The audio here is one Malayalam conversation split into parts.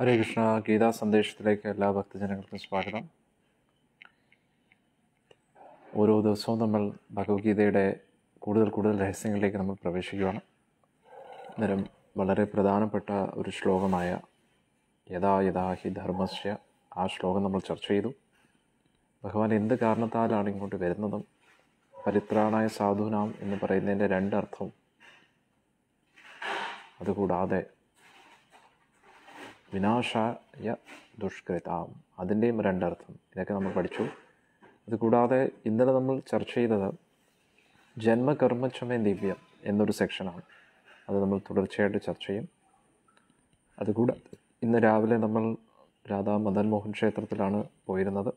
ഹരേ കൃഷ്ണ ഗീതാ സന്ദേശത്തിലേക്ക് എല്ലാ ഭക്തജനങ്ങൾക്കും സ്വാഗതം ഓരോ ദിവസവും നമ്മൾ ഭഗവത്ഗീതയുടെ കൂടുതൽ കൂടുതൽ രഹസ്യങ്ങളിലേക്ക് നമ്മൾ പ്രവേശിക്കുകയാണ് അന്നേരം വളരെ പ്രധാനപ്പെട്ട ഒരു ശ്ലോകമായ യഥാ യഥാ ഹി ധർമ്മസ്യ ആ ശ്ലോകം നമ്മൾ ചർച്ച ചെയ്തു ഭഗവാൻ എന്ത് കാരണത്താലാണ് ഇങ്ങോട്ട് വരുന്നതും പരിത്രാണായ സാധുനാം എന്ന് പറയുന്നതിൻ്റെ രണ്ടർത്ഥവും അതുകൂടാതെ വിനാശായ ദുഷ്കൃതാവും അതിൻ്റെയും രണ്ടർത്ഥം ഇതൊക്കെ നമ്മൾ പഠിച്ചു അതുകൂടാതെ ഇന്നലെ നമ്മൾ ചർച്ച ചെയ്തത് ജന്മകർമ്മക്ഷമേ ദിവ്യം എന്നൊരു സെക്ഷനാണ് അത് നമ്മൾ തുടർച്ചയായിട്ട് ചർച്ച ചെയ്യും അതുകൂടാതെ ഇന്ന് രാവിലെ നമ്മൾ രാധാ മദൻ മോഹൻ ക്ഷേത്രത്തിലാണ് പോയിരുന്നത്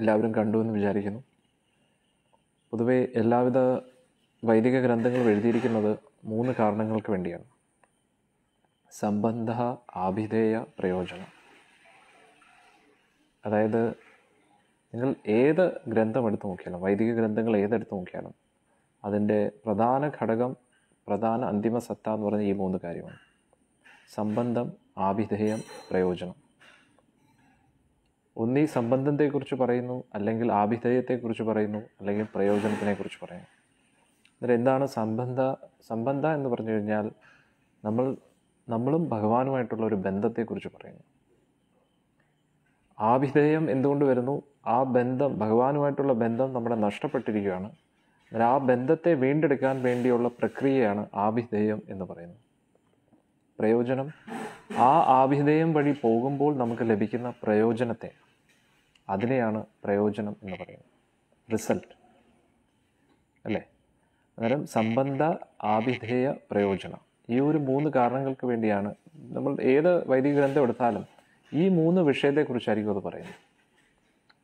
എല്ലാവരും കണ്ടു എന്ന് വിചാരിക്കുന്നു പൊതുവേ എല്ലാവിധ വൈദിക ഗ്രന്ഥങ്ങളും എഴുതിയിരിക്കുന്നത് മൂന്ന് കാരണങ്ങൾക്ക് വേണ്ടിയാണ് സംബന്ധ ആഭിധേയ പ്രയോജനം അതായത് നിങ്ങൾ ഏത് ഗ്രന്ഥം എടുത്തു നോക്കിയാലും വൈദിക ഗ്രന്ഥങ്ങൾ ഏതെടുത്ത് നോക്കിയാലും അതിൻ്റെ പ്രധാന ഘടകം പ്രധാന അന്തിമ സത്ത എന്ന് പറഞ്ഞ ഈ മൂന്ന് കാര്യമാണ് സംബന്ധം ആഭിധേയം പ്രയോജനം ഒന്നീ സംബന്ധത്തെക്കുറിച്ച് പറയുന്നു അല്ലെങ്കിൽ ആഭിധേയത്തെക്കുറിച്ച് പറയുന്നു അല്ലെങ്കിൽ പ്രയോജനത്തിനെക്കുറിച്ച് പറയുന്നു എന്നിട്ട് എന്താണ് സംബന്ധ സംബന്ധ എന്ന് പറഞ്ഞു കഴിഞ്ഞാൽ നമ്മൾ നമ്മളും ഭഗവാനുമായിട്ടുള്ള ഒരു ബന്ധത്തെക്കുറിച്ച് പറയുന്നു ആഭിധേയം എന്തുകൊണ്ട് വരുന്നു ആ ബന്ധം ഭഗവാനുമായിട്ടുള്ള ബന്ധം നമ്മുടെ നഷ്ടപ്പെട്ടിരിക്കുകയാണ് ആ ബന്ധത്തെ വീണ്ടെടുക്കാൻ വേണ്ടിയുള്ള പ്രക്രിയയാണ് ആഭിധേയം എന്ന് പറയുന്നത് പ്രയോജനം ആ ആഭിധേയം വഴി പോകുമ്പോൾ നമുക്ക് ലഭിക്കുന്ന പ്രയോജനത്തെ അതിനെയാണ് പ്രയോജനം എന്ന് പറയുന്നത് റിസൾട്ട് അല്ലേ അന്നേരം സംബന്ധ ആഭിധേയ പ്രയോജനം ഈ ഒരു മൂന്ന് കാരണങ്ങൾക്ക് വേണ്ടിയാണ് നമ്മൾ ഏത് വൈദിക ഗ്രന്ഥം എടുത്താലും ഈ മൂന്ന് വിഷയത്തെക്കുറിച്ചായിരിക്കും അത് പറയുന്നത്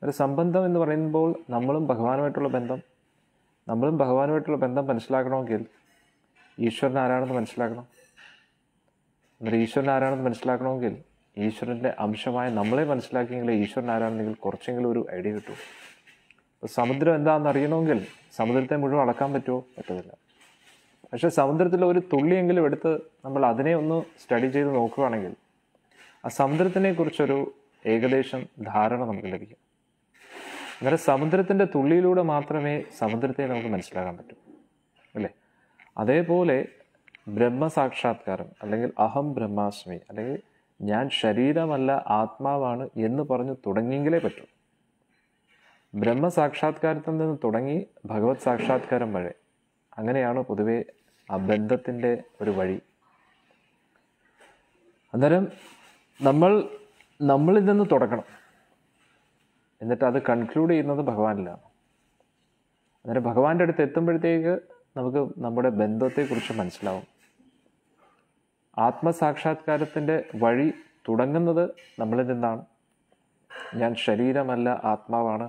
ഒരു സംബന്ധം എന്ന് പറയുമ്പോൾ നമ്മളും ഭഗവാനുമായിട്ടുള്ള ബന്ധം നമ്മളും ഭഗവാനുമായിട്ടുള്ള ബന്ധം മനസ്സിലാക്കണമെങ്കിൽ ഈശ്വരൻ ആരാണെന്ന് മനസ്സിലാക്കണം എന്നിട്ട് ഈശ്വരൻ ആരാണെന്ന് മനസ്സിലാക്കണമെങ്കിൽ ഈശ്വരൻ്റെ അംശമായ നമ്മളെ മനസ്സിലാക്കിയെങ്കിൽ ഈശ്വരൻ ആരാണെങ്കിൽ കുറച്ചെങ്കിലും ഒരു ഐഡിയ കിട്ടും സമുദ്രം എന്താണെന്ന് അറിയണമെങ്കിൽ സമുദ്രത്തെ മുഴുവൻ അളക്കാൻ പറ്റുമോ പറ്റത്തില്ല പക്ഷെ സമുദ്രത്തിൽ ഒരു തുള്ളിയെങ്കിലും എടുത്ത് നമ്മൾ അതിനെ ഒന്ന് സ്റ്റഡി ചെയ്ത് നോക്കുകയാണെങ്കിൽ ആ സമുദ്രത്തിനെ കുറിച്ചൊരു ഏകദേശം ധാരണ നമുക്ക് ലഭിക്കും അന്നേരം സമുദ്രത്തിൻ്റെ തുള്ളിയിലൂടെ മാത്രമേ സമുദ്രത്തെ നമുക്ക് മനസ്സിലാക്കാൻ പറ്റൂ അല്ലേ അതേപോലെ ബ്രഹ്മസാക്ഷാത്കാരം അല്ലെങ്കിൽ അഹം ബ്രഹ്മാസ്മി അല്ലെങ്കിൽ ഞാൻ ശരീരമല്ല ആത്മാവാണ് എന്ന് പറഞ്ഞു തുടങ്ങിയെങ്കിലേ പറ്റൂ ബ്രഹ്മസാക്ഷാത്കാരത്തിൽ നിന്ന് തുടങ്ങി ഭഗവത് സാക്ഷാത്കാരം വരെ അങ്ങനെയാണ് പൊതുവേ ആ ബന്ധത്തിൻ്റെ ഒരു വഴി അന്നേരം നമ്മൾ നമ്മളിൽ നിന്ന് തുടങ്ങണം എന്നിട്ട് അത് കൺക്ലൂഡ് ചെയ്യുന്നത് ഭഗവാനിലാണ് അന്നേരം ഭഗവാന്റെ അടുത്ത് എത്തുമ്പോഴത്തേക്ക് നമുക്ക് നമ്മുടെ ബന്ധത്തെക്കുറിച്ച് മനസ്സിലാവും ആത്മസാക്ഷാത്കാരത്തിൻ്റെ വഴി തുടങ്ങുന്നത് നമ്മളിൽ നിന്നാണ് ഞാൻ ശരീരമല്ല ആത്മാവാണ്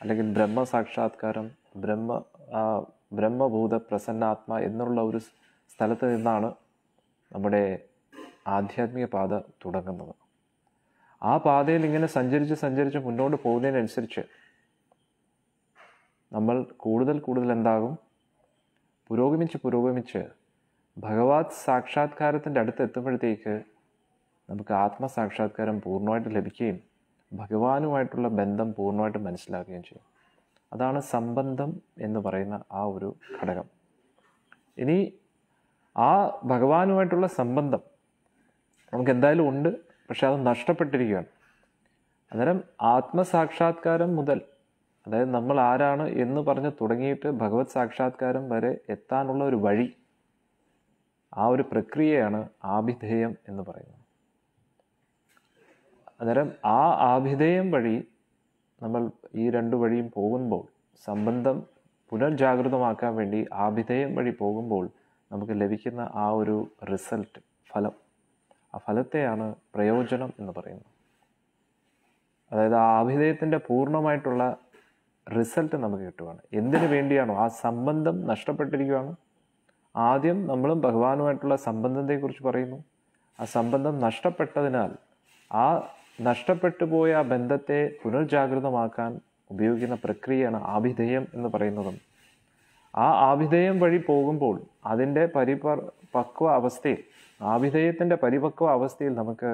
അല്ലെങ്കിൽ ബ്രഹ്മസാക്ഷാത്കാരം ബ്രഹ്മ ബ്രഹ്മഭൂത പ്രസന്നാത്മ എന്നുള്ള ഒരു സ്ഥലത്ത് നിന്നാണ് നമ്മുടെ ആധ്യാത്മിക പാത തുടങ്ങുന്നത് ആ പാതയിൽ ഇങ്ങനെ സഞ്ചരിച്ച് സഞ്ചരിച്ച് മുന്നോട്ട് പോകുന്നതിനനുസരിച്ച് നമ്മൾ കൂടുതൽ കൂടുതൽ എന്താകും പുരോഗമിച്ച് പുരോഗമിച്ച് ഭഗവത് സാക്ഷാത്കാരത്തിൻ്റെ അടുത്ത് എത്തുമ്പോഴത്തേക്ക് നമുക്ക് ആത്മസാക്ഷാത്കാരം പൂർണ്ണമായിട്ട് ലഭിക്കുകയും ഭഗവാനുമായിട്ടുള്ള ബന്ധം പൂർണ്ണമായിട്ട് മനസ്സിലാക്കുകയും ചെയ്യും അതാണ് സംബന്ധം എന്ന് പറയുന്ന ആ ഒരു ഘടകം ഇനി ആ ഭഗവാനുമായിട്ടുള്ള സംബന്ധം നമുക്ക് എന്തായാലും ഉണ്ട് പക്ഷെ അത് നഷ്ടപ്പെട്ടിരിക്കുകയാണ് അന്നേരം ആത്മസാക്ഷാത്കാരം മുതൽ അതായത് നമ്മൾ ആരാണ് എന്ന് പറഞ്ഞ് തുടങ്ങിയിട്ട് ഭഗവത് സാക്ഷാത്കാരം വരെ എത്താനുള്ള ഒരു വഴി ആ ഒരു പ്രക്രിയയാണ് ആഭിധേയം എന്ന് പറയുന്നത് അന്നേരം ആ ആഭിധേയം വഴി നമ്മൾ ഈ രണ്ടു വഴിയും പോകുമ്പോൾ സംബന്ധം പുനർജാഗൃതമാക്കാൻ വേണ്ടി ആഭിധേയം വഴി പോകുമ്പോൾ നമുക്ക് ലഭിക്കുന്ന ആ ഒരു റിസൾട്ട് ഫലം ആ ഫലത്തെയാണ് പ്രയോജനം എന്ന് പറയുന്നത് അതായത് ആ ആഭിധേയത്തിൻ്റെ പൂർണ്ണമായിട്ടുള്ള റിസൾട്ട് നമുക്ക് കിട്ടുകയാണ് എന്തിനു വേണ്ടിയാണോ ആ സംബന്ധം നഷ്ടപ്പെട്ടിരിക്കുകയാണ് ആദ്യം നമ്മളും ഭഗവാനുമായിട്ടുള്ള സംബന്ധത്തെക്കുറിച്ച് പറയുന്നു ആ സംബന്ധം നഷ്ടപ്പെട്ടതിനാൽ ആ നഷ്ടപ്പെട്ടു പോയ ബന്ധത്തെ പുനർജാഗ്രതമാക്കാൻ ഉപയോഗിക്കുന്ന പ്രക്രിയയാണ് ആഭിധേയം എന്ന് പറയുന്നതും ആ ആഭിധേയം വഴി പോകുമ്പോൾ അതിൻ്റെ പരിപ പക്വ അവസ്ഥയിൽ ആഭിധേയത്തിൻ്റെ പരിപക്വ അവസ്ഥയിൽ നമുക്ക്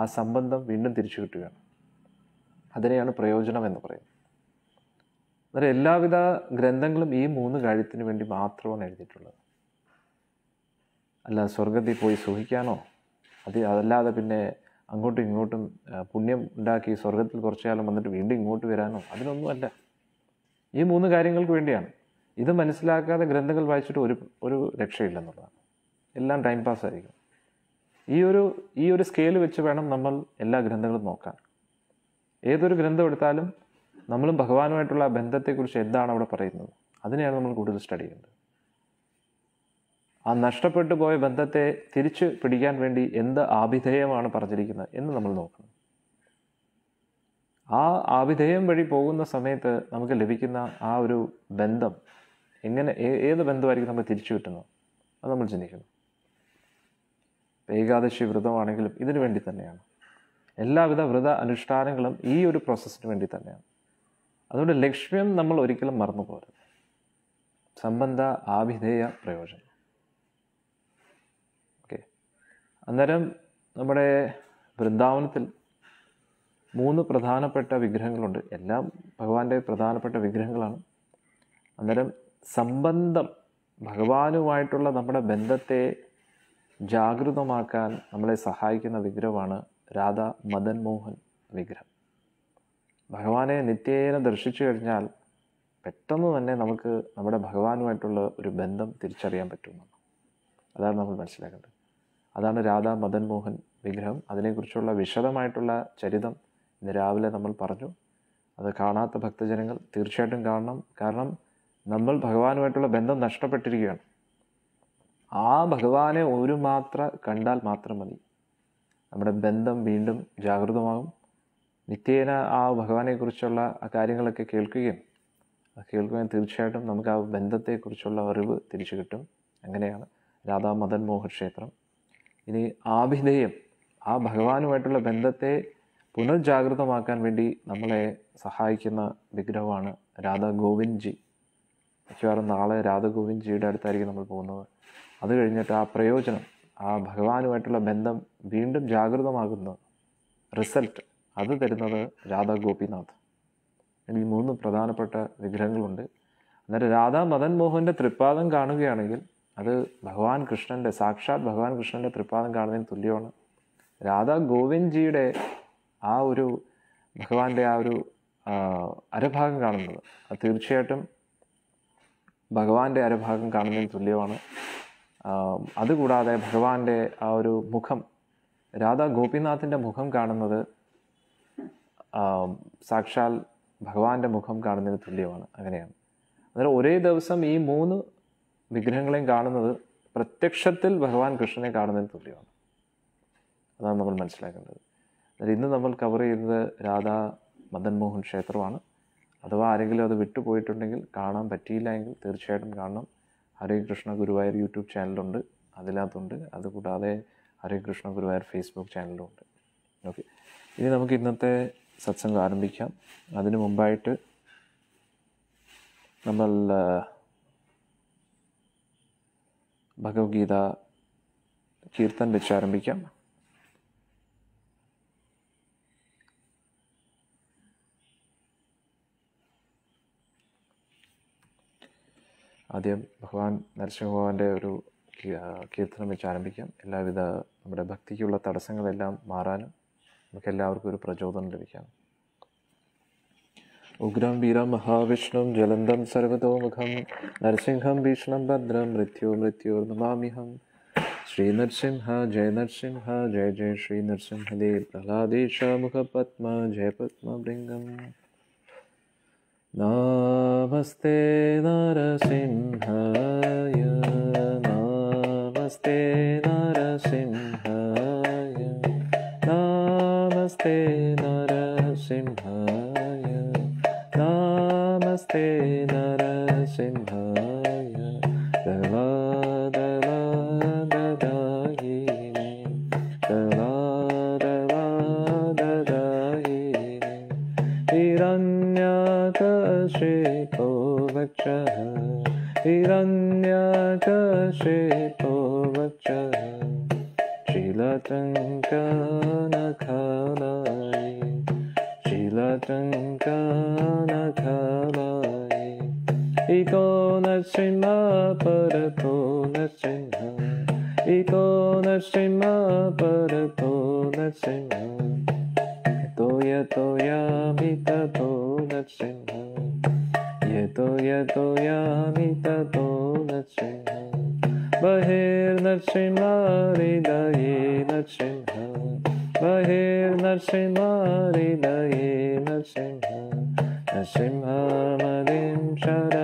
ആ സംബന്ധം വീണ്ടും തിരിച്ചു കിട്ടുകയാണ് അതിനെയാണ് പ്രയോജനം എന്ന് പറയുന്നത് അന്നേരം എല്ലാവിധ ഗ്രന്ഥങ്ങളും ഈ മൂന്ന് കാര്യത്തിന് വേണ്ടി മാത്രമാണ് എഴുതിയിട്ടുള്ളത് അല്ല സ്വർഗത്തിൽ പോയി സുഖിക്കാനോ അത് അതല്ലാതെ പിന്നെ അങ്ങോട്ടും ഇങ്ങോട്ടും പുണ്യം ഉണ്ടാക്കി സ്വർഗത്തിൽ കുറച്ചു കാലം വന്നിട്ട് വീണ്ടും ഇങ്ങോട്ട് വരാനോ അതിനൊന്നുമല്ല ഈ മൂന്ന് കാര്യങ്ങൾക്ക് വേണ്ടിയാണ് ഇത് മനസ്സിലാക്കാതെ ഗ്രന്ഥങ്ങൾ വായിച്ചിട്ട് ഒരു ഒരു രക്ഷയില്ലെന്നുള്ളതാണ് എല്ലാം ടൈം പാസ് ആയിരിക്കും ഈ ഒരു ഈ ഒരു സ്കെയിൽ വെച്ച് വേണം നമ്മൾ എല്ലാ ഗ്രന്ഥങ്ങളും നോക്കാൻ ഏതൊരു ഗ്രന്ഥം എടുത്താലും നമ്മളും ഭഗവാനുമായിട്ടുള്ള ബന്ധത്തെക്കുറിച്ച് എന്താണ് അവിടെ പറയുന്നത് അതിനെയാണ് നമ്മൾ കൂടുതൽ സ്റ്റഡി ചെയ്യേണ്ടത് ആ നഷ്ടപ്പെട്ടു പോയ ബന്ധത്തെ തിരിച്ചു പിടിക്കാൻ വേണ്ടി എന്ത് ആഭിധേയമാണ് പറഞ്ഞിരിക്കുന്നത് എന്ന് നമ്മൾ നോക്കണം ആ ആഭിധേയം വഴി പോകുന്ന സമയത്ത് നമുക്ക് ലഭിക്കുന്ന ആ ഒരു ബന്ധം എങ്ങനെ ഏത് ബന്ധമായിരിക്കും നമ്മൾ തിരിച്ചു കിട്ടുന്നത് അത് നമ്മൾ ചിന്തിക്കണം ഏകാദശി വ്രതമാണെങ്കിലും ഇതിനു വേണ്ടി തന്നെയാണ് എല്ലാവിധ വ്രത അനുഷ്ഠാനങ്ങളും ഈ ഒരു പ്രോസസ്സിന് വേണ്ടി തന്നെയാണ് അതുകൊണ്ട് ലക്ഷ്യം നമ്മൾ ഒരിക്കലും മറന്നു പോരുത് സംബന്ധ ആഭിധേയ പ്രയോജനം അന്നേരം നമ്മുടെ വൃന്ദാവനത്തിൽ മൂന്ന് പ്രധാനപ്പെട്ട വിഗ്രഹങ്ങളുണ്ട് എല്ലാം ഭഗവാന്റെ പ്രധാനപ്പെട്ട വിഗ്രഹങ്ങളാണ് അന്നേരം സംബന്ധം ഭഗവാനുമായിട്ടുള്ള നമ്മുടെ ബന്ധത്തെ ജാഗ്രതമാക്കാൻ നമ്മളെ സഹായിക്കുന്ന വിഗ്രഹമാണ് രാധ മദൻ മോഹൻ വിഗ്രഹം ഭഗവാനെ നിത്യേന ദർശിച്ചു കഴിഞ്ഞാൽ പെട്ടെന്ന് തന്നെ നമുക്ക് നമ്മുടെ ഭഗവാനുമായിട്ടുള്ള ഒരു ബന്ധം തിരിച്ചറിയാൻ പറ്റുമെന്നാണ് അതാണ് നമ്മൾ മനസ്സിലാക്കേണ്ടത് അതാണ് രാധാ മദൻ മോഹൻ വിഗ്രഹം അതിനെക്കുറിച്ചുള്ള വിശദമായിട്ടുള്ള ചരിതം ഇന്ന് രാവിലെ നമ്മൾ പറഞ്ഞു അത് കാണാത്ത ഭക്തജനങ്ങൾ തീർച്ചയായിട്ടും കാണണം കാരണം നമ്മൾ ഭഗവാനുമായിട്ടുള്ള ബന്ധം നഷ്ടപ്പെട്ടിരിക്കുകയാണ് ആ ഭഗവാനെ ഒരു മാത്ര കണ്ടാൽ മാത്രം മതി നമ്മുടെ ബന്ധം വീണ്ടും ജാഗ്രതമാകും നിത്യേന ആ ഭഗവാനെക്കുറിച്ചുള്ള ആ കാര്യങ്ങളൊക്കെ കേൾക്കുകയും കേൾക്കുകയും തീർച്ചയായിട്ടും നമുക്ക് ആ ബന്ധത്തെക്കുറിച്ചുള്ള അറിവ് തിരിച്ചു കിട്ടും അങ്ങനെയാണ് രാധാ മദൻ മോഹൻ ക്ഷേത്രം ഇനി ആഭിധേയം ആ ഭഗവാനുമായിട്ടുള്ള ബന്ധത്തെ പുനർജാഗ്രതമാക്കാൻ വേണ്ടി നമ്മളെ സഹായിക്കുന്ന വിഗ്രഹമാണ് രാധാ ഗോവിന്ദ്ജി മിക്കവാറും നാളെ രാധാ ഗോവിന്ദ്ജിയുടെ അടുത്തായിരിക്കും നമ്മൾ പോകുന്നത് അത് കഴിഞ്ഞിട്ട് ആ പ്രയോജനം ആ ഭഗവാനുമായിട്ടുള്ള ബന്ധം വീണ്ടും ജാഗ്രതമാകുന്ന റിസൾട്ട് അത് തരുന്നത് രാധാ ഗോപിനാഥ് ഈ മൂന്ന് പ്രധാനപ്പെട്ട വിഗ്രഹങ്ങളുണ്ട് അന്നേരം രാധാ മദൻ മോഹൻ്റെ തൃപ്പാദം കാണുകയാണെങ്കിൽ അത് ഭഗവാൻ കൃഷ്ണൻ്റെ സാക്ഷാത് ഭഗവാൻ കൃഷ്ണൻ്റെ തൃപ്പാദം കാണുന്നതിന് തുല്യമാണ് രാധാ ഗോവിന്ദ്ജിയുടെ ആ ഒരു ഭഗവാന്റെ ആ ഒരു അരഭാഗം കാണുന്നത് അത് തീർച്ചയായിട്ടും ഭഗവാന്റെ അരഭാഗം കാണുന്നതിന് തുല്യമാണ് അതുകൂടാതെ ഭഗവാന്റെ ആ ഒരു മുഖം രാധാ ഗോപിനാഥിൻ്റെ മുഖം കാണുന്നത് സാക്ഷാൽ ഭഗവാന്റെ മുഖം കാണുന്നതിന് തുല്യമാണ് അങ്ങനെയാണ് അന്നേരം ഒരേ ദിവസം ഈ മൂന്ന് വിഗ്രഹങ്ങളെയും കാണുന്നത് പ്രത്യക്ഷത്തിൽ ഭഗവാൻ കൃഷ്ണനെ കാണുന്നതിന് തുല്യമാണ് അതാണ് നമ്മൾ മനസ്സിലാക്കേണ്ടത് അതായത് ഇന്ന് നമ്മൾ കവർ ചെയ്യുന്നത് രാധാ മദൻമോഹൻ ക്ഷേത്രമാണ് അഥവാ ആരെങ്കിലും അത് വിട്ടുപോയിട്ടുണ്ടെങ്കിൽ കാണാൻ പറ്റിയില്ല എങ്കിൽ തീർച്ചയായിട്ടും കാണണം ഹരേ കൃഷ്ണ ഗുരുവായൂർ യൂട്യൂബ് ചാനലുണ്ട് അതിനകത്തുണ്ട് അതുകൂടാതെ ഹരേ കൃഷ്ണ ഗുരുവായൂർ ഫേസ്ബുക്ക് ഉണ്ട് ഓക്കെ ഇനി നമുക്ക് ഇന്നത്തെ സത്സംഗം ആരംഭിക്കാം അതിനു മുമ്പായിട്ട് നമ്മൾ ഭഗവത്ഗീത കീർത്തൻ വെച്ച് ആരംഭിക്കാം ആദ്യം ഭഗവാൻ നരസിംഹഭഗവാന്റെ ഒരു കീർത്തനം വെച്ച് ആരംഭിക്കാം എല്ലാവിധ നമ്മുടെ ഭക്തിക്കുള്ള തടസ്സങ്ങളെല്ലാം മാറാനും നമുക്ക് എല്ലാവർക്കും ഒരു പ്രചോദനം ലഭിക്കാം उग्रम वीरं महाविष्णु ज्वलन्दं सर्वतोमुखम नरसिंह भीष्णं भद्रम मृत्यु मृत्यु श्री नरसिंह जय नरसिंह जय जय प्रहलादेश मुख पद्म जय पद्मभृङ्गं नमस्ते नरसिंहाय नमस्ते नरसिंहाय नमस्ते नरसिंहाय प्रवादवा ददायिनी कारवा ददायिनि हिरण्यकशितो वक्षः हिरण्यकशितो वक्षः Ego Natrima Parato Natrima Ego Natrima Parato Natrima Toya Toya Mita To Natrima Yeto Yeto Ya Mita To Natrima Bahir Natrima Ridaye Natrima Bahir Natrima Ridaye Natrima Natrima Madim Shara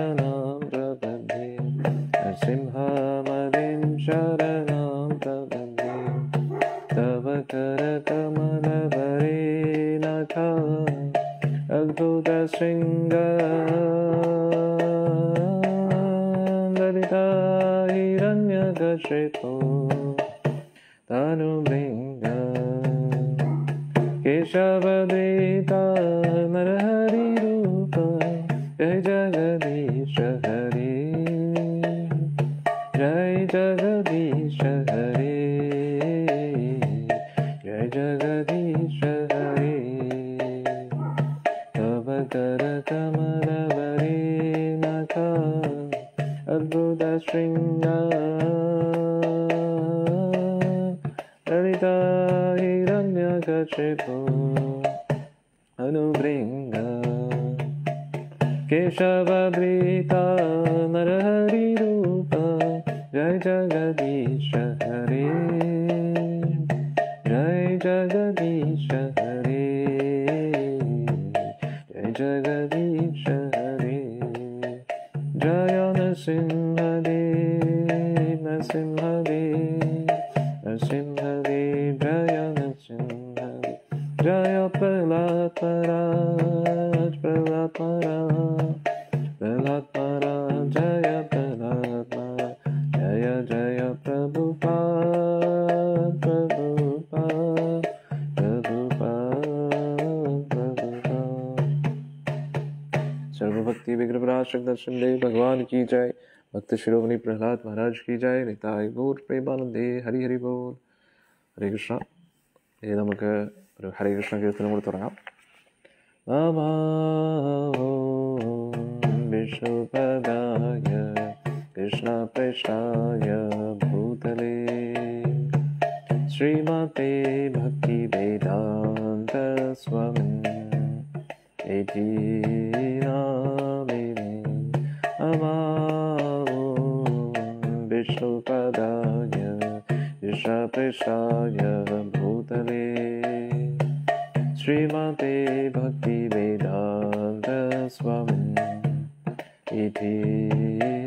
शिरोमणि प्रहलाद महाराज की जय निताय गौर प्रेमानंदे हरि हरि बोल हरे कृष्ण ये नमक हरे कृष्ण कीर्तन कूड़े तुरा तो कृष्ण प्रेषाय भूतले श्रीमते भक्ति वेदांत स्वामी एति नामिनी अमा विष्णुपदाय ईषाय भूतले श्रीमते भक्तिवेदान्तस्वामी इति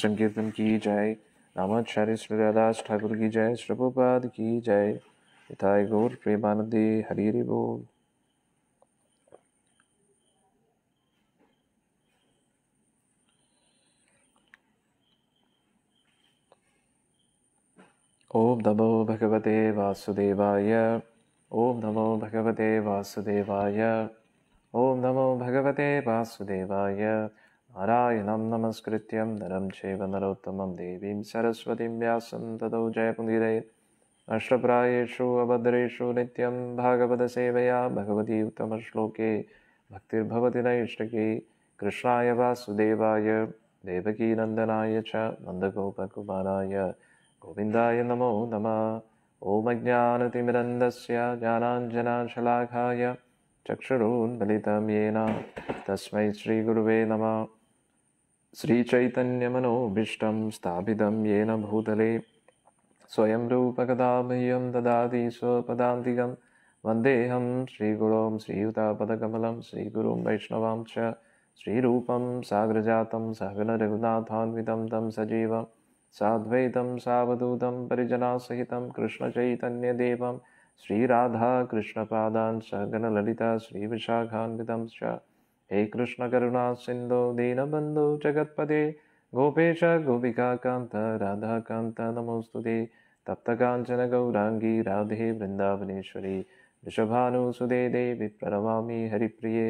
संकीर्तन की जय रामाचार्य श्रीदास ठाकुर की जय श्रभुपाद की जय पिताय गौर प्रेमानंदे हरिहरि बोल ओम नमो भगवते वासुदेवाय ओम नमो भगवते वासुदेवाय ओम नमो भगवते वासुदेवाय नारायणं नमस्कृत्यं नरं चैव नरोत्तमं देवीं सरस्वतीं व्यासं ततौ जयकुदिरे अष्टप्रायेषु अभद्रेषु नित्यं भागवतसेवया भगवती उत्तमश्लोके भक्तिर्भवति नैष्के कृष्णाय वासुदेवाय देवकीनन्दनाय च नन्दगोपकुमाराय गोविन्दाय नमो नमः ॐ अज्ञानतिमिरन्दस्य ज्ञानाञ्जनाशलाघाय चक्षुरून्मलितं येन तस्मै श्रीगुरुवे नमः श्रीचैतन्यमनोभीष्टं स्थापितं येन भूतले स्वयं रूपकदामह्यं ददाति स्वपदान्तिकं वन्देऽहं श्रीगुरों श्रीयुतापदकमलं श्रीगुरुं वैष्णवां च श्रीरूपं साग्रजातं सहगनरघुनाथान्वितं तं सजीवं साद्वैतं सावधूतं परिजनासहितं कृष्णचैतन्यदेवं श्रीराधाकृष्णपादान् सहगनललिता श्रीविशाखान्वितं च हे कृष्ण करुणा सिंधु दीनबंधु जगतपदे गोपेश गोपिका कांत राधा कांत नमोस्तुते तप्त कांचन गौरांगी राधे वृंदावनेश्वरी वृषभानुसुदे देवी प्रणमामि हरिप्रिये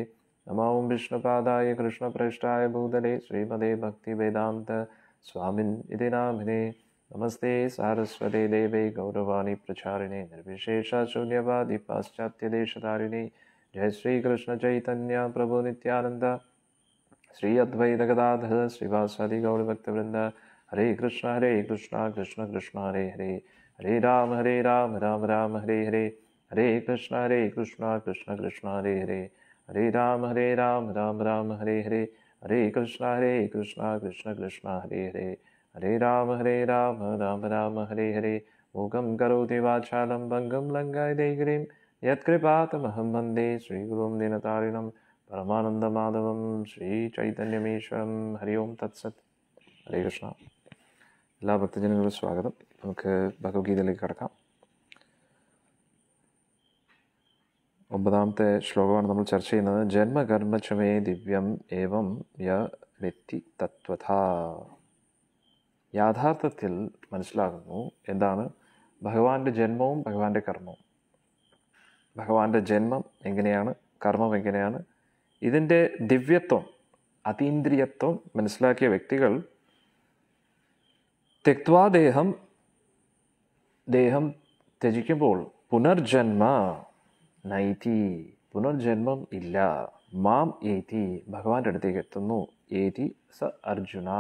नमो विष्णुपादाय कृष्णप्रष्टाय भूतले श्रीमदे भक्तिवेदान्त स्वामिन् इति नामिने नमस्ते सारस्वते देवे गौरवाणी प्रचारिणे निर्विशेषशून्यवादि पाश्चात्यदेशधारिणे जय श्री कृष्ण चैतन्य प्रभु नित्यानंद श्री अद्वैत गदाधर श्रीवासादि गौर भक्तवृंद हरे कृष्ण हरे कृष्ण कृष्ण कृष्ण हरे हरे हरे राम हरे राम राम राम हरे हरे हरे कृष्ण हरे कृष्ण कृष्ण कृष्ण हरे हरे हरे राम हरे राम राम राम हरे हरे हरे कृष्ण हरे कृष्ण कृष्ण कृष्ण हरे हरे हरे राम हरे राम राम राम हरे हरे मूकं करोति वाचालं भङ्गं लङ्गाय गिरिं യത്കൃപാതമഹം വന്ദേ ശ്രീഗുരും ദിനതാരിണം പരമാനന്ദമാധവം ശ്രീചൈതന്യമീശ്വരം ഹരി ഓം തത്സത് ഹരേ കൃഷ്ണ എല്ലാ ഭക്തജനങ്ങളും സ്വാഗതം നമുക്ക് ഭഗവത്ഗീതയിലേക്ക് കടക്കാം ഒമ്പതാമത്തെ ശ്ലോകമാണ് നമ്മൾ ചർച്ച ചെയ്യുന്നത് ജന്മകർമ്മക്ഷമേ ദിവ്യം ഏവം യ വ്യക്തി തത്വത യാഥാർത്ഥത്തിൽ മനസ്സിലാകുന്നു എന്താണ് ഭഗവാന്റെ ജന്മവും ഭഗവാന്റെ കർമ്മവും ഭഗവാന്റെ ജന്മം എങ്ങനെയാണ് കർമ്മം എങ്ങനെയാണ് ഇതിൻ്റെ ദിവ്യത്വം അതീന്ദ്രിയത്വം മനസ്സിലാക്കിയ വ്യക്തികൾ തെക്വാ ദേഹം ദേഹം ത്യജിക്കുമ്പോൾ പുനർജന്മ നൈതി പുനർജന്മം ഇല്ല മാം ഏതി ഭഗവാന്റെ അടുത്തേക്ക് എത്തുന്നു ഏതി സ അർജുന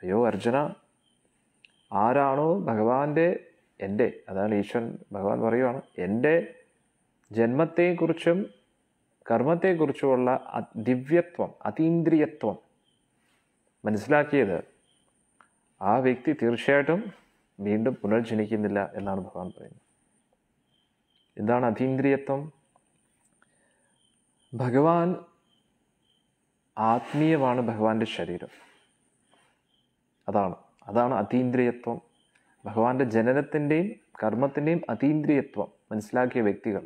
അയ്യോ അർജുന ആരാണോ ഭഗവാന്റെ എൻ്റെ അതാണ് ഈശ്വരൻ ഭഗവാൻ പറയുവാണ് എൻ്റെ ജന്മത്തെക്കുറിച്ചും കർമ്മത്തെക്കുറിച്ചുമുള്ള ദിവ്യത്വം അതീന്ദ്രിയത്വം മനസ്സിലാക്കിയത് ആ വ്യക്തി തീർച്ചയായിട്ടും വീണ്ടും പുനർജനിക്കുന്നില്ല എന്നാണ് ഭഗവാൻ പറയുന്നത് എന്താണ് അതീന്ദ്രിയത്വം ഭഗവാൻ ആത്മീയമാണ് ഭഗവാന്റെ ശരീരം അതാണ് അതാണ് അതീന്ദ്രിയത്വം ഭഗവാന്റെ ജനനത്തിൻ്റെയും കർമ്മത്തിൻ്റെയും അതീന്ദ്രിയത്വം മനസ്സിലാക്കിയ വ്യക്തികൾ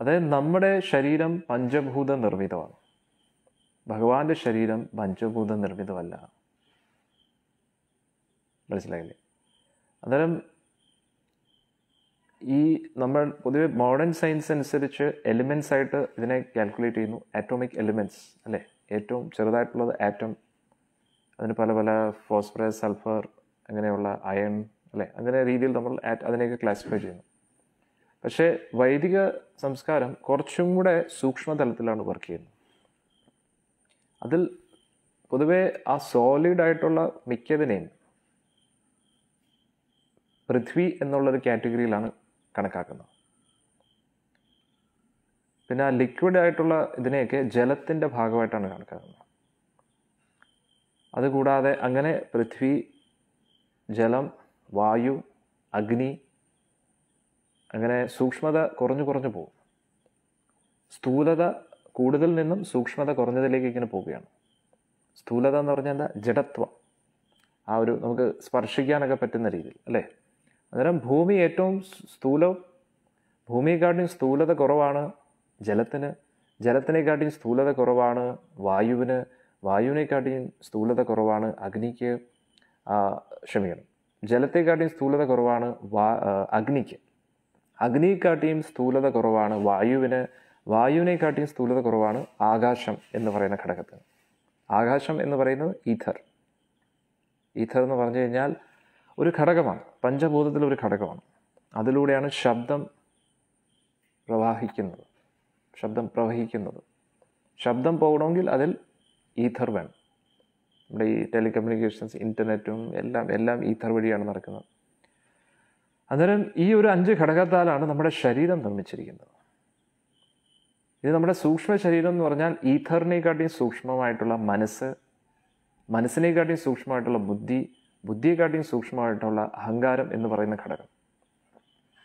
അതായത് നമ്മുടെ ശരീരം പഞ്ചഭൂത നിർമ്മിതമാണ് ഭഗവാന്റെ ശരീരം പഞ്ചഭൂത നിർമ്മിതമല്ല മനസ്സിലായില്ലേ അന്നേരം ഈ നമ്മൾ പൊതുവെ മോഡേൺ സയൻസ് അനുസരിച്ച് എലിമെൻസ് ആയിട്ട് ഇതിനെ കാൽക്കുലേറ്റ് ചെയ്യുന്നു ആറ്റോമിക് എലിമെൻറ്റ്സ് അല്ലേ ഏറ്റവും ചെറുതായിട്ടുള്ളത് ആറ്റം അതിന് പല പല ഫോസ്ഫറസ് സൾഫർ അങ്ങനെയുള്ള അയൺ അല്ലേ അങ്ങനെ രീതിയിൽ നമ്മൾ അതിനെയൊക്കെ ക്ലാസിഫൈ ചെയ്യുന്നു പക്ഷേ വൈദിക സംസ്കാരം കുറച്ചും കൂടെ സൂക്ഷ്മതലത്തിലാണ് വർക്ക് ചെയ്യുന്നത് അതിൽ പൊതുവേ ആ സോളിഡ് ആയിട്ടുള്ള മിക്കതിനെയും പൃഥ്വി എന്നുള്ളൊരു കാറ്റഗറിയിലാണ് കണക്കാക്കുന്നത് പിന്നെ ആ ലിക്വിഡ് ആയിട്ടുള്ള ഇതിനെയൊക്കെ ജലത്തിൻ്റെ ഭാഗമായിട്ടാണ് കണക്കാക്കുന്നത് അതുകൂടാതെ അങ്ങനെ പൃഥ്വി ജലം വായു അഗ്നി അങ്ങനെ സൂക്ഷ്മത കുറഞ്ഞു കുറഞ്ഞു പോകും സ്ഥൂലത കൂടുതൽ നിന്നും സൂക്ഷ്മത കുറഞ്ഞതിലേക്ക് ഇങ്ങനെ പോവുകയാണ് സ്ഥൂലത എന്ന് പറഞ്ഞാൽ എന്താ ജഡത്വം ആ ഒരു നമുക്ക് സ്പർശിക്കാനൊക്കെ പറ്റുന്ന രീതിയിൽ അല്ലേ അന്നേരം ഭൂമി ഏറ്റവും സ്ഥൂലം ഭൂമിയെക്കാട്ടിയും സ്ഥൂലത കുറവാണ് ജലത്തിന് ജലത്തിനെക്കാട്ടിയും സ്ഥൂലത കുറവാണ് വായുവിന് വായുവിനെക്കാട്ടിയും സ്ഥൂലത കുറവാണ് അഗ്നിക്ക് ക്ഷമിക്കണം ജലത്തെക്കാട്ടിയും സ്ഥൂലത കുറവാണ് വാ അഗ്നിക്ക് അഗ്നിയെക്കാട്ടിയും സ്ഥൂലത കുറവാണ് വായുവിന് വായുവിനെക്കാട്ടിയും സ്ഥൂലത കുറവാണ് ആകാശം എന്ന് പറയുന്ന ഘടകത്തിന് ആകാശം എന്ന് പറയുന്നത് ഈഥർ ഈഥർ എന്ന് പറഞ്ഞു കഴിഞ്ഞാൽ ഒരു ഘടകമാണ് പഞ്ചഭൂതത്തിൽ ഒരു ഘടകമാണ് അതിലൂടെയാണ് ശബ്ദം പ്രവാഹിക്കുന്നത് ശബ്ദം പ്രവഹിക്കുന്നത് ശബ്ദം പോകണമെങ്കിൽ അതിൽ ഈഥർ വേണം നമ്മുടെ ഈ ടെലികമ്മ്യൂണിക്കേഷൻസ് ഇൻ്റർനെറ്റും എല്ലാം എല്ലാം ഈഥർ വഴിയാണ് നടക്കുന്നത് അന്നേരം ഈ ഒരു അഞ്ച് ഘടകത്താലാണ് നമ്മുടെ ശരീരം നിർമ്മിച്ചിരിക്കുന്നത് ഇത് നമ്മുടെ സൂക്ഷ്മ ശരീരം എന്ന് പറഞ്ഞാൽ ഈഥറിനെക്കാട്ടിയും സൂക്ഷ്മമായിട്ടുള്ള മനസ്സ് മനസ്സിനെക്കാട്ടിയും സൂക്ഷ്മമായിട്ടുള്ള ബുദ്ധി ബുദ്ധിയെക്കാട്ടിയും സൂക്ഷ്മമായിട്ടുള്ള അഹങ്കാരം എന്ന് പറയുന്ന ഘടകം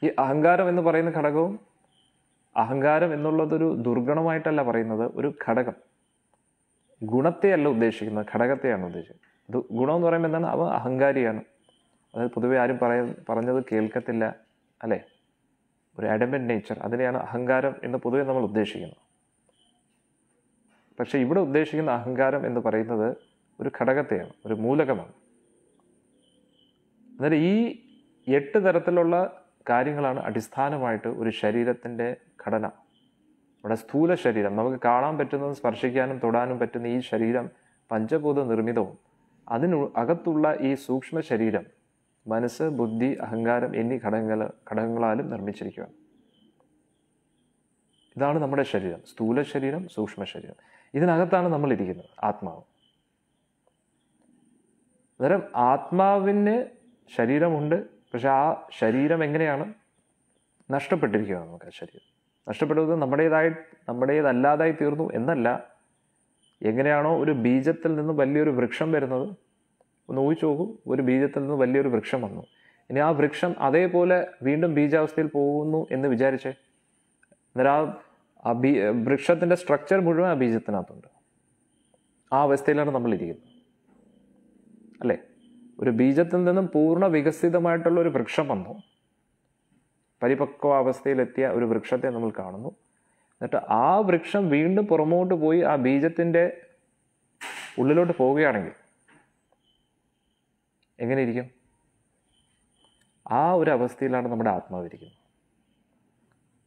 ഈ അഹങ്കാരം എന്ന് പറയുന്ന ഘടകവും അഹങ്കാരം എന്നുള്ളതൊരു ദുർഗുണമായിട്ടല്ല പറയുന്നത് ഒരു ഘടകം ഗുണത്തെയല്ല ഉദ്ദേശിക്കുന്നത് ഘടകത്തെയാണ് ഉദ്ദേശിക്കുന്നത് ഗുണം എന്ന് പറയുമ്പോൾ എന്താണ് അവ അഹങ്കാരിയാണ് അതായത് പൊതുവെ ആരും പറയ പറഞ്ഞത് കേൾക്കത്തില്ല അല്ലേ ഒരു അഡമൻ്റ് നേച്ചർ അതിനെയാണ് അഹങ്കാരം എന്ന് പൊതുവെ നമ്മൾ ഉദ്ദേശിക്കുന്നത് പക്ഷേ ഇവിടെ ഉദ്ദേശിക്കുന്ന അഹങ്കാരം എന്ന് പറയുന്നത് ഒരു ഘടകത്തെയാണ് ഒരു മൂലകമാണ് അന്നേരം ഈ എട്ട് തരത്തിലുള്ള കാര്യങ്ങളാണ് അടിസ്ഥാനമായിട്ട് ഒരു ശരീരത്തിൻ്റെ ഘടന നമ്മുടെ സ്ഥൂല ശരീരം നമുക്ക് കാണാൻ പറ്റുന്നതും സ്പർശിക്കാനും തൊടാനും പറ്റുന്ന ഈ ശരീരം പഞ്ചഭൂത നിർമ്മിതവും അതിനു അകത്തുള്ള ഈ സൂക്ഷ്മ ശരീരം മനസ്സ് ബുദ്ധി അഹങ്കാരം എന്നീ ഘടകങ്ങൾ ഘടകങ്ങളാലും നിർമ്മിച്ചിരിക്കുകയാണ് ഇതാണ് നമ്മുടെ ശരീരം സ്ഥൂല ശരീരം സൂക്ഷ്മ ശരീരം ഇതിനകത്താണ് നമ്മൾ ആത്മാവ് അന്നേരം ആത്മാവിന് ശരീരമുണ്ട് പക്ഷെ ആ ശരീരം എങ്ങനെയാണ് നഷ്ടപ്പെട്ടിരിക്കുകയാണ് നമുക്ക് ആ ശരീരം നഷ്ടപ്പെടുന്നത് നമ്മുടേതായി നമ്മുടേതല്ലാതായി തീർന്നു എന്നല്ല എങ്ങനെയാണോ ഒരു ബീജത്തിൽ നിന്ന് വലിയൊരു വൃക്ഷം വരുന്നത് ഒന്ന് ഊഹിച്ചു നോക്കൂ ഒരു ബീജത്തിൽ നിന്ന് വലിയൊരു വൃക്ഷം വന്നു ഇനി ആ വൃക്ഷം അതേപോലെ വീണ്ടും ബീജാവസ്ഥയിൽ പോകുന്നു എന്ന് വിചാരിച്ചേ അന്നേരം ആ ആ ബീ വൃക്ഷത്തിൻ്റെ സ്ട്രക്ചർ മുഴുവൻ ആ ബീജത്തിനകത്തുണ്ട് ആ അവസ്ഥയിലാണ് നമ്മൾ ഇരിക്കുന്നത് അല്ലേ ഒരു ബീജത്തിൽ നിന്നും പൂർണ്ണ വികസിതമായിട്ടുള്ള ഒരു വൃക്ഷം വന്നു പരിപക്വ അവസ്ഥയിലെത്തിയ ഒരു വൃക്ഷത്തെ നമ്മൾ കാണുന്നു എന്നിട്ട് ആ വൃക്ഷം വീണ്ടും പുറമോട്ട് പോയി ആ ബീജത്തിൻ്റെ ഉള്ളിലോട്ട് പോവുകയാണെങ്കിൽ എങ്ങനെ ഇരിക്കും ആ ഒരു അവസ്ഥയിലാണ് നമ്മുടെ ആത്മാവിരിക്കുന്നത്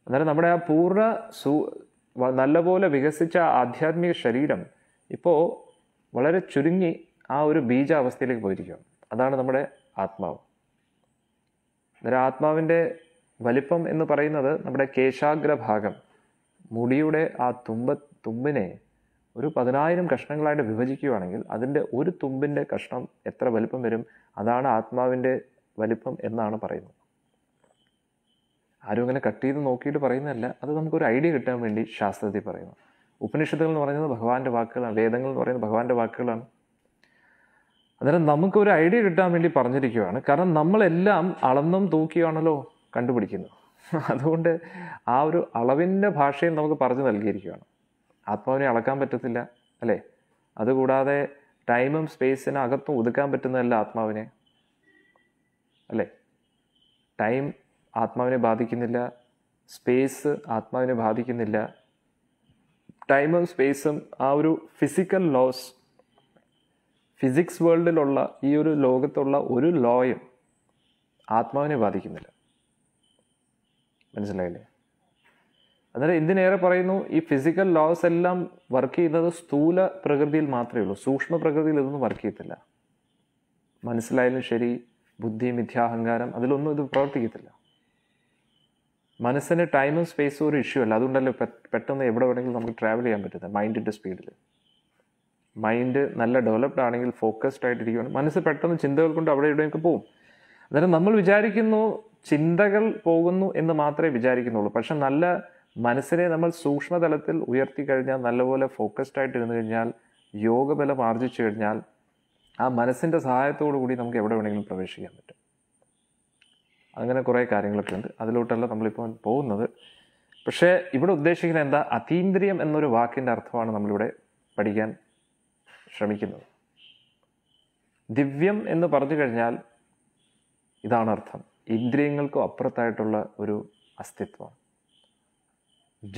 അന്നേരം നമ്മുടെ ആ പൂർണ്ണ സു നല്ലപോലെ വികസിച്ച ആധ്യാത്മിക ശരീരം ഇപ്പോൾ വളരെ ചുരുങ്ങി ആ ഒരു ബീജാവസ്ഥയിലേക്ക് പോയിരിക്കും അതാണ് നമ്മുടെ ആത്മാവ് അന്നേരം ആത്മാവിൻ്റെ വലിപ്പം എന്ന് പറയുന്നത് നമ്മുടെ കേശാഗ്ര ഭാഗം മുടിയുടെ ആ തുമ്പ തുമ്പിനെ ഒരു പതിനായിരം കഷ്ണങ്ങളായിട്ട് വിഭജിക്കുകയാണെങ്കിൽ അതിൻ്റെ ഒരു തുമ്പിൻ്റെ കഷ്ണം എത്ര വലിപ്പം വരും അതാണ് ആത്മാവിൻ്റെ വലിപ്പം എന്നാണ് പറയുന്നത് ആരും അങ്ങനെ കട്ട് ചെയ്ത് നോക്കിയിട്ട് പറയുന്നതല്ല അത് നമുക്കൊരു ഐഡിയ കിട്ടാൻ വേണ്ടി ശാസ്ത്രത്തിൽ പറയുന്നു ഉപനിഷത്തുകൾ എന്ന് പറയുന്നത് ഭഗവാന്റെ വാക്കുകളാണ് വേദങ്ങൾ എന്ന് പറയുന്നത് ഭഗവാന്റെ വാക്കുകളാണ് അന്നേരം നമുക്കൊരു ഐഡിയ കിട്ടാൻ വേണ്ടി പറഞ്ഞിരിക്കുകയാണ് കാരണം നമ്മളെല്ലാം അളന്നും തൂക്കിയാണല്ലോ കണ്ടുപിടിക്കുന്നത് അതുകൊണ്ട് ആ ഒരു അളവിൻ്റെ ഭാഷയും നമുക്ക് പറഞ്ഞു നൽകിയിരിക്കുകയാണ് ആത്മാവിനെ അളക്കാൻ പറ്റത്തില്ല അല്ലേ അതുകൂടാതെ ടൈമും സ്പേസിനകത്തും ഒതുക്കാൻ പറ്റുന്നതല്ല ആത്മാവിനെ അല്ലേ ടൈം ആത്മാവിനെ ബാധിക്കുന്നില്ല സ്പേസ് ആത്മാവിനെ ബാധിക്കുന്നില്ല ടൈമും സ്പേസും ആ ഒരു ഫിസിക്കൽ ലോസ് ഫിസിക്സ് വേൾഡിലുള്ള ഈ ഒരു ലോകത്തുള്ള ഒരു ലോയും ആത്മാവിനെ ബാധിക്കുന്നില്ല മനസ്സിലായില്ലേ അന്നേരം എന്തിനേറെ പറയുന്നു ഈ ഫിസിക്കൽ ലോസ് എല്ലാം വർക്ക് ചെയ്യുന്നത് സ്ഥൂല പ്രകൃതിയിൽ മാത്രമേ ഉള്ളൂ സൂക്ഷ്മ പ്രകൃതിയിൽ ഇതൊന്നും വർക്ക് ചെയ്യത്തില്ല മനസ്സിലായാലും ശരി ബുദ്ധി മിഥ്യാഹങ്കാരം അതിലൊന്നും ഇത് പ്രവർത്തിക്കത്തില്ല മനസ്സിന് ടൈമും സ്പേസും ഒരു ഇഷ്യൂ അല്ല അതുകൊണ്ടല്ലോ പെട്ടെന്ന് എവിടെ വേണമെങ്കിലും നമുക്ക് ട്രാവൽ ചെയ്യാൻ പറ്റുന്നത് മൈൻഡിൻ്റെ സ്പീഡിൽ മൈൻഡ് നല്ല ഡെവലപ്ഡ് ആണെങ്കിൽ ഫോക്കസ്ഡ് ആയിട്ടിരിക്കുകയാണ് മനസ്സ് പെട്ടെന്ന് ചിന്തകൾ കൊണ്ട് അവിടെ എവിടെയൊക്കെ പോകും അന്നേരം നമ്മൾ വിചാരിക്കുന്നു ചിന്തകൾ പോകുന്നു എന്ന് മാത്രമേ വിചാരിക്കുന്നുള്ളൂ പക്ഷെ നല്ല മനസ്സിനെ നമ്മൾ സൂക്ഷ്മതലത്തിൽ ഉയർത്തി കഴിഞ്ഞാൽ നല്ലപോലെ ഫോക്കസ്ഡ് ആയിട്ട് ഇരുന്നു കഴിഞ്ഞാൽ യോഗബലം ആർജിച്ചു കഴിഞ്ഞാൽ ആ മനസ്സിൻ്റെ സഹായത്തോടു കൂടി നമുക്ക് എവിടെ വേണമെങ്കിലും പ്രവേശിക്കാൻ പറ്റും അങ്ങനെ കുറേ കാര്യങ്ങളൊക്കെ ഉണ്ട് അതിലോട്ടല്ല നമ്മളിപ്പോൾ പോകുന്നത് പക്ഷേ ഇവിടെ ഉദ്ദേശിക്കുന്നത് എന്താ അതീന്ദ്രിയം എന്നൊരു വാക്കിൻ്റെ അർത്ഥമാണ് നമ്മളിവിടെ പഠിക്കാൻ ശ്രമിക്കുന്നത് ദിവ്യം എന്ന് പറഞ്ഞു കഴിഞ്ഞാൽ ഇതാണ് അർത്ഥം ഇന്ദ്രിയങ്ങൾക്കും അപ്പുറത്തായിട്ടുള്ള ഒരു അസ്തിത്വമാണ്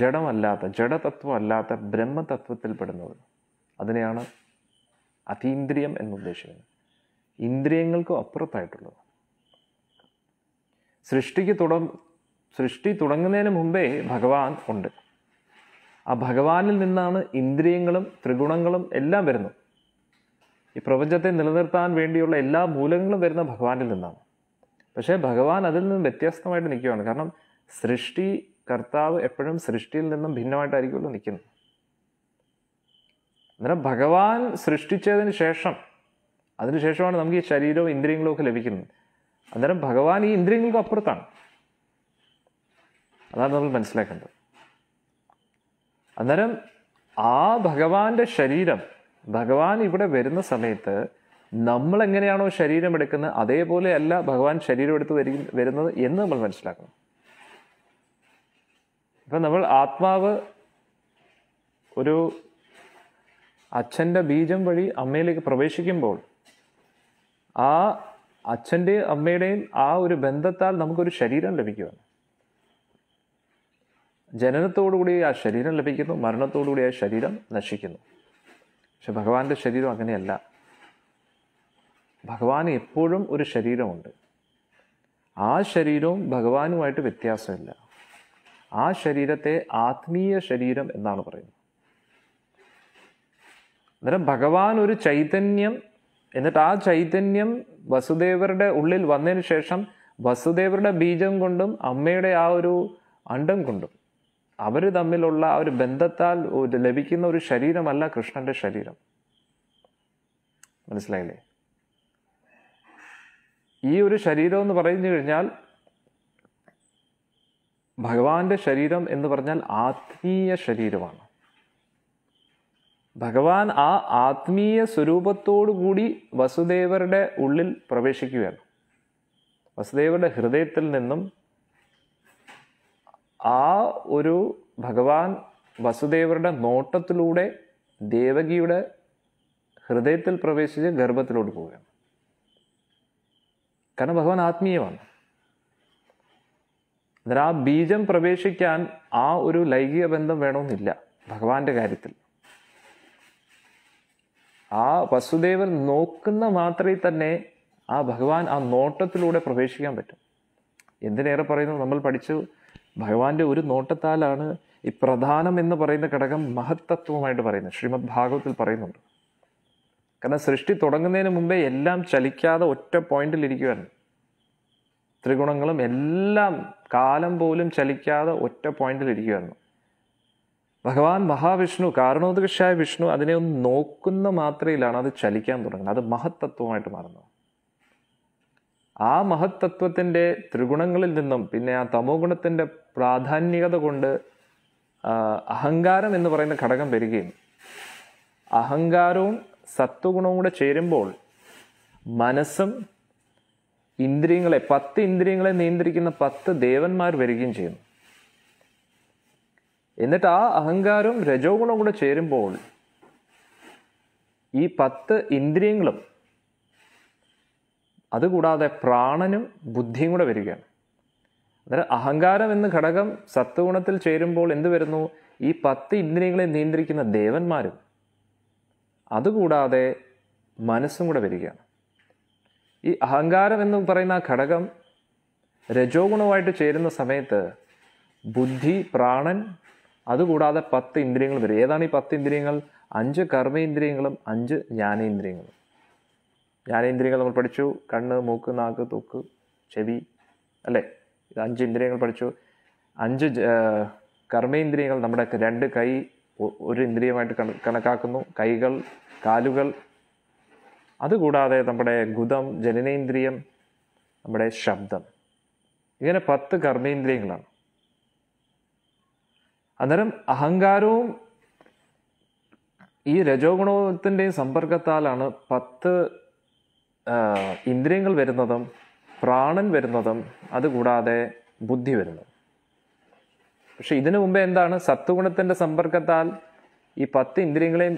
ജഡമല്ലാത്ത ജഡതത്വം അല്ലാത്ത ബ്രഹ്മതത്വത്തിൽ അതിനെയാണ് അതീന്ദ്രിയം എന്നുദ്ദേശിക്കുന്നത് ഇന്ദ്രിയങ്ങൾക്കും അപ്പുറത്തായിട്ടുള്ളത് സൃഷ്ടിക്ക് തുട സൃഷ്ടി തുടങ്ങുന്നതിന് മുമ്പേ ഭഗവാൻ ഉണ്ട് ആ ഭഗവാനിൽ നിന്നാണ് ഇന്ദ്രിയങ്ങളും ത്രിഗുണങ്ങളും എല്ലാം വരുന്നത് ഈ പ്രപഞ്ചത്തെ നിലനിർത്താൻ വേണ്ടിയുള്ള എല്ലാ മൂലങ്ങളും വരുന്ന ഭഗവാനിൽ നിന്നാണ് പക്ഷേ ഭഗവാൻ അതിൽ നിന്ന് വ്യത്യസ്തമായിട്ട് നിൽക്കുകയാണ് കാരണം സൃഷ്ടി കർത്താവ് എപ്പോഴും സൃഷ്ടിയിൽ നിന്നും ഭിന്നമായിട്ടായിരിക്കുമല്ലോ നിൽക്കുന്നത് അന്നേരം ഭഗവാൻ സൃഷ്ടിച്ചതിന് ശേഷം അതിനുശേഷമാണ് നമുക്ക് ഈ ശരീരവും ഇന്ദ്രിയങ്ങളും ഒക്കെ ലഭിക്കുന്നത് അന്നേരം ഭഗവാൻ ഈ ഇന്ദ്രിയങ്ങൾക്ക് അപ്പുറത്താണ് അതാണ് നമ്മൾ മനസ്സിലാക്കേണ്ടത് അന്നേരം ആ ഭഗവാന്റെ ശരീരം ഭഗവാൻ ഇവിടെ വരുന്ന സമയത്ത് നമ്മൾ എങ്ങനെയാണോ ശരീരം എടുക്കുന്നത് അതേപോലെയല്ല ഭഗവാൻ ശരീരം എടുത്ത് വരുന്നത് എന്ന് നമ്മൾ മനസ്സിലാക്കണം അപ്പം നമ്മൾ ആത്മാവ് ഒരു അച്ഛൻ്റെ ബീജം വഴി അമ്മയിലേക്ക് പ്രവേശിക്കുമ്പോൾ ആ അച്ഛൻ്റെയും അമ്മയുടെയും ആ ഒരു ബന്ധത്താൽ നമുക്കൊരു ശരീരം ലഭിക്കുകയാണ് ജനനത്തോടുകൂടി ആ ശരീരം ലഭിക്കുന്നു മരണത്തോടുകൂടി ആ ശരീരം നശിക്കുന്നു പക്ഷെ ഭഗവാന്റെ ശരീരം അങ്ങനെയല്ല ഭഗവാന് എപ്പോഴും ഒരു ശരീരമുണ്ട് ആ ശരീരവും ഭഗവാനുമായിട്ട് വ്യത്യാസമില്ല ആ ശരീരത്തെ ആത്മീയ ശരീരം എന്നാണ് പറയുന്നത് അന്നേരം ഭഗവാൻ ഒരു ചൈതന്യം എന്നിട്ട് ആ ചൈതന്യം വസുദേവരുടെ ഉള്ളിൽ വന്നതിന് ശേഷം വസുദേവരുടെ ബീജം കൊണ്ടും അമ്മയുടെ ആ ഒരു അണ്ടം കൊണ്ടും അവർ തമ്മിലുള്ള ആ ഒരു ബന്ധത്താൽ ലഭിക്കുന്ന ഒരു ശരീരമല്ല കൃഷ്ണന്റെ ശരീരം മനസ്സിലായില്ലേ ഈ ഒരു ശരീരം എന്ന് പറഞ്ഞു കഴിഞ്ഞാൽ ഭഗവാന്റെ ശരീരം എന്ന് പറഞ്ഞാൽ ആത്മീയ ശരീരമാണ് ഭഗവാൻ ആ ആത്മീയ കൂടി വസുദേവരുടെ ഉള്ളിൽ പ്രവേശിക്കുകയാണ് വസുദേവരുടെ ഹൃദയത്തിൽ നിന്നും ആ ഒരു ഭഗവാൻ വസുദേവരുടെ നോട്ടത്തിലൂടെ ദേവകിയുടെ ഹൃദയത്തിൽ പ്രവേശിച്ച് ഗർഭത്തിലോട്ട് പോവുകയാണ് കാരണം ഭഗവാൻ ആത്മീയമാണ് എന്നാൽ ആ ബീജം പ്രവേശിക്കാൻ ആ ഒരു ലൈംഗിക ബന്ധം വേണമെന്നില്ല ഭഗവാന്റെ കാര്യത്തിൽ ആ വസുദേവൻ നോക്കുന്ന മാത്രമേ തന്നെ ആ ഭഗവാൻ ആ നോട്ടത്തിലൂടെ പ്രവേശിക്കാൻ പറ്റും എന്തിനേറെ പറയുന്നു നമ്മൾ പഠിച്ചു ഭഗവാന്റെ ഒരു നോട്ടത്താലാണ് ഈ പ്രധാനം എന്ന് പറയുന്ന ഘടകം മഹത്തത്വമായിട്ട് പറയുന്നത് ശ്രീമദ് ഭാഗവത്തിൽ പറയുന്നുണ്ട് കാരണം സൃഷ്ടി തുടങ്ങുന്നതിന് മുമ്പേ എല്ലാം ചലിക്കാതെ ഒറ്റ പോയിന്റിൽ ഇരിക്കുകയാണ് ത്രിഗുണങ്ങളും എല്ലാം കാലം പോലും ചലിക്കാതെ ഒറ്റ പോയിന്റിൽ ഇരിക്കുകയായിരുന്നു ഭഗവാൻ മഹാവിഷ്ണു കാരണോദൃശായ വിഷ്ണു അതിനെ ഒന്ന് നോക്കുന്ന മാത്രയിലാണ് അത് ചലിക്കാൻ തുടങ്ങുന്നത് അത് മഹത്തത്വമായിട്ട് മാറുന്നത് ആ മഹത്തത്വത്തിൻ്റെ ത്രിഗുണങ്ങളിൽ നിന്നും പിന്നെ ആ തമോ ഗുണത്തിൻ്റെ പ്രാധാന്യത കൊണ്ട് അഹങ്കാരം എന്ന് പറയുന്ന ഘടകം വരികയും അഹങ്കാരവും സത്വഗുണവും കൂടെ ചേരുമ്പോൾ മനസ്സും ഇന്ദ്രിയങ്ങളെ പത്ത് ഇന്ദ്രിയങ്ങളെ നിയന്ത്രിക്കുന്ന പത്ത് ദേവന്മാർ വരികയും ചെയ്യുന്നു എന്നിട്ട് ആ അഹങ്കാരവും രജോഗുണവും കൂടെ ചേരുമ്പോൾ ഈ പത്ത് ഇന്ദ്രിയങ്ങളും അതുകൂടാതെ പ്രാണനും ബുദ്ധിയും കൂടെ വരികയാണ് അന്നേരം അഹങ്കാരം എന്ന ഘടകം സത്വഗുണത്തിൽ ചേരുമ്പോൾ എന്ത് വരുന്നു ഈ പത്ത് ഇന്ദ്രിയങ്ങളെ നിയന്ത്രിക്കുന്ന ദേവന്മാരും അതുകൂടാതെ മനസ്സും കൂടെ വരികയാണ് ഈ അഹങ്കാരം എന്ന് പറയുന്ന ആ ഘടകം രജോ ഗുണമായിട്ട് ചേരുന്ന സമയത്ത് ബുദ്ധി പ്രാണൻ അതുകൂടാതെ പത്ത് ഇന്ദ്രിയങ്ങൾ വരും ഏതാണ് ഈ പത്ത് ഇന്ദ്രിയങ്ങൾ അഞ്ച് കർമ്മേന്ദ്രിയങ്ങളും അഞ്ച് ജ്ഞാനേന്ദ്രിയങ്ങളും ജ്ഞാനേന്ദ്രിയങ്ങൾ നമ്മൾ പഠിച്ചു കണ്ണ് മൂക്ക് നാക്ക് തൊക്ക് ചെവി അല്ലേ ഇത് അഞ്ച് ഇന്ദ്രിയങ്ങൾ പഠിച്ചു അഞ്ച് കർമ്മേന്ദ്രിയങ്ങൾ നമ്മുടെ രണ്ട് കൈ ഒരു ഇന്ദ്രിയമായിട്ട് കണക്കാക്കുന്നു കൈകൾ കാലുകൾ അതുകൂടാതെ നമ്മുടെ ഗുദം ജനനേന്ദ്രിയം നമ്മുടെ ശബ്ദം ഇങ്ങനെ പത്ത് കർമ്മേന്ദ്രിയങ്ങളാണ് അന്നേരം അഹങ്കാരവും ഈ രജോ ഗുണത്തിൻ്റെയും സമ്പർക്കത്താലാണ് പത്ത് ഇന്ദ്രിയങ്ങൾ വരുന്നതും പ്രാണൻ വരുന്നതും അതുകൂടാതെ ബുദ്ധി വരുന്നതും പക്ഷെ ഇതിനു മുമ്പേ എന്താണ് സത്വഗുണത്തിൻ്റെ സമ്പർക്കത്താൽ ഈ പത്ത് ഇന്ദ്രിയങ്ങളെയും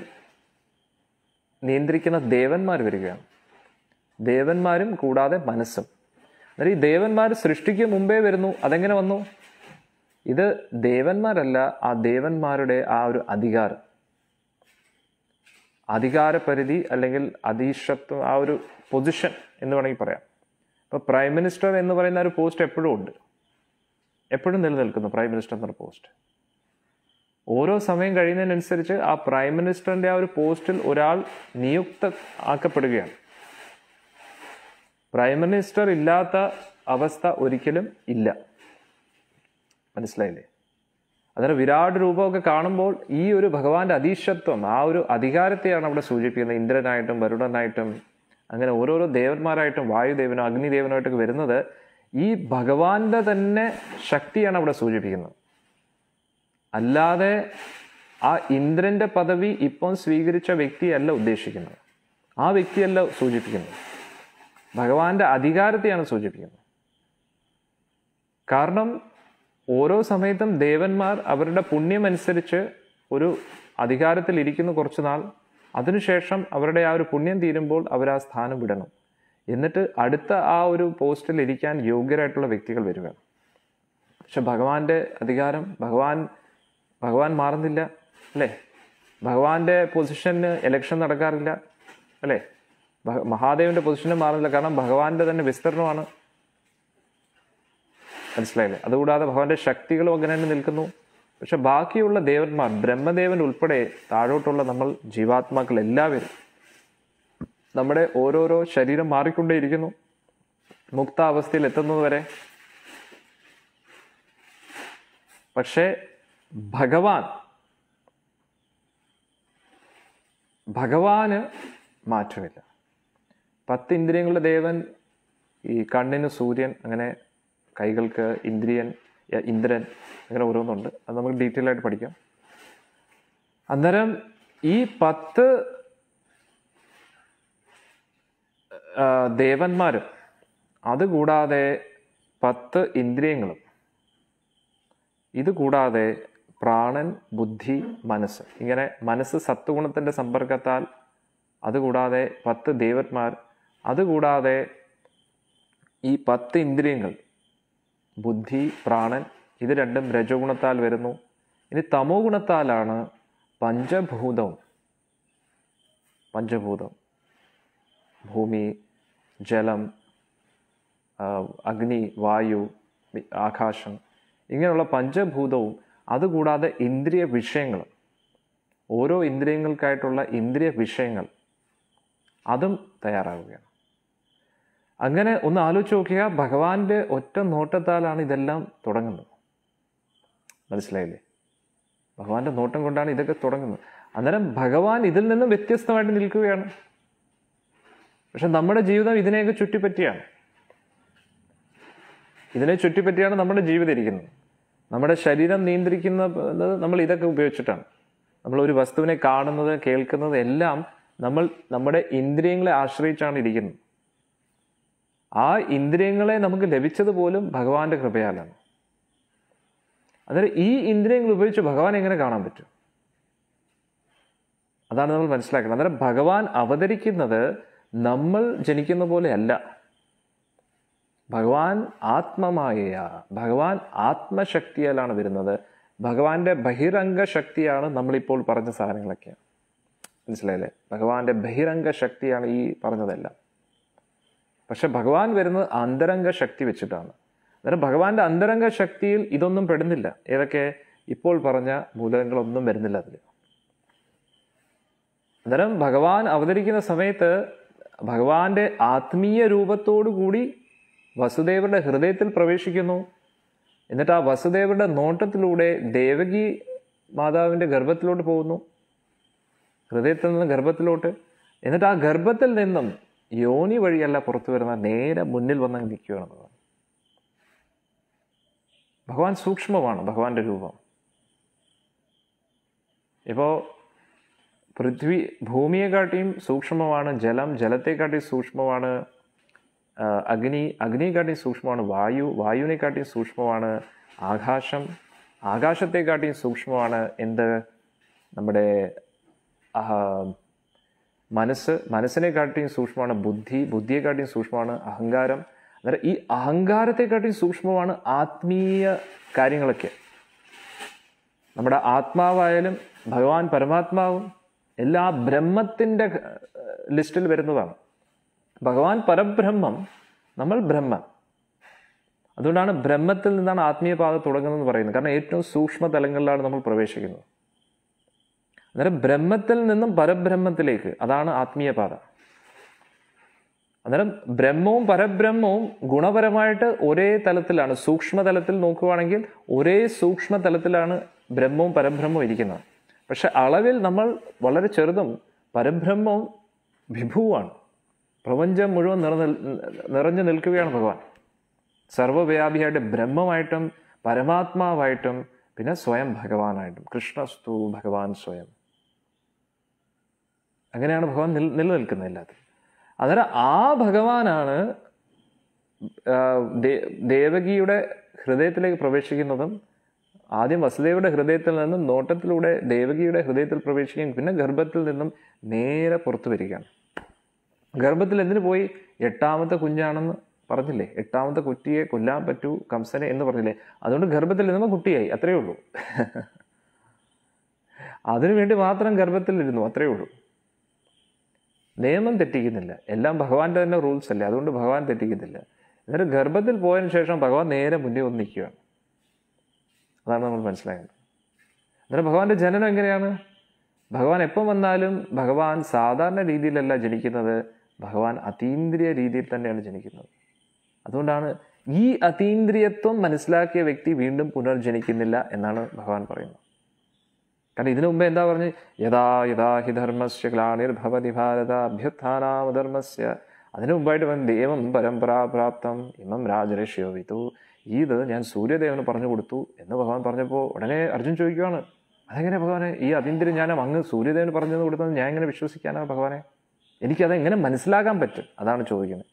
നിയന്ത്രിക്കുന്ന ദേവന്മാർ വരികയാണ് ദേവന്മാരും കൂടാതെ മനസ്സും അതായത് ഈ ദേവന്മാർ സൃഷ്ടിക്ക് മുമ്പേ വരുന്നു അതെങ്ങനെ വന്നു ഇത് ദേവന്മാരല്ല ആ ദേവന്മാരുടെ ആ ഒരു അധികാരം അധികാരപരിധി അല്ലെങ്കിൽ അതീശത്വം ആ ഒരു പൊസിഷൻ എന്ന് വേണമെങ്കിൽ പറയാം ഇപ്പോൾ പ്രൈം മിനിസ്റ്റർ എന്ന് പറയുന്ന ഒരു പോസ്റ്റ് എപ്പോഴും ഉണ്ട് എപ്പോഴും നിലനിൽക്കുന്നു പ്രൈം മിനിസ്റ്റർ എന്നൊരു പോസ്റ്റ് ഓരോ സമയം കഴിയുന്നതിനനുസരിച്ച് ആ പ്രൈം മിനിസ്റ്ററിൻ്റെ ആ ഒരു പോസ്റ്റിൽ ഒരാൾ നിയുക്ത ആക്കപ്പെടുകയാണ് പ്രൈം മിനിസ്റ്റർ ഇല്ലാത്ത അവസ്ഥ ഒരിക്കലും ഇല്ല മനസ്സിലായില്ലേ അതിന് വിരാട് രൂപമൊക്കെ കാണുമ്പോൾ ഈ ഒരു ഭഗവാന്റെ അതീശത്വം ആ ഒരു അധികാരത്തെയാണ് അവിടെ സൂചിപ്പിക്കുന്നത് ഇന്ദ്രനായിട്ടും വരുണനായിട്ടും അങ്ങനെ ഓരോരോ ദേവന്മാരായിട്ടും വായുദേവനോ അഗ്നിദേവനോ ആയിട്ടൊക്കെ വരുന്നത് ഈ ഭഗവാന്റെ തന്നെ ശക്തിയാണ് അവിടെ സൂചിപ്പിക്കുന്നത് അല്ലാതെ ആ ഇന്ദ്രന്റെ പദവി ഇപ്പം സ്വീകരിച്ച വ്യക്തിയല്ല ഉദ്ദേശിക്കുന്നത് ആ വ്യക്തിയല്ല സൂചിപ്പിക്കുന്നത് ഭഗവാന്റെ അധികാരത്തെയാണ് സൂചിപ്പിക്കുന്നത് കാരണം ഓരോ സമയത്തും ദേവന്മാർ അവരുടെ പുണ്യമനുസരിച്ച് ഒരു അധികാരത്തിൽ ഇരിക്കുന്നു കുറച്ച് നാൾ അതിനുശേഷം അവരുടെ ആ ഒരു പുണ്യം തീരുമ്പോൾ അവർ ആ സ്ഥാനം വിടണം എന്നിട്ട് അടുത്ത ആ ഒരു പോസ്റ്റിൽ ഇരിക്കാൻ യോഗ്യരായിട്ടുള്ള വ്യക്തികൾ വരിക പക്ഷെ ഭഗവാന്റെ അധികാരം ഭഗവാൻ ഭഗവാൻ മാറുന്നില്ല അല്ലേ ഭഗവാന്റെ പൊസിഷന് ഇലക്ഷൻ നടക്കാറില്ല അല്ലേ മഹാദേവന്റെ പൊസിഷനും മാറുന്നില്ല കാരണം ഭഗവാന്റെ തന്നെ വിസ്തരണമാണ് മനസ്സിലായില്ലേ അതുകൂടാതെ ഭഗവാന്റെ ശക്തികളും അങ്ങനെ തന്നെ നിൽക്കുന്നു പക്ഷെ ബാക്കിയുള്ള ദേവന്മാർ ബ്രഹ്മദേവൻ ഉൾപ്പെടെ താഴോട്ടുള്ള നമ്മൾ ജീവാത്മാക്കൾ എല്ലാവരും നമ്മുടെ ഓരോരോ ശരീരം മാറിക്കൊണ്ടേയിരിക്കുന്നു മുക്താവസ്ഥയിൽ എത്തുന്നത് വരെ പക്ഷേ ഭഗവാൻ ഭഗവാന് മാറ്റമില്ല പത്ത് ഇന്ദ്രിയങ്ങളുടെ ദേവൻ ഈ കണ്ണിന് സൂര്യൻ അങ്ങനെ കൈകൾക്ക് ഇന്ദ്രിയൻ ഇന്ദ്രൻ അങ്ങനെ ഓരോന്നുണ്ട് അത് നമുക്ക് ഡീറ്റെയിൽ ആയിട്ട് പഠിക്കാം അന്നേരം ഈ പത്ത് ദേവന്മാരും അതുകൂടാതെ പത്ത് ഇന്ദ്രിയങ്ങളും ഇതുകൂടാതെ പ്രാണൻ ബുദ്ധി മനസ്സ് ഇങ്ങനെ മനസ്സ് സത്വഗുണത്തിൻ്റെ സമ്പർക്കത്താൽ അതുകൂടാതെ പത്ത് ദേവന്മാർ അതുകൂടാതെ ഈ പത്ത് ഇന്ദ്രിയങ്ങൾ ബുദ്ധി പ്രാണൻ ഇത് രണ്ടും രജഗുണത്താൽ വരുന്നു ഇനി തമോ ഗുണത്താലാണ് പഞ്ചഭൂതവും പഞ്ചഭൂതം ഭൂമി ജലം അഗ്നി വായു ആകാശം ഇങ്ങനെയുള്ള പഞ്ചഭൂതവും അതുകൂടാതെ ഇന്ദ്രിയ വിഷയങ്ങൾ ഓരോ ഇന്ദ്രിയങ്ങൾക്കായിട്ടുള്ള ഇന്ദ്രിയ വിഷയങ്ങൾ അതും തയ്യാറാവുകയാണ് അങ്ങനെ ഒന്ന് ആലോചിച്ച് നോക്കുക ഭഗവാന്റെ ഒറ്റ നോട്ടത്താലാണ് ഇതെല്ലാം തുടങ്ങുന്നത് മനസ്സിലായില്ലേ ഭഗവാന്റെ നോട്ടം കൊണ്ടാണ് ഇതൊക്കെ തുടങ്ങുന്നത് അന്നേരം ഭഗവാൻ ഇതിൽ നിന്നും വ്യത്യസ്തമായിട്ട് നിൽക്കുകയാണ് പക്ഷെ നമ്മുടെ ജീവിതം ഇതിനെയൊക്കെ ചുറ്റിപ്പറ്റിയാണ് ഇതിനെ ചുറ്റിപ്പറ്റിയാണ് നമ്മുടെ ജീവിതം ഇരിക്കുന്നത് നമ്മുടെ ശരീരം നിയന്ത്രിക്കുന്നത് നമ്മൾ ഇതൊക്കെ ഉപയോഗിച്ചിട്ടാണ് നമ്മൾ ഒരു വസ്തുവിനെ കാണുന്നത് കേൾക്കുന്നത് എല്ലാം നമ്മൾ നമ്മുടെ ഇന്ദ്രിയങ്ങളെ ആശ്രയിച്ചാണ് ഇരിക്കുന്നത് ആ ഇന്ദ്രിയങ്ങളെ നമുക്ക് ലഭിച്ചത് പോലും ഭഗവാന്റെ കൃപയാലാണ് അതായത് ഈ ഇന്ദ്രിയങ്ങൾ ഉപയോഗിച്ച് ഭഗവാൻ എങ്ങനെ കാണാൻ പറ്റും അതാണ് നമ്മൾ മനസ്സിലാക്കുന്നത് അന്നേരം ഭഗവാൻ അവതരിക്കുന്നത് നമ്മൾ ജനിക്കുന്ന പോലെയല്ല ഭഗവാൻ ആത്മമായയ ഭഗവാൻ ആത്മശക്തിയാലാണ് വരുന്നത് ഭഗവാന്റെ ബഹിരംഗ ശക്തിയാണ് നമ്മളിപ്പോൾ പറഞ്ഞ സാധനങ്ങളൊക്കെ മനസ്സിലായില്ലേ ഭഗവാന്റെ ബഹിരംഗ ശക്തിയാണ് ഈ പറഞ്ഞതെല്ലാം പക്ഷെ ഭഗവാൻ വരുന്നത് അന്തരംഗ ശക്തി വെച്ചിട്ടാണ് അന്നേരം ഭഗവാന്റെ അന്തരംഗ ശക്തിയിൽ ഇതൊന്നും പെടുന്നില്ല ഏതൊക്കെ ഇപ്പോൾ പറഞ്ഞ മൂലകങ്ങളൊന്നും വരുന്നില്ല അതിൽ അന്നേരം ഭഗവാൻ അവതരിക്കുന്ന സമയത്ത് ഭഗവാന്റെ ആത്മീയ രൂപത്തോടു കൂടി വസുദേവരുടെ ഹൃദയത്തിൽ പ്രവേശിക്കുന്നു എന്നിട്ട് ആ വസുദേവരുടെ നോട്ടത്തിലൂടെ ദേവകി മാതാവിൻ്റെ ഗർഭത്തിലോട്ട് പോകുന്നു ഹൃദയത്തിൽ നിന്ന് ഗർഭത്തിലോട്ട് എന്നിട്ട് ആ ഗർഭത്തിൽ നിന്നും യോനി വഴിയല്ല പുറത്തു വരുന്ന നേരെ മുന്നിൽ വന്ന് നിൽക്കുകയാണെന്നതാണ് ഭഗവാൻ ഭഗവാൻ സൂക്ഷ്മമാണ് ഭഗവാന്റെ രൂപം ഇപ്പോൾ പൃഥ്വി ഭൂമിയെക്കാട്ടിയും സൂക്ഷ്മമാണ് ജലം ജലത്തെക്കാട്ടിയും സൂക്ഷ്മമാണ് അഗ്നി അഗ്നിയെക്കാട്ടിയും സൂക്ഷ്മമാണ് വായു വായുവിനെക്കാട്ടിയും സൂക്ഷ്മമാണ് ആകാശം ആകാശത്തെക്കാട്ടിയും സൂക്ഷ്മമാണ് എന്ത് നമ്മുടെ മനസ്സ് മനസ്സിനെക്കാട്ടിയും സൂക്ഷ്മമാണ് ബുദ്ധി ബുദ്ധിയെക്കാട്ടിയും സൂക്ഷ്മമാണ് അഹങ്കാരം അന്നേരം ഈ അഹങ്കാരത്തെക്കാട്ടിയും സൂക്ഷ്മമാണ് ആത്മീയ കാര്യങ്ങളൊക്കെ നമ്മുടെ ആത്മാവായാലും ഭഗവാൻ പരമാത്മാവും എല്ലാ ബ്രഹ്മത്തിൻ്റെ ലിസ്റ്റിൽ വരുന്നതാണ് ഭഗവാൻ പരബ്രഹ്മം നമ്മൾ ബ്രഹ്മം അതുകൊണ്ടാണ് ബ്രഹ്മത്തിൽ നിന്നാണ് ആത്മീയ പാത തുടങ്ങുന്നതെന്ന് പറയുന്നത് കാരണം ഏറ്റവും സൂക്ഷ്മ തലങ്ങളിലാണ് നമ്മൾ പ്രവേശിക്കുന്നത് അന്നേരം ബ്രഹ്മത്തിൽ നിന്നും പരബ്രഹ്മത്തിലേക്ക് അതാണ് ആത്മീയ പാത അന്നേരം ബ്രഹ്മവും പരബ്രഹ്മവും ഗുണപരമായിട്ട് ഒരേ തലത്തിലാണ് സൂക്ഷ്മ തലത്തിൽ നോക്കുവാണെങ്കിൽ ഒരേ സൂക്ഷ്മ തലത്തിലാണ് ബ്രഹ്മവും പരബ്രഹ്മവും ഇരിക്കുന്നത് പക്ഷെ അളവിൽ നമ്മൾ വളരെ ചെറുതും പരബ്രഹ്മവും വിഭുവാണ് പ്രപഞ്ചം മുഴുവൻ നിറ നിറഞ്ഞു നിൽക്കുകയാണ് ഭഗവാൻ സർവവ്യാപിയായിട്ട് ബ്രഹ്മമായിട്ടും പരമാത്മാവായിട്ടും പിന്നെ സ്വയം ഭഗവാനായിട്ടും കൃഷ്ണസ്തു ഭഗവാൻ സ്വയം അങ്ങനെയാണ് ഭഗവാൻ നിൽ നിലനിൽക്കുന്നത് എല്ലാത്തിൽ അന്നേരം ആ ഭഗവാനാണ് ദേവകിയുടെ ഹൃദയത്തിലേക്ക് പ്രവേശിക്കുന്നതും ആദ്യം വസുദേവയുടെ ഹൃദയത്തിൽ നിന്നും നോട്ടത്തിലൂടെ ദേവകിയുടെ ഹൃദയത്തിൽ പ്രവേശിക്കുകയും പിന്നെ ഗർഭത്തിൽ നിന്നും നേരെ പുറത്തു വരികയാണ് ഗർഭത്തിൽ എന്തിനു പോയി എട്ടാമത്തെ കുഞ്ഞാണെന്ന് പറഞ്ഞില്ലേ എട്ടാമത്തെ കുറ്റിയെ കൊല്ലാൻ പറ്റൂ കംസനെ എന്ന് പറഞ്ഞില്ലേ അതുകൊണ്ട് ഗർഭത്തിൽ നിന്നും കുട്ടിയായി അത്രയേ ഉള്ളൂ അതിനു വേണ്ടി മാത്രം ഗർഭത്തിലിരുന്നു അത്രയേ ഉള്ളൂ നിയമം തെറ്റിക്കുന്നില്ല എല്ലാം ഭഗവാന്റെ തന്നെ റൂൾസ് അല്ലേ അതുകൊണ്ട് ഭഗവാൻ തെറ്റിക്കുന്നില്ല എന്നിട്ട് ഗർഭത്തിൽ പോയതിനു ശേഷം ഭഗവാൻ നേരെ മുന്നിൽ വന്ന് അതാണ് നമ്മൾ മനസ്സിലാക്കുന്നത് എന്നിട്ട് ഭഗവാന്റെ ജനനം എങ്ങനെയാണ് ഭഗവാൻ എപ്പം വന്നാലും ഭഗവാൻ സാധാരണ രീതിയിലല്ല ജനിക്കുന്നത് ഭഗവാൻ അതീന്ദ്രിയ രീതിയിൽ തന്നെയാണ് ജനിക്കുന്നത് അതുകൊണ്ടാണ് ഈ അതീന്ദ്രിയത്വം മനസ്സിലാക്കിയ വ്യക്തി വീണ്ടും പുനർജനിക്കുന്നില്ല എന്നാണ് ഭഗവാൻ പറയുന്നത് കാരണം ഇതിനു മുമ്പ് എന്താ പറഞ്ഞ് യഥാ യഥാ ഹി ധർമ്മസ്യ ക്ലാണിർഭവതി ഭാരത അഭ്യുത്ഥാനാമധർമ്മസ്യ അതിനു മുമ്പായിട്ട് പറഞ്ഞു ദേവം പരമ്പരാപ്രാപ്തം ഇമം രാജഋഷിയോ വിതു ഇത് ഞാൻ സൂര്യദേവന് പറഞ്ഞു കൊടുത്തു എന്ന് ഭഗവാൻ പറഞ്ഞപ്പോൾ ഉടനെ അർജുൻ ചോദിക്കുവാണ് അതെങ്ങനെ ഭഗവാനെ ഈ അതീന്ദ്രിയ ഞാൻ അങ്ങ് സൂര്യദേവന് പറഞ്ഞു കൊടുത്തത് ഞാൻ എങ്ങനെ വിശ്വസിക്കാനാണ് ഭഗവാനെ എനിക്കത് എങ്ങനെ മനസ്സിലാക്കാൻ പറ്റും അതാണ് ചോദിക്കുന്നത്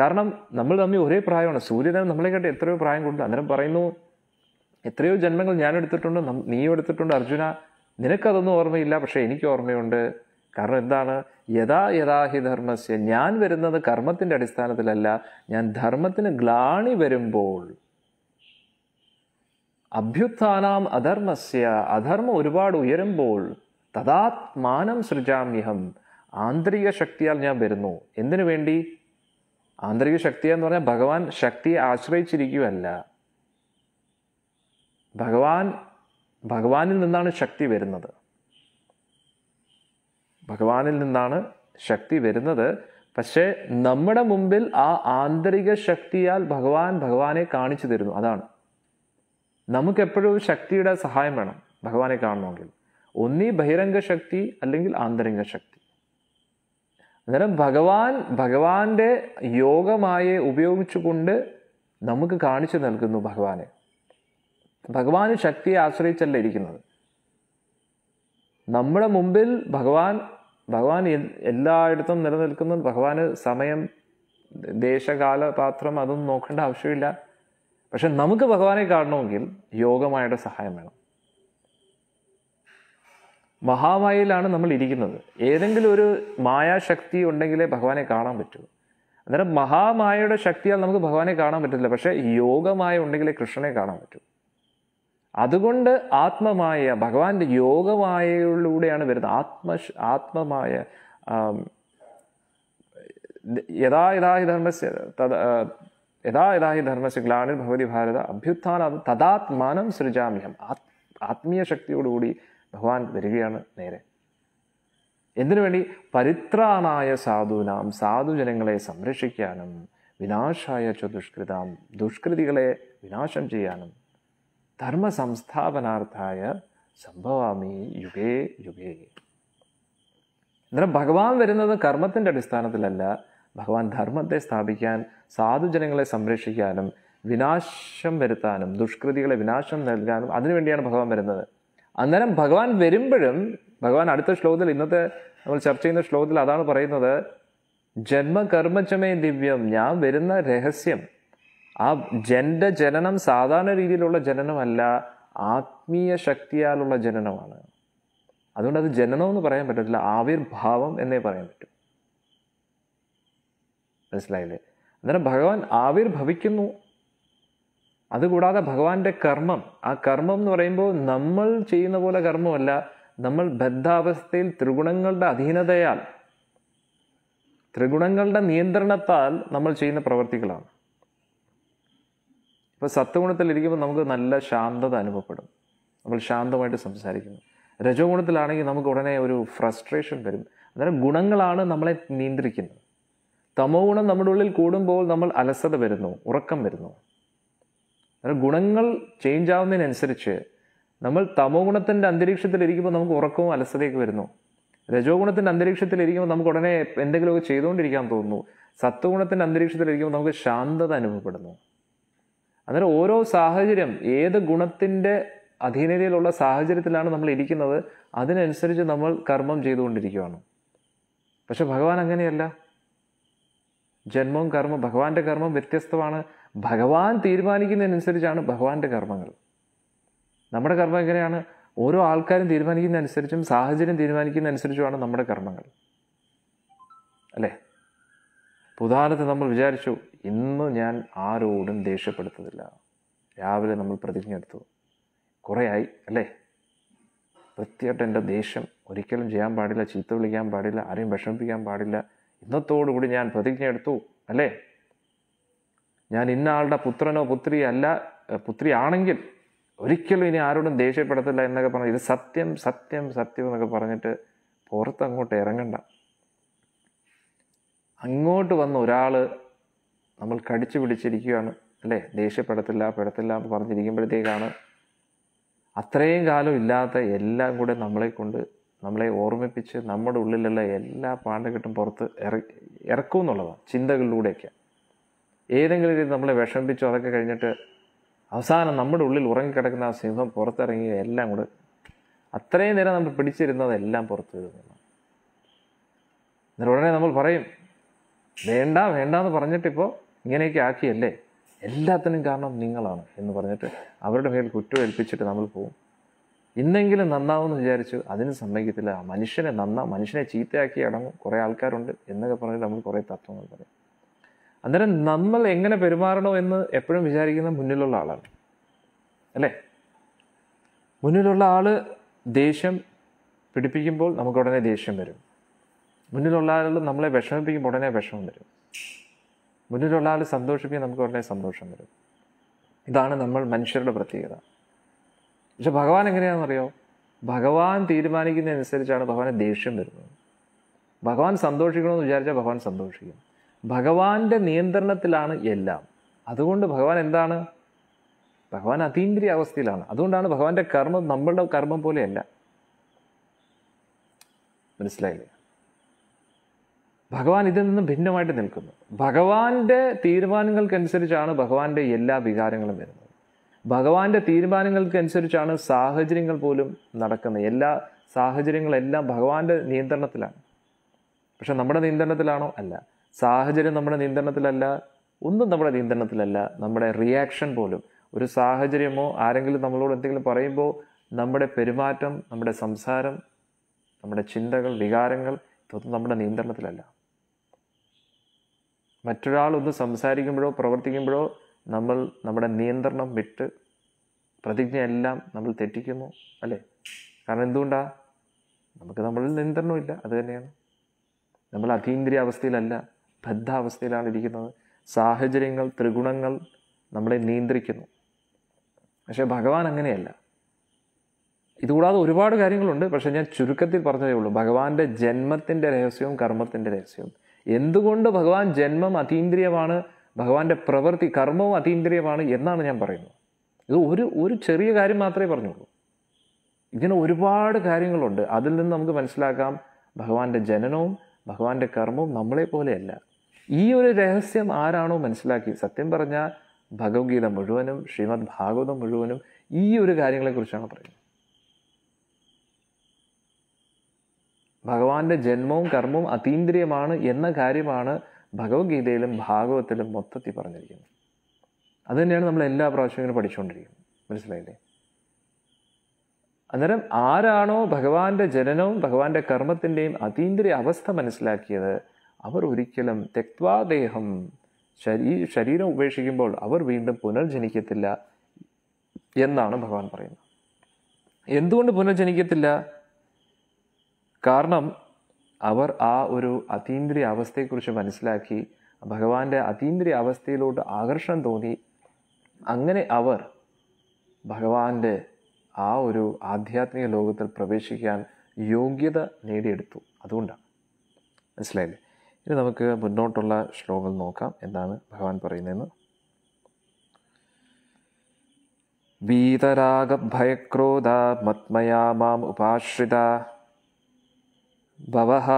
കാരണം നമ്മൾ തമ്മിൽ ഒരേ പ്രായമാണ് നമ്മളെ നമ്മളെക്കാട്ടി എത്രയോ പ്രായം കൊണ്ട് അന്നേരം പറയുന്നു എത്രയോ ജന്മങ്ങൾ ഞാൻ എടുത്തിട്ടുണ്ട് നീയും എടുത്തിട്ടുണ്ട് അർജുന നിനക്കതൊന്നും ഓർമ്മയില്ല പക്ഷേ എനിക്ക് ഓർമ്മയുണ്ട് കാരണം എന്താണ് യഥാ യഥാഹി ധർമ്മസ്യ ഞാൻ വരുന്നത് കർമ്മത്തിൻ്റെ അടിസ്ഥാനത്തിലല്ല ഞാൻ ധർമ്മത്തിന് ഗ്ലാണി വരുമ്പോൾ അഭ്യുത്ഥാനാം അധർമ്മസ്യ അധർമ്മം ഒരുപാട് ഉയരുമ്പോൾ തഥാത്മാനം സൃജാമ്യഹം ആന്തരിക ശക്തിയാൽ ഞാൻ വരുന്നു എന്തിനു വേണ്ടി ആന്തരിക ശക്തി എന്ന് പറഞ്ഞാൽ ഭഗവാൻ ശക്തിയെ ആശ്രയിച്ചിരിക്കുകയല്ല ഭഗവാൻ ഭഗവാനിൽ നിന്നാണ് ശക്തി വരുന്നത് ഭഗവാനിൽ നിന്നാണ് ശക്തി വരുന്നത് പക്ഷേ നമ്മുടെ മുമ്പിൽ ആ ആന്തരിക ശക്തിയാൽ ഭഗവാൻ ഭഗവാനെ കാണിച്ചു തരുന്നു അതാണ് നമുക്കെപ്പോഴും ശക്തിയുടെ സഹായം വേണം ഭഗവാനെ കാണണമെങ്കിൽ ഒന്നീ ബഹിരംഗ ശക്തി അല്ലെങ്കിൽ ആന്തരിക ശക്തി അന്നേരം ഭഗവാൻ ഭഗവാന്റെ യോഗമായെ ഉപയോഗിച്ചുകൊണ്ട് നമുക്ക് കാണിച്ചു നൽകുന്നു ഭഗവാനെ ഭഗവാൻ ശക്തിയെ ആശ്രയിച്ചല്ല ഇരിക്കുന്നത് നമ്മുടെ മുമ്പിൽ ഭഗവാൻ ഭഗവാൻ എല്ലായിടത്തും നിലനിൽക്കുന്നു ഭഗവാന് സമയം ദേശകാല പാത്രം അതൊന്നും നോക്കേണ്ട ആവശ്യമില്ല പക്ഷെ നമുക്ക് ഭഗവാനെ കാണണമെങ്കിൽ യോഗമായുടെ സഹായം വേണം മഹാമായയിലാണ് നമ്മൾ ഇരിക്കുന്നത് ഏതെങ്കിലും ഒരു മായാശക്തി ഉണ്ടെങ്കിലേ ഭഗവാനെ കാണാൻ പറ്റൂ അന്നേരം മഹാമായയുടെ ശക്തിയാൽ നമുക്ക് ഭഗവാനെ കാണാൻ പറ്റത്തില്ല പക്ഷേ യോഗമായ ഉണ്ടെങ്കിലേ കൃഷ്ണനെ കാണാൻ പറ്റൂ അതുകൊണ്ട് ആത്മമായ ഭഗവാന്റെ യോഗമായയിലൂടെയാണ് വരുന്നത് ആത്മ ആത്മമായ യഥാ യഥാഹി ധർമ്മസ് ധർമ്മസ്യ യഥാ യഥാഹി ധർമ്മസ് ധർമ്മസ്യ ഭഗവതി ഭാരത അഭ്യുത്ഥാന തഥാത്മാനം സൃജാമ്യം ആത്മീയ ശക്തിയോടുകൂടി ഭഗവാൻ വരികയാണ് നേരെ എന്തിനുവേണ്ടി പരിത്രാണായ സാധുനാം സാധുജനങ്ങളെ സംരക്ഷിക്കാനും വിനാശായ ച ദുഷ്കൃതാം ദുഷ്കൃതികളെ വിനാശം ചെയ്യാനും ധർമ്മ സംസ്ഥാപനാർത്ഥായ സംഭവാമി യുഗേ യുഗേ അന്നേരം ഭഗവാൻ വരുന്നത് കർമ്മത്തിൻ്റെ അടിസ്ഥാനത്തിലല്ല ഭഗവാൻ ധർമ്മത്തെ സ്ഥാപിക്കാൻ സാധുജനങ്ങളെ സംരക്ഷിക്കാനും വിനാശം വരുത്താനും ദുഷ്കൃതികളെ വിനാശം നൽകാനും അതിനുവേണ്ടിയാണ് ഭഗവാൻ വരുന്നത് അന്നേരം ഭഗവാൻ വരുമ്പോഴും ഭഗവാൻ അടുത്ത ശ്ലോകത്തിൽ ഇന്നത്തെ നമ്മൾ ചർച്ച ചെയ്യുന്ന ശ്ലോകത്തിൽ അതാണ് പറയുന്നത് ജന്മകർമ്മചമേ ദിവ്യം ഞാൻ വരുന്ന രഹസ്യം ആ ജൻ്റ ജനനം സാധാരണ രീതിയിലുള്ള ജനനമല്ല ആത്മീയ ശക്തിയാലുള്ള ജനനമാണ് അതുകൊണ്ട് അത് ജനനം എന്ന് പറയാൻ പറ്റത്തില്ല ആവിർഭാവം എന്നേ പറയാൻ പറ്റും മനസ്സിലായില്ലേ അന്നേരം ഭഗവാൻ ആവിർഭവിക്കുന്നു അതുകൂടാതെ ഭഗവാന്റെ കർമ്മം ആ കർമ്മം എന്ന് പറയുമ്പോൾ നമ്മൾ ചെയ്യുന്ന പോലെ കർമ്മമല്ല നമ്മൾ ബദ്ധാവസ്ഥയിൽ ത്രിഗുണങ്ങളുടെ അധീനതയാൽ ത്രിഗുണങ്ങളുടെ നിയന്ത്രണത്താൽ നമ്മൾ ചെയ്യുന്ന പ്രവർത്തികളാണ് ഇപ്പോൾ സത്വഗുണത്തിലിരിക്കുമ്പോൾ നമുക്ക് നല്ല ശാന്തത അനുഭവപ്പെടും നമ്മൾ ശാന്തമായിട്ട് സംസാരിക്കുന്നു രജോ ഗുണത്തിലാണെങ്കിൽ നമുക്ക് ഉടനെ ഒരു ഫ്രസ്ട്രേഷൻ വരും അന്നേരം ഗുണങ്ങളാണ് നമ്മളെ നിയന്ത്രിക്കുന്നത് തമോ ഗുണം നമ്മുടെ ഉള്ളിൽ കൂടുമ്പോൾ നമ്മൾ അലസത വരുന്നു ഉറക്കം വരുന്നു ഗുണങ്ങൾ ചേഞ്ച് ആവുന്നതിനനുസരിച്ച് നമ്മൾ തമോ ഗുണത്തിൻ്റെ അന്തരീക്ഷത്തിലിരിക്കുമ്പോൾ നമുക്ക് ഉറക്കവും അലസതയൊക്കെ വരുന്നു രജോ ഗുണത്തിൻ്റെ അന്തരീക്ഷത്തിലിരിക്കുമ്പോൾ നമുക്ക് ഉടനെ എന്തെങ്കിലുമൊക്കെ ചെയ്തുകൊണ്ടിരിക്കാൻ തോന്നുന്നു സത്വഗുണത്തിൻ്റെ അന്തരീക്ഷത്തിലിരിക്കുമ്പോൾ നമുക്ക് ശാന്തത അനുഭവപ്പെടുന്നു അന്നേരം ഓരോ സാഹചര്യം ഏത് ഗുണത്തിൻ്റെ അധീനതയിലുള്ള സാഹചര്യത്തിലാണ് നമ്മൾ ഇരിക്കുന്നത് അതിനനുസരിച്ച് നമ്മൾ കർമ്മം ചെയ്തുകൊണ്ടിരിക്കുകയാണ് പക്ഷെ ഭഗവാൻ അങ്ങനെയല്ല ജന്മവും കർമ്മം ഭഗവാന്റെ കർമ്മം വ്യത്യസ്തമാണ് ഭഗവാൻ തീരുമാനിക്കുന്നതിനനുസരിച്ചാണ് ഭഗവാന്റെ കർമ്മങ്ങൾ നമ്മുടെ കർമ്മം എങ്ങനെയാണ് ഓരോ ആൾക്കാരും തീരുമാനിക്കുന്നതനുസരിച്ചും സാഹചര്യം തീരുമാനിക്കുന്നതനുസരിച്ചുമാണ് നമ്മുടെ കർമ്മങ്ങൾ അല്ലേ ഉദാഹരണത്തിന് നമ്മൾ വിചാരിച്ചു ഇന്ന് ഞാൻ ആരോടും ദേഷ്യപ്പെടുത്തതില്ല രാവിലെ നമ്മൾ പ്രതിജ്ഞ എടുത്തു കുറേയായി അല്ലേ വൃത്തിയായിട്ട് എൻ്റെ ദേഷ്യം ഒരിക്കലും ചെയ്യാൻ പാടില്ല ചീത്ത വിളിക്കാൻ പാടില്ല ആരെയും വിഷമിപ്പിക്കാൻ പാടില്ല ഇന്നത്തോടുകൂടി ഞാൻ പ്രതിജ്ഞ എടുത്തു അല്ലേ ഞാൻ ഇന്ന ആളുടെ പുത്രനോ പുത്രി അല്ല ആണെങ്കിൽ ഒരിക്കലും ഇനി ആരോടും ദേഷ്യപ്പെടത്തില്ല എന്നൊക്കെ പറഞ്ഞു ഇത് സത്യം സത്യം സത്യം എന്നൊക്കെ പറഞ്ഞിട്ട് അങ്ങോട്ട് ഇറങ്ങണ്ട അങ്ങോട്ട് വന്ന ഒരാൾ നമ്മൾ കടിച്ചു പിടിച്ചിരിക്കുകയാണ് അല്ലേ ദേഷ്യപ്പെടത്തില്ല പെടത്തില്ല എന്ന് പറഞ്ഞിരിക്കുമ്പോഴത്തേക്കാണ് അത്രയും കാലം ഇല്ലാത്ത എല്ലാം കൂടെ നമ്മളെ കൊണ്ട് നമ്മളെ ഓർമ്മിപ്പിച്ച് നമ്മുടെ ഉള്ളിലുള്ള എല്ലാ പാണ്ഡകെട്ടും പുറത്ത് ഇറ ഇറക്കുമെന്നുള്ളതാണ് ചിന്തകളിലൂടെയൊക്കെ ഏതെങ്കിലും രീതി നമ്മളെ വിഷമിപ്പിച്ചോ അതൊക്കെ കഴിഞ്ഞിട്ട് അവസാനം നമ്മുടെ ഉള്ളിൽ ഉറങ്ങിക്കിടക്കുന്ന ആ സിംഹം പുറത്തിറങ്ങി എല്ലാം കൂടെ അത്രയും നേരം നമ്മൾ പിടിച്ചിരുന്നതെല്ലാം പുറത്തു വരുന്നു എന്നിട്ട് ഉടനെ നമ്മൾ പറയും വേണ്ട വേണ്ട എന്ന് പറഞ്ഞിട്ടിപ്പോൾ ഇങ്ങനെയൊക്കെ ആക്കിയല്ലേ എല്ലാത്തിനും കാരണം നിങ്ങളാണ് എന്ന് പറഞ്ഞിട്ട് അവരുടെ മേൽ കുറ്റം ഏൽപ്പിച്ചിട്ട് നമ്മൾ പോവും ഇന്നെങ്കിലും നന്നാവുമെന്ന് വിചാരിച്ചു അതിന് സമ്മതിക്കത്തില്ല മനുഷ്യനെ നന്നാ മനുഷ്യനെ ചീത്തയാക്കി അടങ്ങും കുറേ ആൾക്കാരുണ്ട് എന്നൊക്കെ പറഞ്ഞിട്ട് നമ്മൾ കുറേ തത്വങ്ങൾ പറയും അന്നേരം നമ്മൾ എങ്ങനെ പെരുമാറണോ എന്ന് എപ്പോഴും വിചാരിക്കുന്ന മുന്നിലുള്ള ആളാണ് അല്ലേ മുന്നിലുള്ള ആൾ ദേഷ്യം പിടിപ്പിക്കുമ്പോൾ നമുക്ക് ഉടനെ ദേഷ്യം വരും മുന്നിലുള്ള ആൾ നമ്മളെ വിഷമിപ്പിക്കുമ്പോൾ ഉടനെ വിഷമം വരും മുന്നിലുള്ള ആൾ സന്തോഷിപ്പിക്കാൻ നമുക്ക് ഉടനെ സന്തോഷം വരും ഇതാണ് നമ്മൾ മനുഷ്യരുടെ പ്രത്യേകത പക്ഷെ ഭഗവാൻ എങ്ങനെയാണെന്നറിയോ ഭഗവാൻ തീരുമാനിക്കുന്നതനുസരിച്ചാണ് ഭഗവാന് ദേഷ്യം വരുന്നത് ഭഗവാൻ സന്തോഷിക്കണമെന്ന് വിചാരിച്ചാൽ ഭഗവാൻ സന്തോഷിക്കും ഭഗവാന്റെ നിയന്ത്രണത്തിലാണ് എല്ലാം അതുകൊണ്ട് ഭഗവാൻ എന്താണ് ഭഗവാൻ അതീന്ദ്രിയ അവസ്ഥയിലാണ് അതുകൊണ്ടാണ് ഭഗവാന്റെ കർമ്മം നമ്മളുടെ കർമ്മം പോലെയല്ല മനസ്സിലായില്ലേ ഭഗവാൻ ഇതിൽ നിന്നും ഭിന്നമായിട്ട് നിൽക്കുന്നു ഭഗവാന്റെ തീരുമാനങ്ങൾക്കനുസരിച്ചാണ് ഭഗവാന്റെ എല്ലാ വികാരങ്ങളും വരുന്നത് ഭഗവാന്റെ തീരുമാനങ്ങൾക്കനുസരിച്ചാണ് സാഹചര്യങ്ങൾ പോലും നടക്കുന്നത് എല്ലാ സാഹചര്യങ്ങളെല്ലാം ഭഗവാന്റെ നിയന്ത്രണത്തിലാണ് പക്ഷെ നമ്മുടെ നിയന്ത്രണത്തിലാണോ അല്ല സാഹചര്യം നമ്മുടെ നിയന്ത്രണത്തിലല്ല ഒന്നും നമ്മുടെ നിയന്ത്രണത്തിലല്ല നമ്മുടെ റിയാക്ഷൻ പോലും ഒരു സാഹചര്യമോ ആരെങ്കിലും നമ്മളോട് എന്തെങ്കിലും പറയുമ്പോൾ നമ്മുടെ പെരുമാറ്റം നമ്മുടെ സംസാരം നമ്മുടെ ചിന്തകൾ വികാരങ്ങൾ ഇതൊന്നും നമ്മുടെ നിയന്ത്രണത്തിലല്ല മറ്റൊരാളൊന്ന് സംസാരിക്കുമ്പോഴോ പ്രവർത്തിക്കുമ്പോഴോ നമ്മൾ നമ്മുടെ നിയന്ത്രണം വിട്ട് പ്രതിജ്ഞയെല്ലാം നമ്മൾ തെറ്റിക്കുന്നു അല്ലേ കാരണം എന്തുകൊണ്ടാ നമുക്ക് നമ്മളിൽ നിയന്ത്രണമില്ല അത് തന്നെയാണ് നമ്മൾ അതീന്ദ്രിയ അവസ്ഥയിലല്ല ബദ്ധാവസ്ഥയിലാണ് ഇരിക്കുന്നത് സാഹചര്യങ്ങൾ ത്രിഗുണങ്ങൾ നമ്മളെ നിയന്ത്രിക്കുന്നു പക്ഷേ ഭഗവാൻ അങ്ങനെയല്ല ഇതുകൂടാതെ ഒരുപാട് കാര്യങ്ങളുണ്ട് പക്ഷേ ഞാൻ ചുരുക്കത്തിൽ പറഞ്ഞതേ ഉള്ളൂ ഭഗവാന്റെ ജന്മത്തിൻ്റെ രഹസ്യവും കർമ്മത്തിൻ്റെ രഹസ്യവും എന്തുകൊണ്ട് ഭഗവാൻ ജന്മം അതീന്ദ്രിയമാണ് ഭഗവാന്റെ പ്രവൃത്തി കർമ്മവും അതീന്ദ്രിയമാണ് എന്നാണ് ഞാൻ പറയുന്നത് ഇത് ഒരു ഒരു ചെറിയ കാര്യം മാത്രമേ പറഞ്ഞുള്ളൂ ഇങ്ങനെ ഒരുപാട് കാര്യങ്ങളുണ്ട് അതിൽ നിന്ന് നമുക്ക് മനസ്സിലാക്കാം ഭഗവാന്റെ ജനനവും ഭഗവാന്റെ കർമ്മവും നമ്മളെ പോലെയല്ല ഈ ഒരു രഹസ്യം ആരാണോ മനസ്സിലാക്കി സത്യം പറഞ്ഞാൽ ഭഗവത്ഗീത മുഴുവനും ശ്രീമദ് ഭാഗവതം മുഴുവനും ഈ ഒരു കാര്യങ്ങളെക്കുറിച്ചാണ് പറയുന്നത് ഭഗവാന്റെ ജന്മവും കർമ്മവും അതീന്ദ്രിയമാണ് എന്ന കാര്യമാണ് ഭഗവത്ഗീതയിലും ഭാഗവത്തിലും മൊത്തത്തിൽ പറഞ്ഞിരിക്കുന്നത് അത് തന്നെയാണ് നമ്മൾ എല്ലാ പ്രാവശ്യവും ഇങ്ങനെ പഠിച്ചുകൊണ്ടിരിക്കുന്നത് മനസ്സിലായില്ലേ അന്നേരം ആരാണോ ഭഗവാന്റെ ജനനവും ഭഗവാന്റെ കർമ്മത്തിൻ്റെയും അതീന്ദ്രിയ അവസ്ഥ മനസ്സിലാക്കിയത് അവർ ഒരിക്കലും തെക്വാദേഹം ശരീ ശരീരം ഉപേക്ഷിക്കുമ്പോൾ അവർ വീണ്ടും പുനർജനിക്കത്തില്ല എന്നാണ് ഭഗവാൻ പറയുന്നത് എന്തുകൊണ്ട് പുനർജനിക്കത്തില്ല കാരണം അവർ ആ ഒരു അതീന്ദ്രിയ അവസ്ഥയെക്കുറിച്ച് മനസ്സിലാക്കി ഭഗവാന്റെ അതീന്ദ്രിയ അവസ്ഥയിലോട്ട് ആകർഷണം തോന്നി അങ്ങനെ അവർ ഭഗവാന്റെ ആ ഒരു ആധ്യാത്മിക ലോകത്തിൽ പ്രവേശിക്കാൻ യോഗ്യത നേടിയെടുത്തു അതുകൊണ്ടാണ് മനസ്സിലായില്ലേ ഇനി നമുക്ക് മുന്നോട്ടുള്ള ശ്ലോകങ്ങൾ നോക്കാം എന്താണ് ഭഗവാൻ പറയുന്നതെന്ന് ഭയക്രോധ മത്മയാ മാം ഉപാശ്രിത ഭവഹ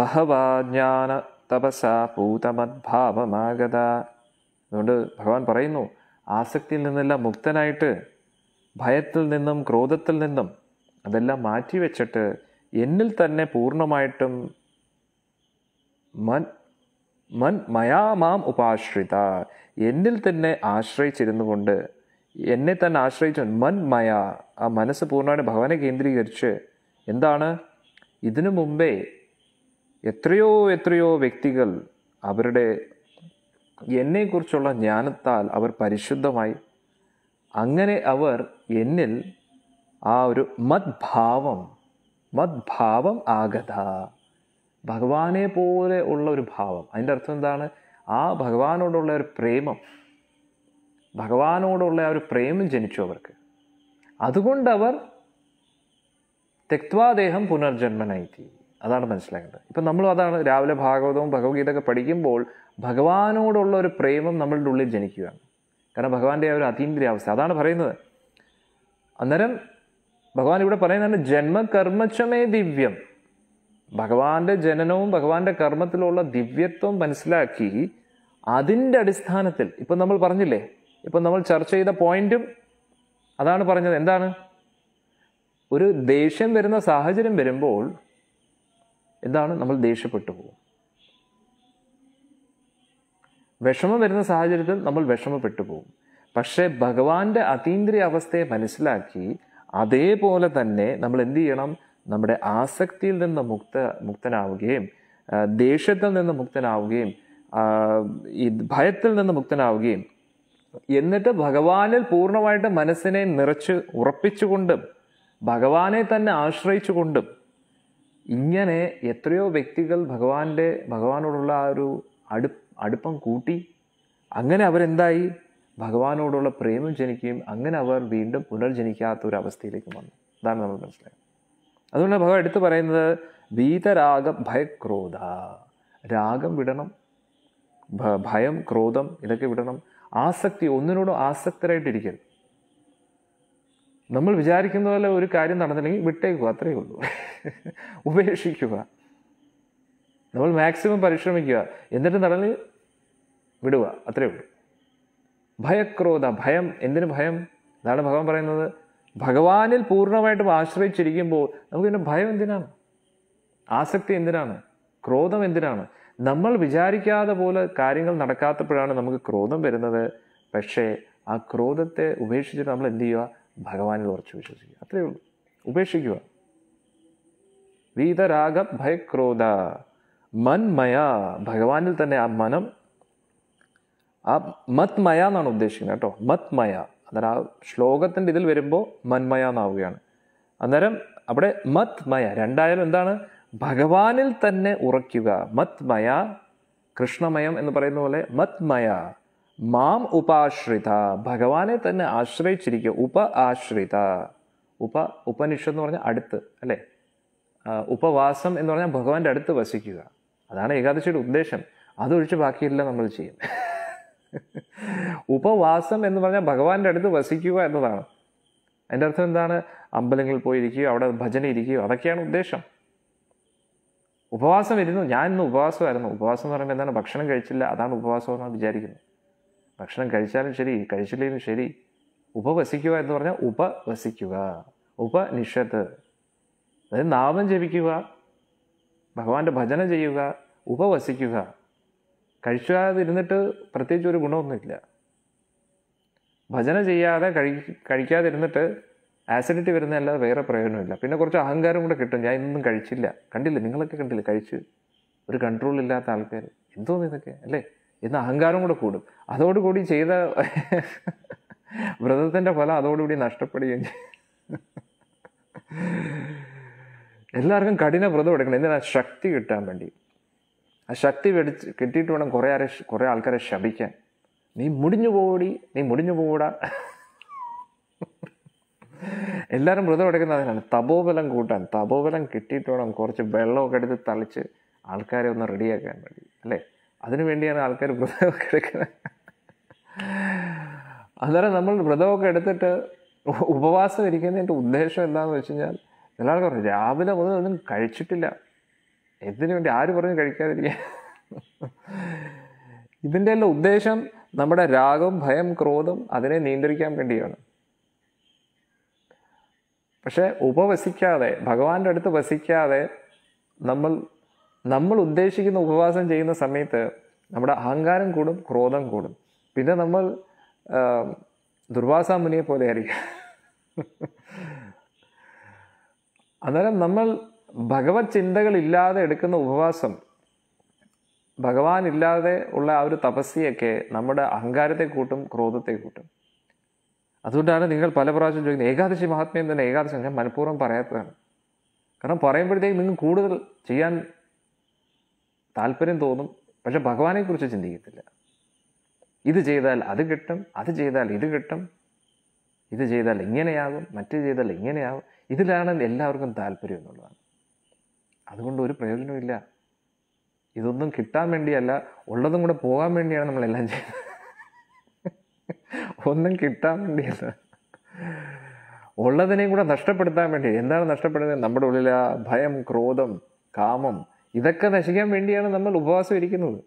ബഹവാജ്ഞാന തപസ പൂതമദ്ഭാവമാഗത അതുകൊണ്ട് ഭഗവാൻ പറയുന്നു ആസക്തിയിൽ നിന്നെല്ലാം മുക്തനായിട്ട് ഭയത്തിൽ നിന്നും ക്രോധത്തിൽ നിന്നും അതെല്ലാം മാറ്റിവെച്ചിട്ട് എന്നിൽ തന്നെ പൂർണ്ണമായിട്ടും മൻ മൻ മയാ മാം ഉപാശ്രിത എന്നിൽ തന്നെ ആശ്രയിച്ചിരുന്നു കൊണ്ട് എന്നെ തന്നെ ആശ്രയിച്ചു മൻ മയ ആ മനസ്സ് പൂർണ്ണമായിട്ട് ഭവനെ കേന്ദ്രീകരിച്ച് എന്താണ് ഇതിനു മുമ്പേ എത്രയോ എത്രയോ വ്യക്തികൾ അവരുടെ എന്നെക്കുറിച്ചുള്ള ജ്ഞാനത്താൽ അവർ പരിശുദ്ധമായി അങ്ങനെ അവർ എന്നിൽ ആ ഒരു മദ്ഭാവം മദ്ഭാവം ആഗത ഭഗവാനെ പോലെ ഉള്ള ഒരു ഭാവം അതിൻ്റെ അർത്ഥം എന്താണ് ആ ഭഗവാനോടുള്ള ഒരു പ്രേമം ഭഗവാനോടുള്ള ആ ഒരു പ്രേമം ജനിച്ചു അവർക്ക് അതുകൊണ്ടവർ തെക്വാദേഹം പുനർജന്മനായിത്തി അതാണ് മനസ്സിലാക്കേണ്ടത് ഇപ്പം നമ്മൾ അതാണ് രാവിലെ ഭാഗവതവും ഒക്കെ പഠിക്കുമ്പോൾ ഭഗവാനോടുള്ള ഒരു പ്രേമം നമ്മളുടെ ഉള്ളിൽ ജനിക്കുകയാണ് കാരണം ഭഗവാന്റെ ആ ഒരു അതീന്ദ്രിയ അവസ്ഥ അതാണ് പറയുന്നത് അന്നേരം ഭഗവാൻ ഇവിടെ പറയുന്നത് ജന്മകർമ്മച്ചമേ ദിവ്യം ഭഗവാന്റെ ജനനവും ഭഗവാന്റെ കർമ്മത്തിലുള്ള ദിവ്യത്വം മനസ്സിലാക്കി അതിൻ്റെ അടിസ്ഥാനത്തിൽ ഇപ്പം നമ്മൾ പറഞ്ഞില്ലേ ഇപ്പം നമ്മൾ ചർച്ച ചെയ്ത പോയിന്റും അതാണ് പറഞ്ഞത് എന്താണ് ഒരു ദേഷ്യം വരുന്ന സാഹചര്യം വരുമ്പോൾ എന്താണ് നമ്മൾ ദേഷ്യപ്പെട്ടു പോകും വിഷമം വരുന്ന സാഹചര്യത്തിൽ നമ്മൾ വിഷമപ്പെട്ടു പോകും പക്ഷേ ഭഗവാന്റെ അതീന്ദ്രിയ അവസ്ഥയെ മനസ്സിലാക്കി അതേപോലെ തന്നെ നമ്മൾ എന്ത് ചെയ്യണം നമ്മുടെ ആസക്തിയിൽ നിന്ന് മുക്ത മുക്തനാവുകയും ദേഷ്യത്തിൽ നിന്ന് മുക്തനാവുകയും ഈ ഭയത്തിൽ നിന്ന് മുക്തനാവുകയും എന്നിട്ട് ഭഗവാനിൽ പൂർണ്ണമായിട്ട് മനസ്സിനെ നിറച്ച് ഉറപ്പിച്ചുകൊണ്ടും ഭഗവാനെ തന്നെ ആശ്രയിച്ചുകൊണ്ടും ഇങ്ങനെ എത്രയോ വ്യക്തികൾ ഭഗവാന്റെ ഭഗവാനോടുള്ള ആ ഒരു അടു അടുപ്പം കൂട്ടി അങ്ങനെ അവരെന്തായി ഭഗവാനോടുള്ള പ്രേമം ജനിക്കുകയും അങ്ങനെ അവർ വീണ്ടും പുനർജനിക്കാത്ത ഒരു അവസ്ഥയിലേക്ക് വന്നു അതാണ് നമ്മൾ മനസ്സിലായത് അതുകൊണ്ട് ഭഗവാൻ എടുത്തു പറയുന്നത് വീതരാഗം ഭയക്രോധ രാഗം വിടണം ഭയം ക്രോധം ഇതൊക്കെ വിടണം ആസക്തി ഒന്നിനോടും ആസക്തരായിട്ടിരിക്കരുത് നമ്മൾ വിചാരിക്കുന്ന പോലെ ഒരു കാര്യം നടന്നില്ലെങ്കിൽ വിട്ടേക്കുക അത്രയേ ഉള്ളൂ ഉപേക്ഷിക്കുക നമ്മൾ മാക്സിമം പരിശ്രമിക്കുക എന്നിട്ട് നടന്ന് വിടുക അത്രയേ ഉള്ളൂ ഭയക്രോധ ഭയം എന്തിനു ഭയം അതാണ് ഭഗവാൻ പറയുന്നത് ഭഗവാനിൽ പൂർണ്ണമായിട്ടും ആശ്രയിച്ചിരിക്കുമ്പോൾ നമുക്ക് പിന്നെ ഭയം എന്തിനാണ് ആസക്തി എന്തിനാണ് ക്രോധം എന്തിനാണ് നമ്മൾ വിചാരിക്കാതെ പോലെ കാര്യങ്ങൾ നടക്കാത്തപ്പോഴാണ് നമുക്ക് ക്രോധം വരുന്നത് പക്ഷേ ആ ക്രോധത്തെ ഉപേക്ഷിച്ചിട്ട് നമ്മൾ എന്ത് ചെയ്യുക ഭഗവാനിൽ ഉറച്ച് വിശ്വസിക്കുക അത്രയേ ഉള്ളൂ ഉപേക്ഷിക്കുക വീതരാഗ ഭയക്രോധ മന്മയ ഭഗവാനിൽ തന്നെ ആ മനം ആ മത്മയ എന്നാണ് ഉദ്ദേശിക്കുന്നത് കേട്ടോ മത്മയ അന്നേരം ആ ശ്ലോകത്തിൻ്റെ ഇതിൽ വരുമ്പോൾ മന്മയ എന്നാവുകയാണ് അന്നേരം അവിടെ മത് മയ രണ്ടായാലും എന്താണ് ഭഗവാനിൽ തന്നെ ഉറയ്ക്കുക മത് മയ കൃഷ്ണമയം എന്ന് പറയുന്ന പോലെ മത് മയ മാം ഉപാശ്രിത ഭഗവാനെ തന്നെ ആശ്രയിച്ചിരിക്കുക ഉപ ആശ്രിത ഉപ ഉപനിഷ എന്ന് പറഞ്ഞാൽ അടുത്ത് അല്ലേ ഉപവാസം എന്ന് പറഞ്ഞാൽ ഭഗവാന്റെ അടുത്ത് വസിക്കുക അതാണ് ഏകാദശിയുടെ ഉദ്ദേശം അതൊഴിച്ച് ബാക്കിയെല്ലാം നമ്മൾ ചെയ്യും ഉപവാസം എന്ന് പറഞ്ഞാൽ ഭഗവാന്റെ അടുത്ത് വസിക്കുക എന്നതാണ് എൻ്റെ അർത്ഥം എന്താണ് അമ്പലങ്ങളിൽ പോയിരിക്കുകയോ അവിടെ ഭജന ഇരിക്കുകയോ അതൊക്കെയാണ് ഉദ്ദേശം ഉപവാസം ഇരുന്നു ഞാൻ ഇന്ന് ഉപവാസമായിരുന്നു ഉപവാസം എന്ന് പറയുമ്പോൾ എന്താണ് ഭക്ഷണം കഴിച്ചില്ല അതാണ് ഉപവാസം എന്നാണ് വിചാരിക്കുന്നത് ഭക്ഷണം കഴിച്ചാലും ശരി കഴിച്ചില്ലെങ്കിലും ശരി ഉപവസിക്കുക എന്ന് പറഞ്ഞാൽ ഉപവസിക്കുക ഉപനിഷത്ത് അതായത് നാമം ജപിക്കുക ഭഗവാന്റെ ഭജന ചെയ്യുക ഉപവസിക്കുക കഴിക്കാതിരുന്നിട്ട് പ്രത്യേകിച്ച് ഒരു ഗുണമൊന്നുമില്ല ഭജന ചെയ്യാതെ കഴി കഴിക്കാതിരുന്നിട്ട് ആസിഡിറ്റി വരുന്നതല്ലാതെ വേറെ പ്രയോജനമില്ല പിന്നെ കുറച്ച് അഹങ്കാരം കൂടെ കിട്ടും ഞാൻ ഇന്നും കഴിച്ചില്ല കണ്ടില്ല നിങ്ങളൊക്കെ കണ്ടില്ല കഴിച്ച് ഒരു കൺട്രോൾ ഇല്ലാത്ത ആൾക്കാർ എന്തോ ഇതൊക്കെ അല്ലേ ഇന്ന് അഹങ്കാരം കൂടെ കൂടും അതോടുകൂടി ചെയ്ത വ്രതത്തിൻ്റെ ഫലം അതോടുകൂടി നഷ്ടപ്പെടുകയും എല്ലാവർക്കും കഠിന വ്രതം എടുക്കണം എന്തിനാ ശക്തി കിട്ടാൻ വേണ്ടി ആ ശക്തി വെടിച്ച് കിട്ടിയിട്ട് വേണം കുറേ ആരെ കുറേ ആൾക്കാരെ ശപിക്കാൻ നീ മുടിഞ്ഞു പോടി നീ മുടിഞ്ഞു പോടാ എല്ലാവരും വ്രതം എടുക്കുന്ന അതിനാണ് തപോബലം കൂട്ടാൻ തപോബലം കിട്ടിയിട്ട് വേണം കുറച്ച് വെള്ളമൊക്കെ എടുത്ത് തളിച്ച് ആൾക്കാരെ ഒന്ന് റെഡിയാക്കാൻ വേണ്ടി അല്ലേ അതിനു വേണ്ടിയാണ് ആൾക്കാർ വ്രതമൊക്കെ എടുക്കുന്നത് അന്നേരം നമ്മൾ വ്രതമൊക്കെ എടുത്തിട്ട് ഉപവാസം ഇരിക്കുന്നതിൻ്റെ ഉദ്ദേശം എന്താണെന്ന് വെച്ച് കഴിഞ്ഞാൽ ചില ആൾക്കാർ രാവിലെ മുതൽ ഒന്നും കഴിച്ചിട്ടില്ല എന്തിനു വേണ്ടി ആര് പറഞ്ഞു കഴിക്കാതിരിക്കാൻ ഇതിൻ്റെ എല്ലാം ഉദ്ദേശം നമ്മുടെ രാഗം ഭയം ക്രോധം അതിനെ നിയന്ത്രിക്കാൻ വേണ്ടിയാണ് പക്ഷെ ഉപവസിക്കാതെ ഭഗവാന്റെ അടുത്ത് വസിക്കാതെ നമ്മൾ നമ്മൾ ഉദ്ദേശിക്കുന്ന ഉപവാസം ചെയ്യുന്ന സമയത്ത് നമ്മുടെ അഹങ്കാരം കൂടും ക്രോധം കൂടും പിന്നെ നമ്മൾ ദുർവാസ മുനിയെ പോലെ ആയിരിക്കും അന്നേരം നമ്മൾ ഭഗവത് ചിന്തകളില്ലാതെ എടുക്കുന്ന ഉപവാസം ഭഗവാൻ ഇല്ലാതെ ഉള്ള ആ ഒരു തപസ്സിയൊക്കെ നമ്മുടെ അഹങ്കാരത്തെ കൂട്ടും ക്രോധത്തെ കൂട്ടും അതുകൊണ്ടാണ് നിങ്ങൾ പല പ്രാവശ്യം ചോദിക്കുന്നത് ഏകാദശി മഹാത്മ്യം തന്നെ ഏകാദശി ഞാൻ മനഃപൂർവ്വം പറയാത്തതാണ് കാരണം പറയുമ്പോഴത്തേക്ക് നിങ്ങൾ കൂടുതൽ ചെയ്യാൻ താല്പര്യം തോന്നും പക്ഷെ ഭഗവാനെക്കുറിച്ച് ചിന്തിക്കത്തില്ല ഇത് ചെയ്താൽ അത് കിട്ടും അത് ചെയ്താൽ ഇത് കിട്ടും ഇത് ചെയ്താൽ ഇങ്ങനെയാകും മറ്റേ ചെയ്താൽ ഇങ്ങനെയാകും ഇതിലാണ് എല്ലാവർക്കും താല്പര്യം എന്നുള്ളതാണ് അതുകൊണ്ട് ഒരു പ്രയോജനമില്ല ഇതൊന്നും കിട്ടാൻ വേണ്ടിയല്ല ഉള്ളതും കൂടെ പോകാൻ വേണ്ടിയാണ് നമ്മളെല്ലാം ചെയ്യുന്നത് ഒന്നും കിട്ടാൻ വേണ്ടിയല്ല ഉള്ളതിനെയും കൂടെ നഷ്ടപ്പെടുത്താൻ വേണ്ടി എന്താണ് നഷ്ടപ്പെടുന്നത് നമ്മുടെ ഉള്ളിൽ ആ ഭയം ക്രോധം കാമം ഇതൊക്കെ നശിക്കാൻ വേണ്ടിയാണ് നമ്മൾ ഉപവാസം ഇരിക്കുന്നത്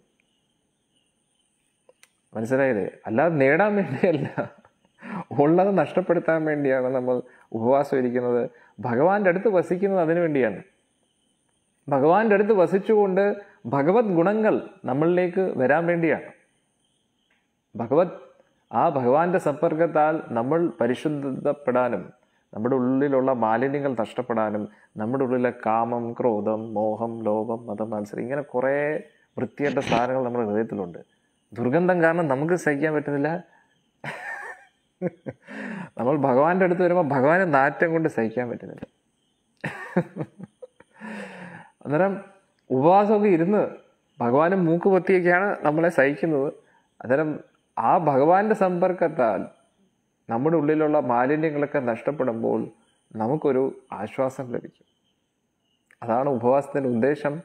മനസ്സിലായില്ലേ അല്ലാതെ നേടാൻ വേണ്ടിയല്ല ഉള്ളത് നഷ്ടപ്പെടുത്താൻ വേണ്ടിയാണ് നമ്മൾ ഉപവാസം ഇരിക്കുന്നത് ഭഗവാന്റെ അടുത്ത് വസിക്കുന്നത് അതിനു വേണ്ടിയാണ് ഭഗവാന്റെ അടുത്ത് വസിച്ചുകൊണ്ട് ഭഗവത് ഗുണങ്ങൾ നമ്മളിലേക്ക് വരാൻ വേണ്ടിയാണ് ഭഗവത് ആ ഭഗവാന്റെ സമ്പർക്കത്താൽ നമ്മൾ പരിശുദ്ധപ്പെടാനും നമ്മുടെ ഉള്ളിലുള്ള മാലിന്യങ്ങൾ നഷ്ടപ്പെടാനും നമ്മുടെ ഉള്ളിലെ കാമം ക്രോധം മോഹം ലോഭം മതം മത്സരം ഇങ്ങനെ കുറേ വൃത്തിയുടെ സാധനങ്ങൾ നമ്മുടെ ഹൃദയത്തിലുണ്ട് ദുർഗന്ധം കാരണം നമുക്ക് സഹിക്കാൻ പറ്റുന്നില്ല നമ്മൾ ഭഗവാന്റെ അടുത്ത് വരുമ്പോൾ ഭഗവാനെ നാറ്റം കൊണ്ട് സഹിക്കാൻ പറ്റുന്നില്ല അന്നേരം ഉപവാസമൊക്കെ ഇരുന്ന് ഭഗവാനും മൂക്ക് പൊത്തിയൊക്കെയാണ് നമ്മളെ സഹിക്കുന്നത് അന്നേരം ആ ഭഗവാന്റെ സമ്പർക്കത്താൽ നമ്മുടെ ഉള്ളിലുള്ള മാലിന്യങ്ങളൊക്കെ നഷ്ടപ്പെടുമ്പോൾ നമുക്കൊരു ആശ്വാസം ലഭിക്കും അതാണ് ഉപവാസത്തിൻ്റെ ഉദ്ദേശം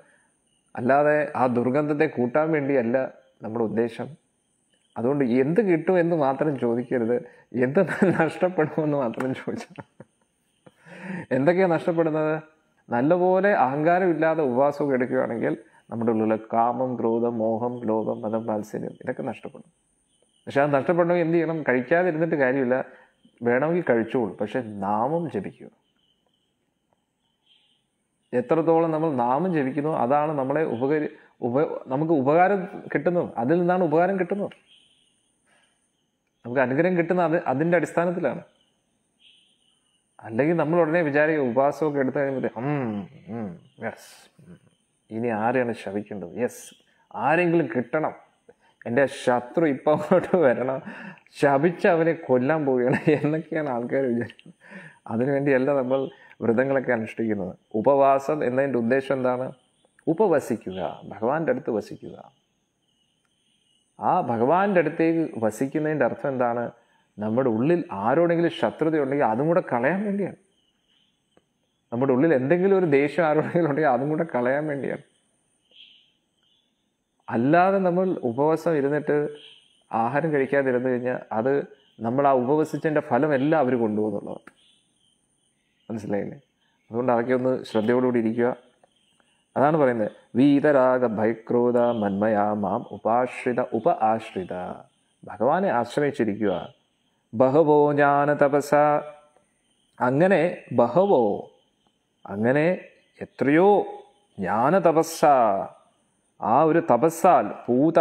അല്ലാതെ ആ ദുർഗന്ധത്തെ കൂട്ടാൻ വേണ്ടിയല്ല നമ്മുടെ ഉദ്ദേശം അതുകൊണ്ട് എന്ത് കിട്ടും എന്ന് മാത്രം ചോദിക്കരുത് എന്ത് നഷ്ടപ്പെടുമെന്ന് മാത്രം ചോദിച്ചാൽ എന്തൊക്കെയാണ് നഷ്ടപ്പെടുന്നത് നല്ലപോലെ അഹങ്കാരമില്ലാതെ ഉപവാസമൊക്കെ എടുക്കുകയാണെങ്കിൽ നമ്മുടെ ഉള്ളിലെ കാമം ക്രോധം മോഹം ലോകം മതം മത്സര്യം ഇതൊക്കെ നഷ്ടപ്പെടും പക്ഷെ അത് നഷ്ടപ്പെടണമെങ്കിൽ എന്ത് ചെയ്യണം കഴിക്കാതിരുന്നിട്ട് കാര്യമില്ല വേണമെങ്കിൽ കഴിച്ചോളൂ പക്ഷെ നാമം ജപിക്കുക എത്രത്തോളം നമ്മൾ നാമം ജപിക്കുന്നു അതാണ് നമ്മളെ ഉപകരി ഉപ നമുക്ക് ഉപകാരം കിട്ടുന്നത് അതിൽ നിന്നാണ് ഉപകാരം കിട്ടുന്നത് നമുക്ക് അനുഗ്രഹം കിട്ടുന്നത് അത് അതിൻ്റെ അടിസ്ഥാനത്തിലാണ് അല്ലെങ്കിൽ നമ്മൾ ഉടനെ വിചാരിക്കും ഉപവാസമൊക്കെ എടുത്തു കഴിയുമ്പോഴത്തേക്കും യെസ് ഇനി ആരെയാണ് ശവിക്കേണ്ടത് യെസ് ആരെങ്കിലും കിട്ടണം എൻ്റെ ശത്രു ഇപ്പം അങ്ങോട്ട് വരണം ശപിച്ച് അവരെ കൊല്ലാൻ പോവുകയാണ് എന്നൊക്കെയാണ് ആൾക്കാർ വിചാരിക്കുന്നത് അതിനുവേണ്ടിയല്ല നമ്മൾ വ്രതങ്ങളൊക്കെ അനുഷ്ഠിക്കുന്നത് ഉപവാസം എന്നതിൻ്റെ ഉദ്ദേശം എന്താണ് ഉപവസിക്കുക ഭഗവാന്റെ അടുത്ത് വസിക്കുക ആ ഭഗവാന്റെ അടുത്തേക്ക് വസിക്കുന്നതിൻ്റെ അർത്ഥം എന്താണ് നമ്മുടെ ഉള്ളിൽ ആരോടെങ്കിലും ശത്രുതയുണ്ടെങ്കിൽ അതും കൂടെ കളയാൻ വേണ്ടിയാണ് നമ്മുടെ ഉള്ളിൽ എന്തെങ്കിലും ഒരു ദേഷ്യം ആരോടെങ്കിലും ഉണ്ടെങ്കിൽ അതും കൂടെ കളയാൻ വേണ്ടിയാണ് അല്ലാതെ നമ്മൾ ഉപവാസം ഇരുന്നിട്ട് ആഹാരം കഴിക്കാതിരുന്നു കഴിഞ്ഞാൽ അത് നമ്മൾ ആ ഉപവസിച്ചതിൻ്റെ എല്ലാം അവർ കൊണ്ടുപോകുന്നുള്ളതാണ് മനസ്സിലായില്ലേ അതുകൊണ്ട് അതൊക്കെ ഒന്ന് ശ്രദ്ധയോടുകൂടി ഇരിക്കുക അതാണ് പറയുന്നത് വീതരാഗ ഭയക്രോധ മന്മയ മാം ഉപാശ്രിത ഉപ ആശ്രിത ഭഗവാനെ ആശ്രയിച്ചിരിക്കുക ബഹവോ ജ്ഞാന തപസ അങ്ങനെ ബഹവോ അങ്ങനെ എത്രയോ ജ്ഞാന തപസ്സ ആ ഒരു തപസ്സാൽ പൂത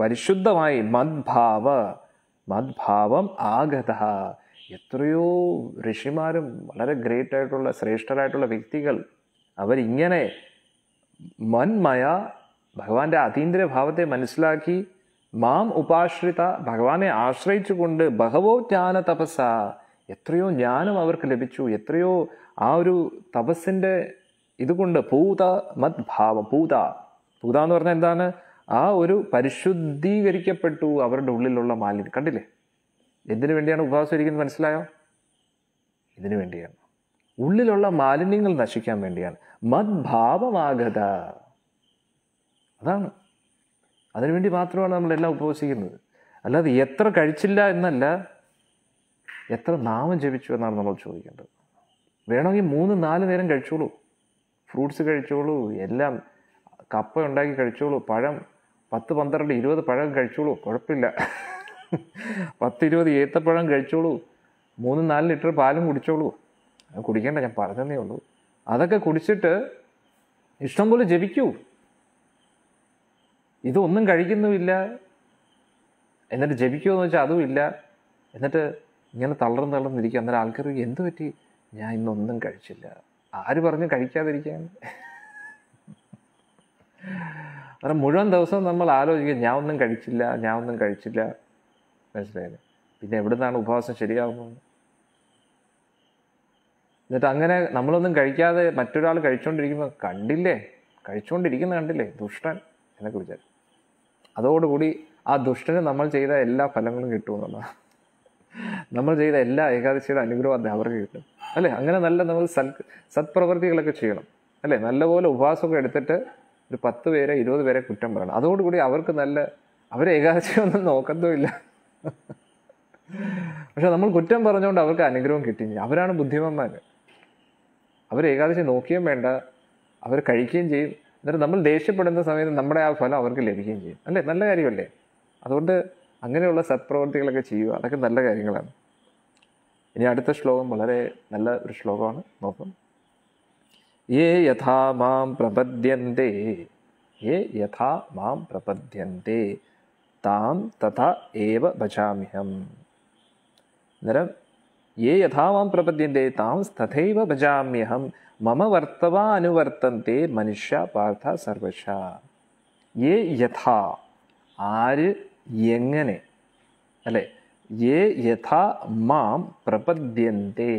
പരിശുദ്ധമായി മദ്ഭാവ മദ്ഭാവം ആഗത എത്രയോ ഋഷിമാരും വളരെ ഗ്രേറ്റ് ആയിട്ടുള്ള ശ്രേഷ്ഠരായിട്ടുള്ള വ്യക്തികൾ അവരിങ്ങനെ മന്മയ ഭഗവാന്റെ അതീന്ദ്രഭാവത്തെ മനസ്സിലാക്കി മാം ഉപാശ്രിത ഭഗവാനെ ആശ്രയിച്ചുകൊണ്ട് ബഹവോ ജ്ഞാന തപസ എത്രയോ ജ്ഞാനം അവർക്ക് ലഭിച്ചു എത്രയോ ആ ഒരു തപസ്സിൻ്റെ ഇതുകൊണ്ട് പൂത മദ്ഭാവം പൂത പൂത എന്ന് പറഞ്ഞാൽ എന്താണ് ആ ഒരു പരിശുദ്ധീകരിക്കപ്പെട്ടു അവരുടെ ഉള്ളിലുള്ള മാലിന്യം കണ്ടില്ലേ എന്തിനു വേണ്ടിയാണ് ഉപവാസം ഇരിക്കുന്നത് മനസ്സിലായോ ഇതിനു വേണ്ടിയാണ് ഉള്ളിലുള്ള മാലിന്യങ്ങൾ നശിക്കാൻ വേണ്ടിയാണ് മദ്ഭാവമാകത അതാണ് അതിനുവേണ്ടി മാത്രമാണ് നമ്മളെല്ലാം ഉപവസിക്കുന്നത് അല്ലാതെ എത്ര കഴിച്ചില്ല എന്നല്ല എത്ര നാമം ജപിച്ചു എന്നാണ് നമ്മൾ ചോദിക്കേണ്ടത് വേണമെങ്കിൽ മൂന്ന് നാല് നേരം കഴിച്ചോളൂ ഫ്രൂട്ട്സ് കഴിച്ചോളൂ എല്ലാം കപ്പ ഉണ്ടാക്കി കഴിച്ചോളൂ പഴം പത്ത് പന്ത്രണ്ട് ഇരുപത് പഴം കഴിച്ചോളൂ കുഴപ്പമില്ല ഇരുപത് ഏത്തപ്പഴം കഴിച്ചോളൂ മൂന്ന് നാല് ലിറ്റർ പാലും കുടിച്ചോളൂ കുടിക്കേണ്ട ഞാൻ പറഞ്ഞതേ ഉള്ളൂ അതൊക്കെ കുടിച്ചിട്ട് ഇഷ്ടം പോലെ ജപിക്കൂ ഇതൊന്നും കഴിക്കുന്നുമില്ല എന്നിട്ട് ജപിക്കുമെന്ന് വെച്ചാൽ അതുമില്ല എന്നിട്ട് ഇങ്ങനെ തളർന്ന് തളർന്നിരിക്കുക അന്നേരം ആൾക്കാർ എന്ത് പറ്റി ഞാൻ ഇന്നൊന്നും കഴിച്ചില്ല ആര് പറഞ്ഞു കഴിക്കാതിരിക്കാൻ അങ്ങനെ മുഴുവൻ ദിവസം നമ്മൾ ആലോചിക്കുക ഞാൻ ഒന്നും കഴിച്ചില്ല ഞാൻ ഒന്നും കഴിച്ചില്ല മനസ്സിലായില്ലേ പിന്നെ എവിടെ നിന്നാണ് ഉപവാസം ശരിയാവുന്നത് എന്നിട്ട് അങ്ങനെ നമ്മളൊന്നും കഴിക്കാതെ മറ്റൊരാൾ കഴിച്ചുകൊണ്ടിരിക്കുമ്പോൾ കണ്ടില്ലേ കഴിച്ചുകൊണ്ടിരിക്കുന്ന കണ്ടില്ലേ ദുഷ്ടൻ എന്നൊക്കെ വിചാരിച്ചു അതോടുകൂടി ആ ദുഷ്ടന് നമ്മൾ ചെയ്ത എല്ലാ ഫലങ്ങളും കിട്ടുമെന്നുള്ളതാണ് നമ്മൾ ചെയ്ത എല്ലാ ഏകാദശിയുടെ അനുഗ്രഹം അദ്ദേഹം അവർക്ക് കിട്ടും അല്ലേ അങ്ങനെ നല്ല നമ്മൾ സൽ സത്പ്രവൃത്തികളൊക്കെ ചെയ്യണം അല്ലേ നല്ലപോലെ ഉപവാസമൊക്കെ എടുത്തിട്ട് ഒരു പത്ത് പേരെ ഇരുപത് പേരെ കുറ്റം പറയണം അതോടുകൂടി അവർക്ക് നല്ല അവർ ഏകാദശിയൊന്നും നോക്കത്തുമില്ല പക്ഷെ നമ്മൾ കുറ്റം പറഞ്ഞുകൊണ്ട് അവർക്ക് അനുഗ്രഹം കിട്ടി അവരാണ് ബുദ്ധിമന്മാർ അവർ ഏകാദശി നോക്കുകയും വേണ്ട അവർ കഴിക്കുകയും ചെയ്യും എന്നിട്ട് നമ്മൾ ദേഷ്യപ്പെടുന്ന സമയത്ത് നമ്മുടെ ആ ഫലം അവർക്ക് ലഭിക്കുകയും ചെയ്യും അല്ലേ നല്ല കാര്യമല്ലേ അതുകൊണ്ട് അങ്ങനെയുള്ള സത്പ്രവൃത്തികളൊക്കെ ചെയ്യുക അതൊക്കെ നല്ല കാര്യങ്ങളാണ് ഇനി അടുത്ത ശ്ലോകം വളരെ നല്ല ഒരു ശ്ലോകമാണ് നോക്കാം ഏ യഥാ മാം പ്രപദ്യന്തേ ഏ യഥാ മാം പ്രപദ്യന്തേ താം തഥാ ഏവ ഭജാമ്യഹം അന്നേരം ഏ യഥാ മാം പ്രപദ്യന്തേ താം തഥൈവ ഭജാമ്യഹം മമ വർത്തവ അനുവർത്തന്തെ മനുഷ്യ പാർത്ഥ സർവശ ഏ യഥാ ആര് എങ്ങനെ അല്ലെ ഏ യഥാ മാം പ്രപദ്യന്തെ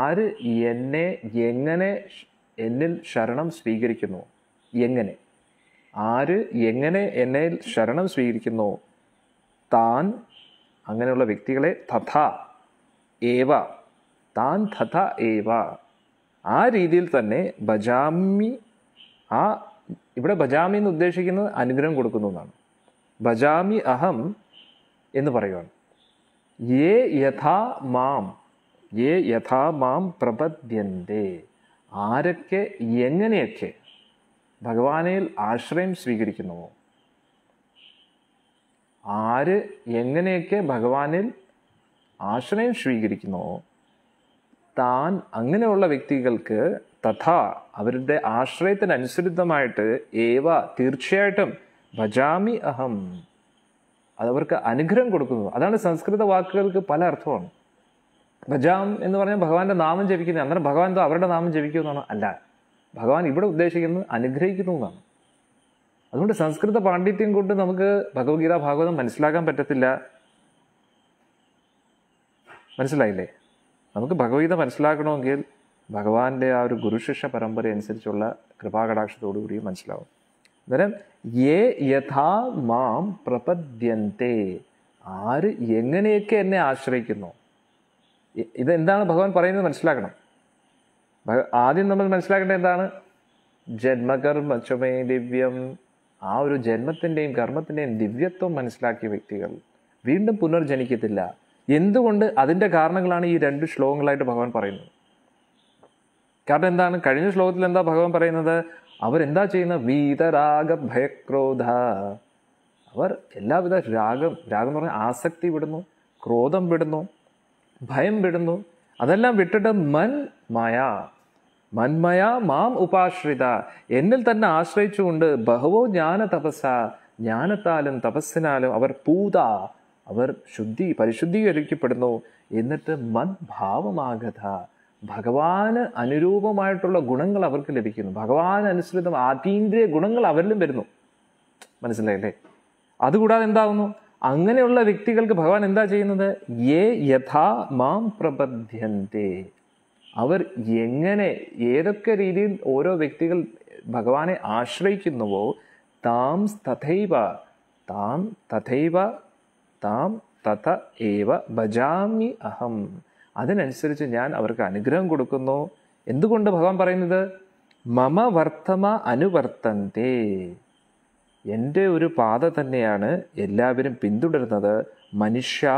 ആര് എന്നെ എങ്ങനെ എന്നിൽ ശരണം സ്വീകരിക്കുന്നു എങ്ങനെ ആര് എങ്ങനെ എന്നെ ശരണം സ്വീകരിക്കുന്നു താൻ അങ്ങനെയുള്ള വ്യക്തികളെ തഥ ഏവ താൻ തഥ ഏവ ആ രീതിയിൽ തന്നെ ബജാമി ആ ഇവിടെ ബജാമി എന്ന് ഉദ്ദേശിക്കുന്നത് അനുഗ്രഹം കൊടുക്കുന്നു എന്നാണ് ബജാമി അഹം എന്ന് പറയുവാണ് യേ യഥാ മാം യേ യഥാ മാം പ്രപദ്യന്തേ ആരൊക്കെ എങ്ങനെയൊക്കെ ഭഗവാനിൽ ആശ്രയം സ്വീകരിക്കുന്നുവോ ആര് എങ്ങനെയൊക്കെ ഭഗവാനിൽ ആശ്രയം സ്വീകരിക്കുന്നുവോ താൻ അങ്ങനെയുള്ള വ്യക്തികൾക്ക് തഥാ അവരുടെ ആശ്രയത്തിനനുസരിതമായിട്ട് ഏവ തീർച്ചയായിട്ടും ഭജാമി അഹം അതവർക്ക് അനുഗ്രഹം കൊടുക്കുന്നു അതാണ് സംസ്കൃത വാക്കുകൾക്ക് പല അർത്ഥമാണ് ഭജാം എന്ന് പറഞ്ഞാൽ ഭഗവാന്റെ നാമം ജപിക്കുന്നത് അന്നേരം ഭഗവാൻ എന്തോ അവരുടെ നാമം ജപിക്കുമെന്നാണ് അല്ല ഭഗവാൻ ഇവിടെ ഉദ്ദേശിക്കുന്നത് അനുഗ്രഹിക്കുന്നു എന്നാണ് അതുകൊണ്ട് സംസ്കൃത പാണ്ഡിത്യം കൊണ്ട് നമുക്ക് ഭഗവത്ഗീത ഭാഗവതം മനസ്സിലാക്കാൻ പറ്റത്തില്ല മനസ്സിലായില്ലേ നമുക്ക് ഭഗവത്ഗീത മനസ്സിലാക്കണമെങ്കിൽ ഭഗവാന്റെ ആ ഒരു ഗുരുശിഷ്യ പരമ്പര അനുസരിച്ചുള്ള കൃപാകടാക്ഷത്തോടുകൂടി മനസ്സിലാവും അന്നേരം ഏ യഥാ മാം പ്രപദ്യന്തേ ആര് എങ്ങനെയൊക്കെ എന്നെ ആശ്രയിക്കുന്നു ഇതെന്താണ് ഭഗവാൻ പറയുന്നത് മനസ്സിലാക്കണം ആദ്യം നമ്മൾ മനസ്സിലാക്കേണ്ടത് എന്താണ് ജന്മകർമ്മ ചുമേ ദിവ്യം ആ ഒരു ജന്മത്തിൻ്റെയും കർമ്മത്തിൻ്റെയും ദിവ്യത്വം മനസ്സിലാക്കിയ വ്യക്തികൾ വീണ്ടും പുനർജനിക്കത്തില്ല എന്തുകൊണ്ട് അതിൻ്റെ കാരണങ്ങളാണ് ഈ രണ്ട് ശ്ലോകങ്ങളായിട്ട് ഭഗവാൻ പറയുന്നത് കാരണം എന്താണ് കഴിഞ്ഞ ശ്ലോകത്തിൽ എന്താ ഭഗവാൻ പറയുന്നത് അവരെന്താ ചെയ്യുന്ന വീതരാഗ ഭയക്രോധ അവർ എല്ലാവിധ രാഗം രാഗം എന്ന് പറഞ്ഞാൽ ആസക്തി വിടുന്നു ക്രോധം വിടുന്നു ഭയം വിടുന്നു അതെല്ലാം വിട്ടിട്ട് മൻ മയ മന്മയ മാം ഉപാശ്രിത എന്നിൽ തന്നെ ആശ്രയിച്ചുകൊണ്ട് ബഹവോ ജ്ഞാന തപസ ജ്ഞാനത്താലും തപസ്സിനാലും അവർ പൂത അവർ ശുദ്ധി പരിശുദ്ധീകരിക്കപ്പെടുന്നു എന്നിട്ട് മദ്ഭാവമാകഥ ഭഗവാന് അനുരൂപമായിട്ടുള്ള ഗുണങ്ങൾ അവർക്ക് ലഭിക്കുന്നു ഭഗവാൻ അനുസൃതം ആതീന്ദ്രിയ ഗുണങ്ങൾ അവരിലും വരുന്നു മനസ്സിലായില്ലേ അതുകൂടാതെ എന്താകുന്നു അങ്ങനെയുള്ള വ്യക്തികൾക്ക് ഭഗവാൻ എന്താ ചെയ്യുന്നത് ഏ യഥാ മാം പ്രബദ്ധ്യന്തേ അവർ എങ്ങനെ ഏതൊക്കെ രീതിയിൽ ഓരോ വ്യക്തികൾ ഭഗവാനെ ആശ്രയിക്കുന്നുവോ താം തഥൈവ താം തഥൈവ താം തഥ ഏവ ഭജാമി അഹം അതിനനുസരിച്ച് ഞാൻ അവർക്ക് അനുഗ്രഹം കൊടുക്കുന്നു എന്തുകൊണ്ട് ഭഗവാൻ പറയുന്നത് മമ വർത്തമ അനുവർത്തന്തേ എൻ്റെ ഒരു പാത തന്നെയാണ് എല്ലാവരും പിന്തുടരുന്നത് മനുഷ്യ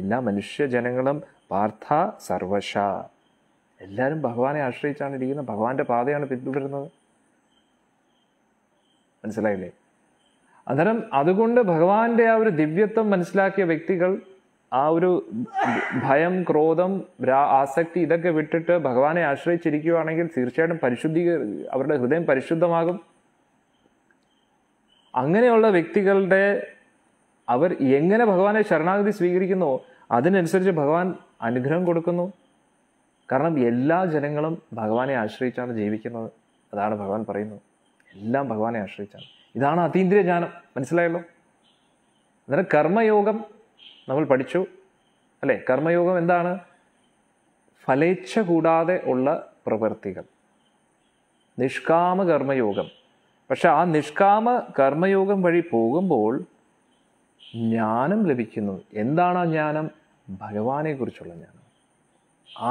എല്ലാ മനുഷ്യജനങ്ങളും പാർത്ഥ സർവശ എല്ലാവരും ഭഗവാനെ ആശ്രയിച്ചാണ് ഇരിക്കുന്നത് ഭഗവാന്റെ പാതയാണ് പിന്തുടരുന്നത് മനസ്സിലായില്ലേ അന്നേരം അതുകൊണ്ട് ഭഗവാന്റെ ആ ഒരു ദിവ്യത്വം മനസ്സിലാക്കിയ വ്യക്തികൾ ആ ഒരു ഭയം ക്രോധം ആസക്തി ഇതൊക്കെ വിട്ടിട്ട് ഭഗവാനെ ആശ്രയിച്ചിരിക്കുകയാണെങ്കിൽ തീർച്ചയായിട്ടും പരിശുദ്ധീക അവരുടെ ഹൃദയം പരിശുദ്ധമാകും അങ്ങനെയുള്ള വ്യക്തികളുടെ അവർ എങ്ങനെ ഭഗവാനെ ശരണാഗതി സ്വീകരിക്കുന്നു അതിനനുസരിച്ച് ഭഗവാൻ അനുഗ്രഹം കൊടുക്കുന്നു കാരണം എല്ലാ ജനങ്ങളും ഭഗവാനെ ആശ്രയിച്ചാണ് ജീവിക്കുന്നത് അതാണ് ഭഗവാൻ പറയുന്നത് എല്ലാം ഭഗവാനെ ആശ്രയിച്ചാണ് ഇതാണ് അതീന്ദ്രിയ ജ്ഞാനം മനസ്സിലായല്ലോ അന്നേരം കർമ്മയോഗം നമ്മൾ പഠിച്ചു അല്ലേ കർമ്മയോഗം എന്താണ് ഫലേച്ഛ കൂടാതെ ഉള്ള പ്രവൃത്തികൾ നിഷ്കാമ കർമ്മയോഗം പക്ഷെ ആ നിഷ്കാമ കർമ്മയോഗം വഴി പോകുമ്പോൾ ജ്ഞാനം ലഭിക്കുന്നത് എന്താണ് ആ ജ്ഞാനം ഭഗവാനെക്കുറിച്ചുള്ള ജ്ഞാനം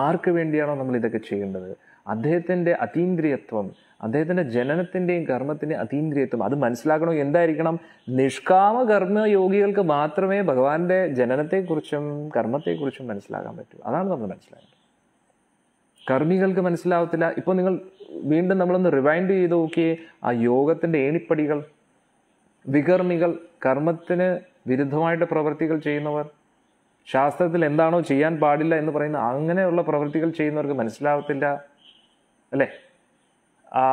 ആർക്ക് വേണ്ടിയാണോ നമ്മൾ ഇതൊക്കെ ചെയ്യേണ്ടത് അദ്ദേഹത്തിൻ്റെ അതീന്ദ്രിയത്വം അദ്ദേഹത്തിൻ്റെ ജനനത്തിൻ്റെയും കർമ്മത്തിൻ്റെയും അതീന്ദ്രിയത്വം അത് മനസ്സിലാക്കണം എന്തായിരിക്കണം നിഷ്കാമ കർമ്മയോഗികൾക്ക് മാത്രമേ ഭഗവാന്റെ ജനനത്തെക്കുറിച്ചും കർമ്മത്തെക്കുറിച്ചും മനസ്സിലാക്കാൻ പറ്റൂ അതാണ് നമ്മൾ മനസ്സിലാക്കുന്നത് കർമ്മികൾക്ക് മനസ്സിലാവത്തില്ല ഇപ്പോൾ നിങ്ങൾ വീണ്ടും നമ്മളൊന്ന് റിവൈൻഡ് ചെയ്ത് നോക്കിയേ ആ യോഗത്തിൻ്റെ ഏണിപ്പടികൾ വികർമ്മികൾ കർമ്മത്തിന് വിരുദ്ധമായിട്ട് പ്രവൃത്തികൾ ചെയ്യുന്നവർ ശാസ്ത്രത്തിൽ എന്താണോ ചെയ്യാൻ പാടില്ല എന്ന് പറയുന്ന അങ്ങനെയുള്ള പ്രവൃത്തികൾ ചെയ്യുന്നവർക്ക് മനസ്സിലാവത്തില്ല അല്ലേ ആ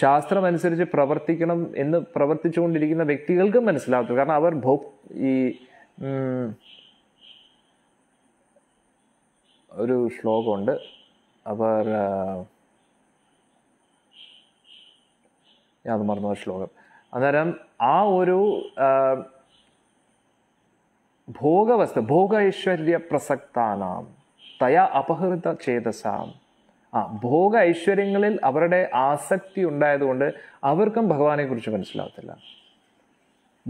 ശാസ്ത്രമനുസരിച്ച് പ്രവർത്തിക്കണം എന്ന് പ്രവർത്തിച്ചുകൊണ്ടിരിക്കുന്ന വ്യക്തികൾക്കും മനസ്സിലാവത്തില്ല കാരണം അവർ ഭോ ഈ ഒരു ശ്ലോകമുണ്ട് അവർ ഞാൻ അത് മറന്നു ശ്ലോകം അന്നേരം ആ ഒരു ഭോഗവസ്തു ഭോഗ ഐശ്വര്യ പ്രസക്താനാം തയ അപഹൃത ചേതസാം ആ ഭോഗ ഐശ്വര്യങ്ങളിൽ അവരുടെ ആസക്തി ഉണ്ടായതുകൊണ്ട് അവർക്കും ഭഗവാനെ കുറിച്ച് മനസ്സിലാവത്തില്ല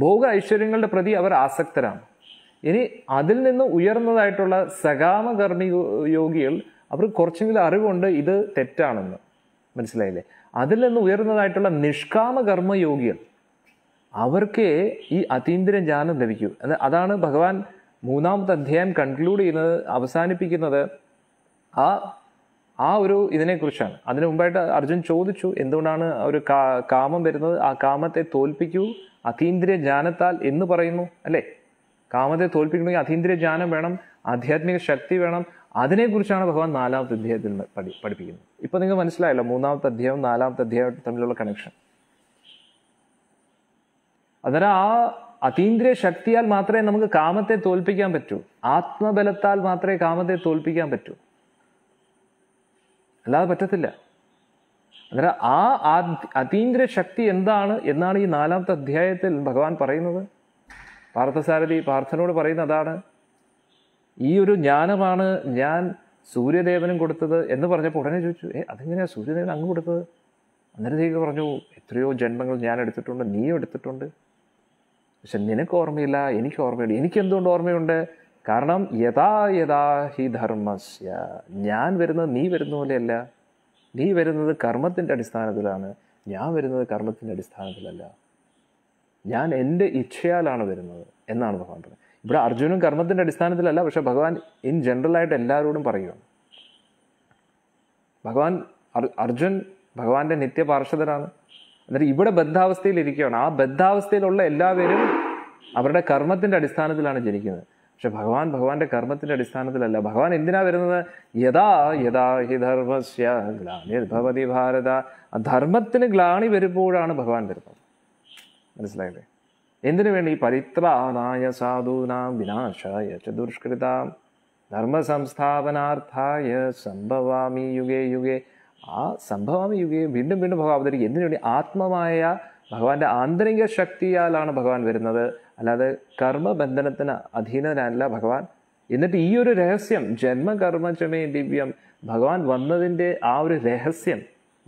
ഭോഗ ഐശ്വര്യങ്ങളുടെ പ്രതി അവർ ആസക്തരാണ് ഇനി അതിൽ നിന്ന് ഉയർന്നതായിട്ടുള്ള സകാമകർണി യോഗികൾ അവർ കുറച്ചെങ്കിലും അറിവുണ്ട് ഇത് തെറ്റാണെന്ന് മനസ്സിലായില്ലേ അതിൽ നിന്ന് ഉയർന്നതായിട്ടുള്ള നിഷ്കാമകർമ്മ യോഗികൾ അവർക്ക് ഈ അതീന്ദ്ര ജ്ഞാനം ലഭിക്കൂ അതാണ് ഭഗവാൻ മൂന്നാമത്തെ അധ്യായം കൺക്ലൂഡ് ചെയ്യുന്നത് അവസാനിപ്പിക്കുന്നത് ആ ആ ഒരു ഇതിനെക്കുറിച്ചാണ് അതിനു മുമ്പായിട്ട് അർജുൻ ചോദിച്ചു എന്തുകൊണ്ടാണ് ഒരു കാമം വരുന്നത് ആ കാമത്തെ തോൽപ്പിക്കൂ അതീന്ദ്രിയ ജ്ഞാനത്താൽ എന്ന് പറയുന്നു അല്ലേ കാമത്തെ തോൽപ്പിക്കണമെങ്കിൽ അതീന്ദ്രിയ ജ്ഞാനം വേണം ആധ്യാത്മിക ശക്തി വേണം അതിനെക്കുറിച്ചാണ് ഭഗവാൻ നാലാമത്തെ അധ്യായത്തിൽ പഠി പഠിപ്പിക്കുന്നത് ഇപ്പം നിങ്ങൾ മനസ്സിലായല്ലോ മൂന്നാമത്തെ അധ്യായവും നാലാമത്തെ അധ്യായവും തമ്മിലുള്ള കണക്ഷൻ അതായത് ആ അതീന്ദ്രിയ ശക്തിയാൽ മാത്രമേ നമുക്ക് കാമത്തെ തോൽപ്പിക്കാൻ പറ്റൂ ആത്മബലത്താൽ മാത്രമേ കാമത്തെ തോൽപ്പിക്കാൻ പറ്റൂ അല്ലാതെ പറ്റത്തില്ല അന്നേരം ആ അതീന്ദ്ര ശക്തി എന്താണ് എന്നാണ് ഈ നാലാമത്തെ അധ്യായത്തിൽ ഭഗവാൻ പറയുന്നത് പാർത്ഥസാരഥി പാർത്ഥനോട് പറയുന്ന അതാണ് ഈ ഒരു ജ്ഞാനമാണ് ഞാൻ സൂര്യദേവനും കൊടുത്തത് എന്ന് പറഞ്ഞപ്പോൾ ഉടനെ ചോദിച്ചു ഏ അതെങ്ങനെയാണ് സൂര്യദേവൻ അങ്ങ് കൊടുത്തത് അന്നേരത്തേക്ക് പറഞ്ഞു എത്രയോ ജന്മങ്ങൾ ഞാൻ എടുത്തിട്ടുണ്ട് നീയും എടുത്തിട്ടുണ്ട് പക്ഷെ നിനക്ക് ഓർമ്മയില്ല എനിക്ക് ഓർമ്മയുണ്ട് എനിക്ക് എന്തുകൊണ്ട് ഓർമ്മയുണ്ട് കാരണം യഥാ യഥാ ഹി ധർമ്മസ്യ ഞാൻ വരുന്നത് നീ വരുന്ന പോലെയല്ല നീ വരുന്നത് കർമ്മത്തിൻ്റെ അടിസ്ഥാനത്തിലാണ് ഞാൻ വരുന്നത് കർമ്മത്തിൻ്റെ അടിസ്ഥാനത്തിലല്ല ഞാൻ എൻ്റെ ഇച്ഛയാലാണ് വരുന്നത് എന്നാണ് ഭഗവാൻ പറയുന്നത് ഇവിടെ അർജുനും കർമ്മത്തിൻ്റെ അടിസ്ഥാനത്തിലല്ല പക്ഷേ ഭഗവാൻ ഇൻ ജനറലായിട്ട് എല്ലാവരോടും പറയുകയാണ് ഭഗവാൻ അർജുൻ ഭഗവാന്റെ നിത്യപാർഷദനാണ് എന്നിട്ട് ഇവിടെ ബദ്ധാവസ്ഥയിൽ ഇരിക്കുകയാണ് ആ ബദ്ധാവസ്ഥയിലുള്ള എല്ലാവരും അവരുടെ കർമ്മത്തിൻ്റെ അടിസ്ഥാനത്തിലാണ് ജനിക്കുന്നത് പക്ഷെ ഭഗവാൻ ഭഗവാന്റെ കർമ്മത്തിന്റെ അടിസ്ഥാനത്തിലല്ല ഭഗവാൻ എന്തിനാ വരുന്നത് യഥാ യഥാ ഹി ധർമ്മസ്യ ഗ്ലാനിർഭവതി ഭാരത ധർമ്മത്തിന് ഗ്ലാണി വരുമ്പോഴാണ് ഭഗവാൻ വരുന്നത് മനസ്സിലായില്ലേ എന്തിനു വേണ്ടി പരിത്രാനായ സാധൂനാം വിനാശായ ചതുഷ്കൃതാം ധർമ്മ സംസ്ഥാപനാർത്ഥായ സംഭവാമി യുഗേ യുഗേ ആ സംഭവാമി യുഗേ വീണ്ടും വീണ്ടും ഭഗവാൻ അവതരിക്കും എന്തിനു വേണ്ടി ആത്മമായ ഭഗവാന്റെ ആന്തരിക ശക്തിയാലാണ് ഭഗവാൻ വരുന്നത് അല്ലാതെ കർമ്മബന്ധനത്തിന് അധീനരല്ല ഭഗവാൻ എന്നിട്ട് ഈ ഒരു രഹസ്യം ജന്മകർമ്മചമേ ദിവ്യം ഭഗവാൻ വന്നതിൻ്റെ ആ ഒരു രഹസ്യം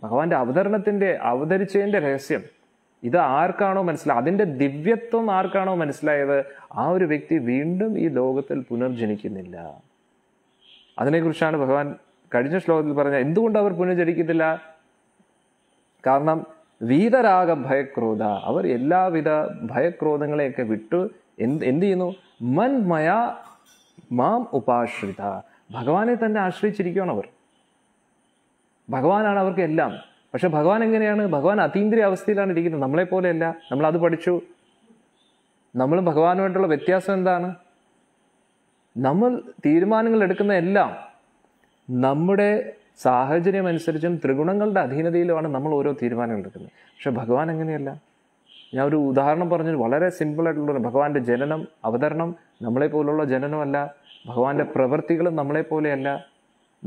ഭഗവാന്റെ അവതരണത്തിൻ്റെ അവതരിച്ചതിൻ്റെ രഹസ്യം ഇത് ആർക്കാണോ മനസ്സിലായത് അതിൻ്റെ ദിവ്യത്വം ആർക്കാണോ മനസ്സിലായത് ആ ഒരു വ്യക്തി വീണ്ടും ഈ ലോകത്തിൽ പുനർജനിക്കുന്നില്ല അതിനെക്കുറിച്ചാണ് ഭഗവാൻ കഴിഞ്ഞ ശ്ലോകത്തിൽ പറഞ്ഞ എന്തുകൊണ്ട് അവർ പുനർജനിക്കുന്നില്ല കാരണം വീതരാഗ ഭയക്രോധ അവർ എല്ലാവിധ ഭയക്രോധങ്ങളെയൊക്കെ വിട്ട് എന്ത് എന്ത് ചെയ്യുന്നു മൻമയ മാം ഉപാശ്രിത ഭഗവാനെ തന്നെ ആശ്രയിച്ചിരിക്കുകയാണ് അവർ ഭഗവാനാണ് അവർക്ക് എല്ലാം പക്ഷെ ഭഗവാൻ എങ്ങനെയാണ് ഭഗവാൻ അതീന്ദ്രിയ അവസ്ഥയിലാണ് ഇരിക്കുന്നത് നമ്മളെ പോലെയല്ല നമ്മൾ അത് പഠിച്ചു നമ്മളും ഭഗവാനുമായിട്ടുള്ള വ്യത്യാസം എന്താണ് നമ്മൾ തീരുമാനങ്ങൾ എടുക്കുന്ന എല്ലാം നമ്മുടെ അനുസരിച്ചും ത്രിഗുണങ്ങളുടെ അധീനതയിലുമാണ് നമ്മൾ ഓരോ തീരുമാനങ്ങൾ എടുക്കുന്നത് പക്ഷെ ഭഗവാൻ അങ്ങനെയല്ല ഞാൻ ഒരു ഉദാഹരണം പറഞ്ഞത് വളരെ സിമ്പിളായിട്ടുള്ള ഭഗവാന്റെ ജനനം അവതരണം നമ്മളെപ്പോലുള്ള ജനനമല്ല ഭഗവാന്റെ പ്രവൃത്തികളും നമ്മളെപ്പോലെയല്ല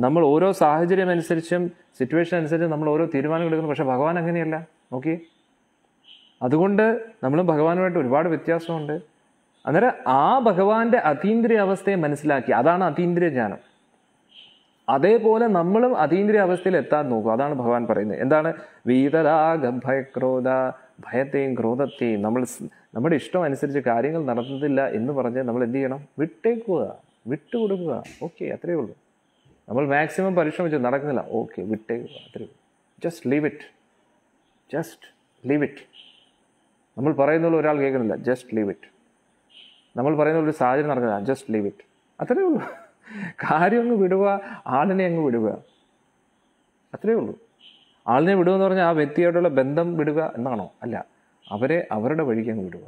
നമ്മൾ ഓരോ സാഹചര്യം അനുസരിച്ചും സിറ്റുവേഷൻ അനുസരിച്ചും നമ്മൾ ഓരോ തീരുമാനങ്ങൾ എടുക്കുന്നു പക്ഷെ ഭഗവാൻ അങ്ങനെയല്ല നോക്കി അതുകൊണ്ട് നമ്മളും ഭഗവാനുമായിട്ട് ഒരുപാട് വ്യത്യാസമുണ്ട് അന്നേരം ആ ഭഗവാന്റെ അതീന്ദ്രിയ അവസ്ഥയെ മനസ്സിലാക്കി അതാണ് അതീന്ദ്രിയ ജ്ഞാനം അതേപോലെ നമ്മളും അതീന്ദ്രിയ അവസ്ഥയിൽ എത്താൻ നോക്കും അതാണ് ഭഗവാൻ പറയുന്നത് എന്താണ് വീതരാഗ ഭയക്രോധ ഭയത്തെയും ക്രോധത്തെയും നമ്മൾ നമ്മുടെ ഇഷ്ടം അനുസരിച്ച് കാര്യങ്ങൾ നടത്തുന്നില്ല എന്ന് പറഞ്ഞ് നമ്മൾ എന്ത് ചെയ്യണം വിട്ടേക്കുക വിട്ടുകൊടുക്കുക ഓക്കെ അത്രയേ ഉള്ളൂ നമ്മൾ മാക്സിമം പരിശ്രമിച്ചു നടക്കുന്നില്ല ഓക്കെ വിട്ടേക്കുക അത്രയേ ഉള്ളൂ just leave it just leave it നമ്മൾ പറയുന്നുള്ള ഒരാൾ കേൾക്കുന്നില്ല ജസ്റ്റ് ലീവ് ഇറ്റ് നമ്മൾ പറയുന്ന ഒരു സാഹചര്യം നടക്കുന്നില്ല ജസ്റ്റ് ലീവ് ഇറ്റ് അത്രയേ ഉള്ളൂ കാര്യം അങ്ങ് വിടുക ആളിനെ അങ്ങ് വിടുക അത്രയേ ഉള്ളൂ ആളിനെ വിടുക എന്ന് പറഞ്ഞാൽ ആ വ്യക്തിയായിട്ടുള്ള ബന്ധം വിടുക എന്നാണോ അല്ല അവരെ അവരുടെ വഴിക്ക് അങ്ങ് വിടുക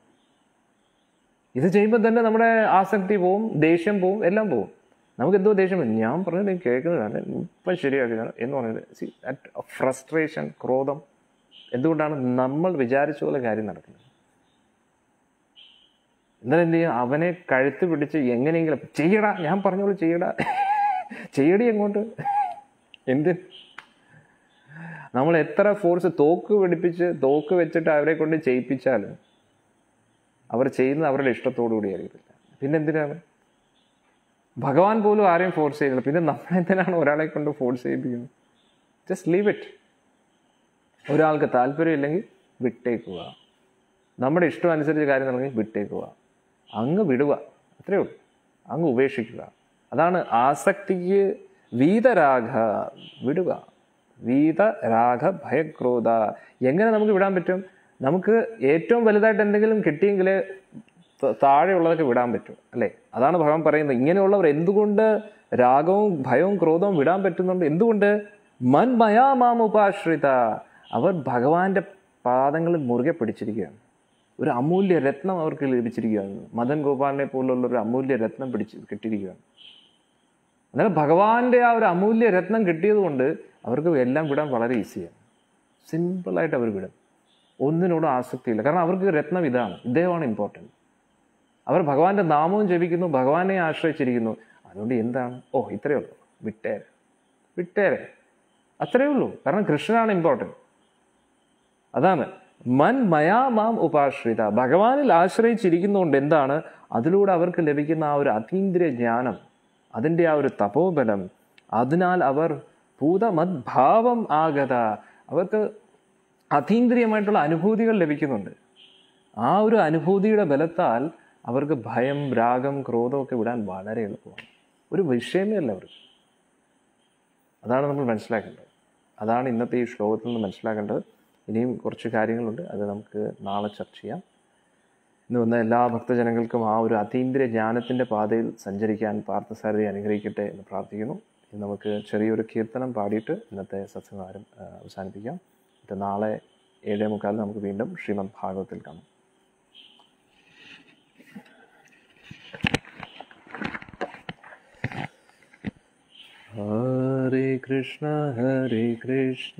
ഇത് ചെയ്യുമ്പോൾ തന്നെ നമ്മുടെ ആസക്തി പോവും ദേഷ്യം പോവും എല്ലാം പോവും നമുക്ക് എന്തോ ദേഷ്യം ഞാൻ പറഞ്ഞത് എനിക്ക് കേൾക്കുന്നതാണ് ഇപ്പം ശരിയാക്കിയതാണ് എന്ന് പറഞ്ഞത് സി അറ്റ് ഫ്രസ്ട്രേഷൻ ക്രോധം എന്തുകൊണ്ടാണ് നമ്മൾ വിചാരിച്ച പോലെ കാര്യം നടക്കുന്നത് എന്നിട്ട് അവനെ കഴുത്ത് പിടിച്ച് എങ്ങനെയെങ്കിലും ചെയ്യടാ ഞാൻ പറഞ്ഞോളൂ ചെയ്യടാ ചെയ്യടി എങ്ങോട്ട് എന്ത് നമ്മൾ എത്ര ഫോഴ്സ് തോക്ക് പിടിപ്പിച്ച് തോക്ക് വെച്ചിട്ട് അവരെ കൊണ്ട് ചെയ്യിപ്പിച്ചാലും അവർ ചെയ്യുന്നത് അവരുടെ ഇഷ്ടത്തോടു കൂടിയായിരിക്കില്ല പിന്നെ എന്തിനാണ് ഭഗവാൻ പോലും ആരെയും ഫോഴ്സ് ചെയ്യുന്നില്ല പിന്നെ നമ്മളെന്തിനാണ് ഒരാളെ കൊണ്ട് ഫോഴ്സ് ചെയ്യിപ്പിക്കുന്നത് ജസ്റ്റ് ലീവ് ഇറ്റ് ഒരാൾക്ക് ഇല്ലെങ്കിൽ വിട്ടേക്കുക നമ്മുടെ ഇഷ്ടം അനുസരിച്ച് കാര്യം നൽകി വിട്ടേക്കുക അങ്ങ് അത്രയേ ഉള്ളൂ അങ്ങ് ഉപേക്ഷിക്കുക അതാണ് ആസക്തിക്ക് വീതരാഗ വിടുക വീതരാഗ രാഗ ഭയക്രോധ എങ്ങനെ നമുക്ക് വിടാൻ പറ്റും നമുക്ക് ഏറ്റവും വലുതായിട്ട് എന്തെങ്കിലും കിട്ടിയെങ്കിൽ താഴെയുള്ളതൊക്കെ വിടാൻ പറ്റും അല്ലേ അതാണ് ഭഗവാൻ പറയുന്നത് ഇങ്ങനെയുള്ളവർ എന്തുകൊണ്ട് രാഗവും ഭയവും ക്രോധവും വിടാൻ പറ്റുന്നുണ്ട് എന്തുകൊണ്ട് മൻ ഉപാശ്രിത അവർ ഭഗവാന്റെ പാദങ്ങളിൽ മുറുകെ പിടിച്ചിരിക്കുകയാണ് ഒരു അമൂല്യ രത്നം അവർക്ക് ലഭിച്ചിരിക്കുകയാണ് മദൻ ഗോപാലിനെ പോലുള്ള ഒരു അമൂല്യ രത്നം പിടിച്ച് കിട്ടിയിരിക്കുകയാണ് അന്നേരം ഭഗവാന്റെ ആ ഒരു അമൂല്യ രത്നം കിട്ടിയതുകൊണ്ട് അവർക്ക് എല്ലാം വിടാൻ വളരെ ഈസിയാണ് സിമ്പിളായിട്ട് അവർ വിടും ഒന്നിനോടും ആസക്തിയില്ല കാരണം അവർക്ക് രത്നം ഇതാണ് ഇദ്ദേഹമാണ് ഇമ്പോർട്ടൻറ്റ് അവർ ഭഗവാന്റെ നാമവും ജപിക്കുന്നു ഭഗവാനെ ആശ്രയിച്ചിരിക്കുന്നു അതുകൊണ്ട് എന്താണ് ഓ ഇത്രയേ ഉള്ളൂ വിട്ടേരെ വിട്ടേരെ അത്രയേ ഉള്ളൂ കാരണം കൃഷ്ണനാണ് ഇമ്പോർട്ടൻറ്റ് അതാണ് മൻ മയാ മാം ഉപാശ്രിത ഭഗവാനിൽ ആശ്രയിച്ചിരിക്കുന്നതുകൊണ്ട് എന്താണ് അതിലൂടെ അവർക്ക് ലഭിക്കുന്ന ആ ഒരു അതീന്ദ്രിയ ജ്ഞാനം അതിൻ്റെ ആ ഒരു തപോബലം അതിനാൽ അവർ ഭൂതമദ്ഭാവം ആഗത അവർക്ക് അതീന്ദ്രിയമായിട്ടുള്ള അനുഭൂതികൾ ലഭിക്കുന്നുണ്ട് ആ ഒരു അനുഭൂതിയുടെ ബലത്താൽ അവർക്ക് ഭയം രാഗം ക്രോധമൊക്കെ വിടാൻ വളരെ എളുപ്പമാണ് ഒരു വിഷയമേ അല്ല അവർക്ക് അതാണ് നമ്മൾ മനസ്സിലാക്കേണ്ടത് അതാണ് ഇന്നത്തെ ഈ ശ്ലോകത്തിൽ നിന്ന് മനസ്സിലാക്കേണ്ടത് ഇനിയും കുറച്ച് കാര്യങ്ങളുണ്ട് അത് നമുക്ക് നാളെ ചർച്ച ചെയ്യാം ഇന്ന് വന്ന എല്ലാ ഭക്തജനങ്ങൾക്കും ആ ഒരു അതീന്ദ്രിയ ജ്ഞാനത്തിൻ്റെ പാതയിൽ സഞ്ചരിക്കാൻ പാർത്ഥസാരഥി അനുഗ്രഹിക്കട്ടെ എന്ന് പ്രാർത്ഥിക്കുന്നു ഇനി നമുക്ക് ചെറിയൊരു കീർത്തനം പാടിയിട്ട് ഇന്നത്തെ സത്സംഗാരം അവസാനിപ്പിക്കാം ഇത് നാളെ ഏഴേ മുക്കാൽ നമുക്ക് വീണ്ടും ശ്രീമദ് ഭാഗവത്തിൽ കാണാം ഹരേ കൃഷ്ണ ഹരേ കൃഷ്ണ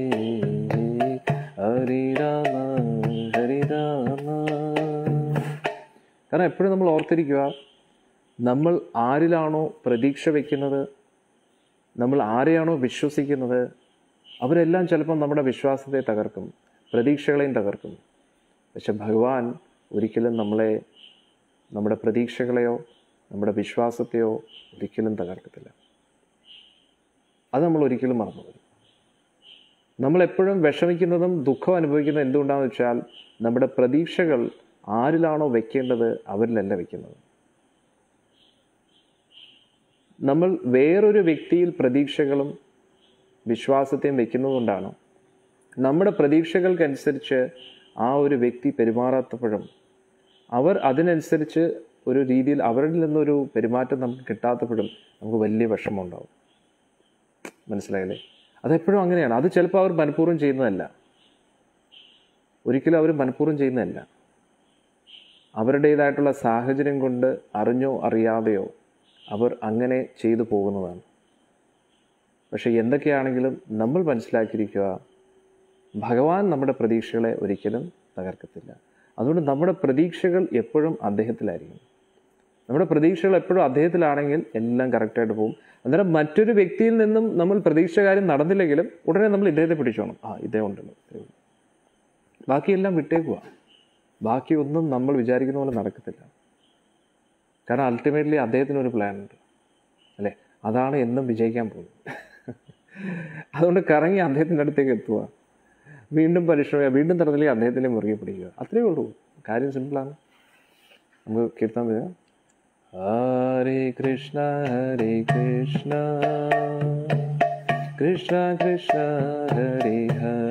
കാരണം എപ്പോഴും നമ്മൾ ഓർത്തിരിക്കുക നമ്മൾ ആരിലാണോ പ്രതീക്ഷ വയ്ക്കുന്നത് നമ്മൾ ആരെയാണോ വിശ്വസിക്കുന്നത് അവരെല്ലാം ചിലപ്പം നമ്മുടെ വിശ്വാസത്തെ തകർക്കും പ്രതീക്ഷകളെയും തകർക്കും പക്ഷെ ഭഗവാൻ ഒരിക്കലും നമ്മളെ നമ്മുടെ പ്രതീക്ഷകളെയോ നമ്മുടെ വിശ്വാസത്തെയോ ഒരിക്കലും തകർക്കത്തില്ല അത് നമ്മൾ ഒരിക്കലും മറന്നുപോയി നമ്മളെപ്പോഴും വിഷമിക്കുന്നതും ദുഃഖം അനുഭവിക്കുന്നതും എന്തുകൊണ്ടാണെന്ന് വെച്ചാൽ നമ്മുടെ പ്രതീക്ഷകൾ ആരിലാണോ വെക്കേണ്ടത് അവരിലല്ല വെക്കുന്നത് നമ്മൾ വേറൊരു വ്യക്തിയിൽ പ്രതീക്ഷകളും വിശ്വാസത്തെയും വെക്കുന്നതുകൊണ്ടാണ് നമ്മുടെ പ്രതീക്ഷകൾക്കനുസരിച്ച് ആ ഒരു വ്യക്തി പെരുമാറാത്തപ്പോഴും അവർ അതിനനുസരിച്ച് ഒരു രീതിയിൽ അവരിൽ നിന്നൊരു പെരുമാറ്റം നമുക്ക് കിട്ടാത്തപ്പോഴും നമുക്ക് വലിയ വിഷമമുണ്ടാവും മനസ്സിലായില്ലേ അതെപ്പോഴും അങ്ങനെയാണ് അത് ചിലപ്പോൾ അവർ മനഃപൂർവ്വം ചെയ്യുന്നതല്ല ഒരിക്കലും അവർ മനഃപൂർവ്വം ചെയ്യുന്നതല്ല അവരുടേതായിട്ടുള്ള സാഹചര്യം കൊണ്ട് അറിഞ്ഞോ അറിയാതെയോ അവർ അങ്ങനെ ചെയ്തു പോകുന്നതാണ് പക്ഷേ എന്തൊക്കെയാണെങ്കിലും നമ്മൾ മനസ്സിലാക്കിയിരിക്കുക ഭഗവാൻ നമ്മുടെ പ്രതീക്ഷകളെ ഒരിക്കലും തകർക്കത്തില്ല അതുകൊണ്ട് നമ്മുടെ പ്രതീക്ഷകൾ എപ്പോഴും അദ്ദേഹത്തിലായിരിക്കും നമ്മുടെ പ്രതീക്ഷകൾ എപ്പോഴും അദ്ദേഹത്തിലാണെങ്കിൽ എല്ലാം കറക്റ്റായിട്ട് പോകും അന്നേരം മറ്റൊരു വ്യക്തിയിൽ നിന്നും നമ്മൾ പ്രതീക്ഷ കാര്യം നടന്നില്ലെങ്കിലും ഉടനെ നമ്മൾ ഇദ്ദേഹത്തെ പിടിച്ചോണം ആ ഇദ്ദേഹം ഉണ്ടല്ലോ ബാക്കിയെല്ലാം വിട്ടേക്കുക ബാക്കിയൊന്നും നമ്മൾ വിചാരിക്കുന്ന പോലെ നടക്കത്തില്ല കാരണം അൾട്ടിമേറ്റ്ലി അദ്ദേഹത്തിനൊരു പ്ലാനുണ്ട് അല്ലേ അതാണ് എന്നും വിജയിക്കാൻ പോകുന്നത് അതുകൊണ്ട് കറങ്ങി അദ്ദേഹത്തിൻ്റെ അടുത്തേക്ക് എത്തുക വീണ്ടും പരിശ്രമിക്കുക വീണ്ടും തരത്തിലേക്ക് അദ്ദേഹത്തിൻ്റെ മുറുകെ പിടിക്കുക അത്രയേ ഉള്ളൂ കാര്യം സിമ്പിളാണ് നമുക്ക് കീർത്താൻ പറ്റുക ഹരേ കൃഷ്ണ ഹരേ കൃഷ്ണ കൃഷ്ണ കൃഷ്ണ ഹരേ ഹരേ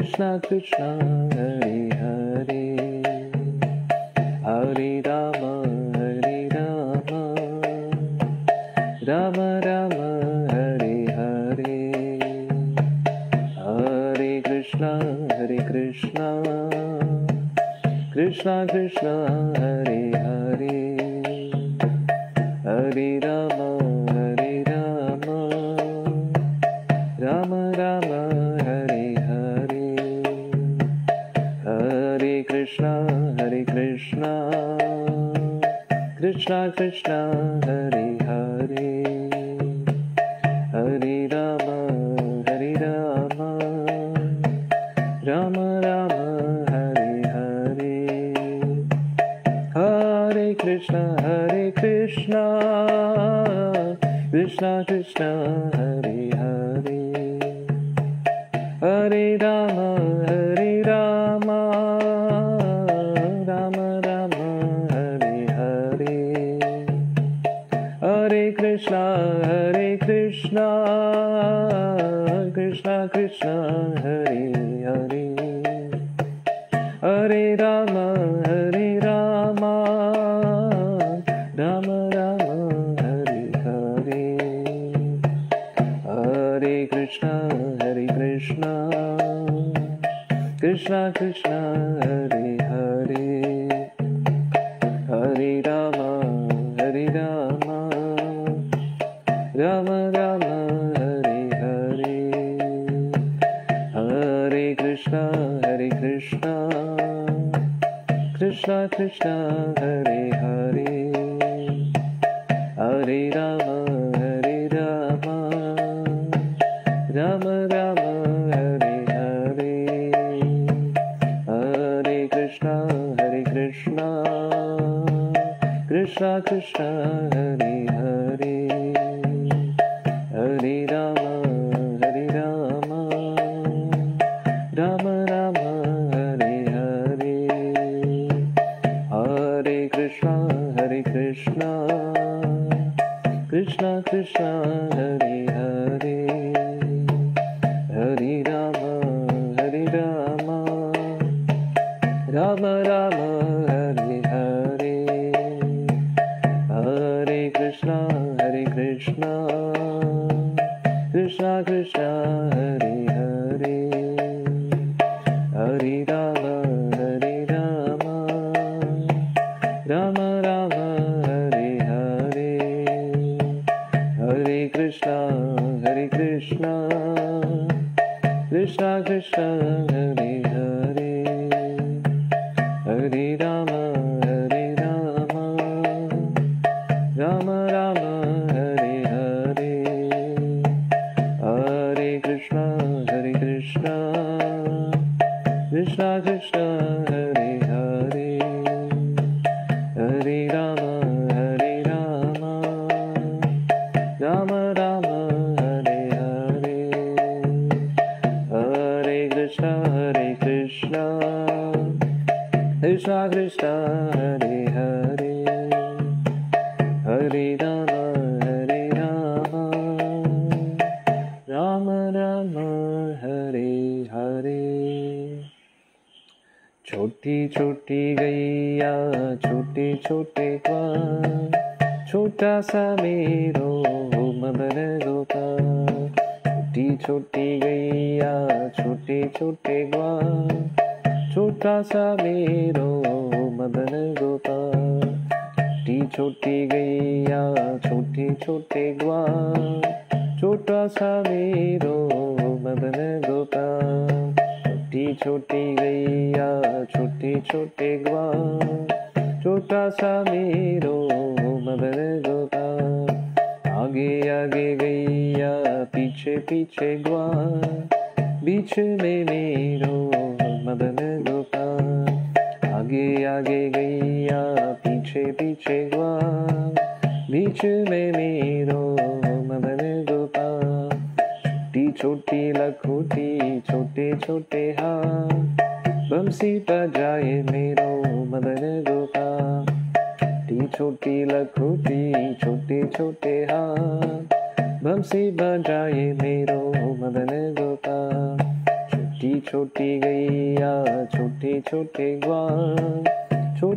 Krishna Krishna Hari Hari Ram Hari Ram Ram Ram हरे Hari हरे कृष्ण हरे कृष्ण कृष्ण कृष्ण touch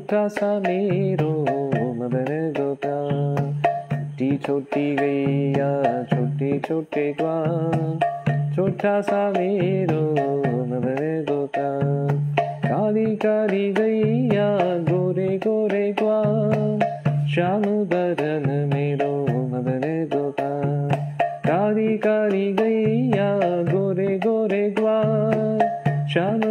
रूठा सा मेरो मदन गोपा छोटी छोटी गैया छोटे छोटे ग्वा छोटा सा मेरो मदन गोपा काली काली गैया गोरे गोरे ग्वा श्याम बदन मेरो मदन गोपा काली काली गैया गोरे गोरे ग्वा श्याम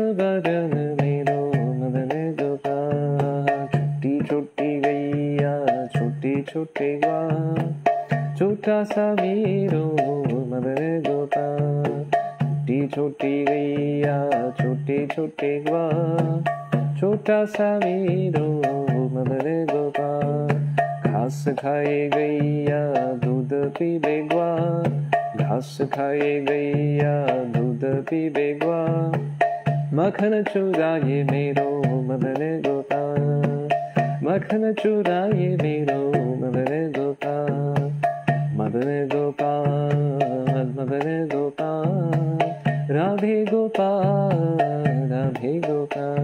सवीरो मदन गोता छोटी छोटी गैया छोटे छोटे गुआ छोटा सा वीरो मदन गोता घास खाए गैया दूध पी बेगवा घास खाए गैया दूध पी बेगवा मखन चुराए मेरो मदन गोता मखन चुराए मेरो मदन गोता मदने गोपाल मदने गोपाल राधे गोपाल राधे गोपाल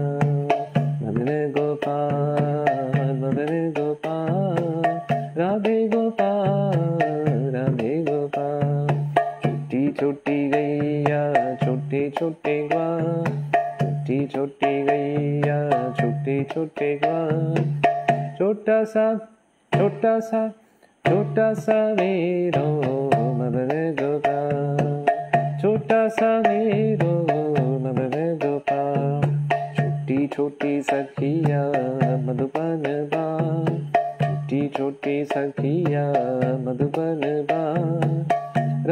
मदने गोपाल मदने गोपाल राधे गोपाल राधे गोपाल छोटी छोटी गैया छोटे छोटे ग्वाल छोटी गैया छोटे छोटे ग्वाल छोटा सा छोटा सा छोटा सा मेरो मदन गोपाल छोटा सा मेरो मदन गोपाल छोटी छोटी सखिया मधुबन बा छोटी छोटी सखिया मधुबन बा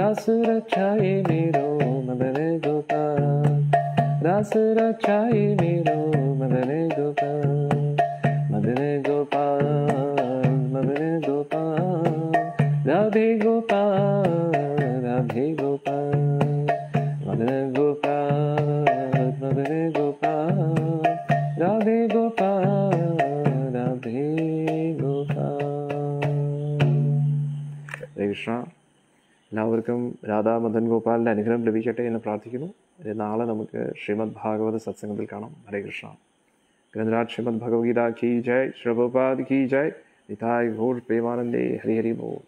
रस रक्षाए मेरो मदन गोपाल रस रक्षाए मेरो मदन गोपाल രാധേ ഗോപാൽ രാധേ ഗോപാൽ മദന ഗോപാൽ മദന ഗോപാൽ രാധേ ഗോപാൽ രാധേ ഗോപാൽ രവികൃഷ്ണ എല്ലാവർക്കും രാധാ മദൻ ഗോപാലിൻ്റെ അനുഗ്രഹം ലഭിക്കട്ടെ എന്ന് പ്രാർത്ഥിക്കുന്നു നാളെ നമുക്ക് ശ്രീമദ് ഭാഗവത സത്സംഗത്തിൽ കാണാം ഹരേ കൃഷ്ണ ഗ്രന്ഥരാജ് ശ്രീമദ് ഭഗവത്ഗീത കീ ജയ് ശ്രീഭൂപാദ് കീ ജയ് നിതായ് ഘോഷ് പ്രേമാനന്ദേ ഹരിഹരി ബോൾ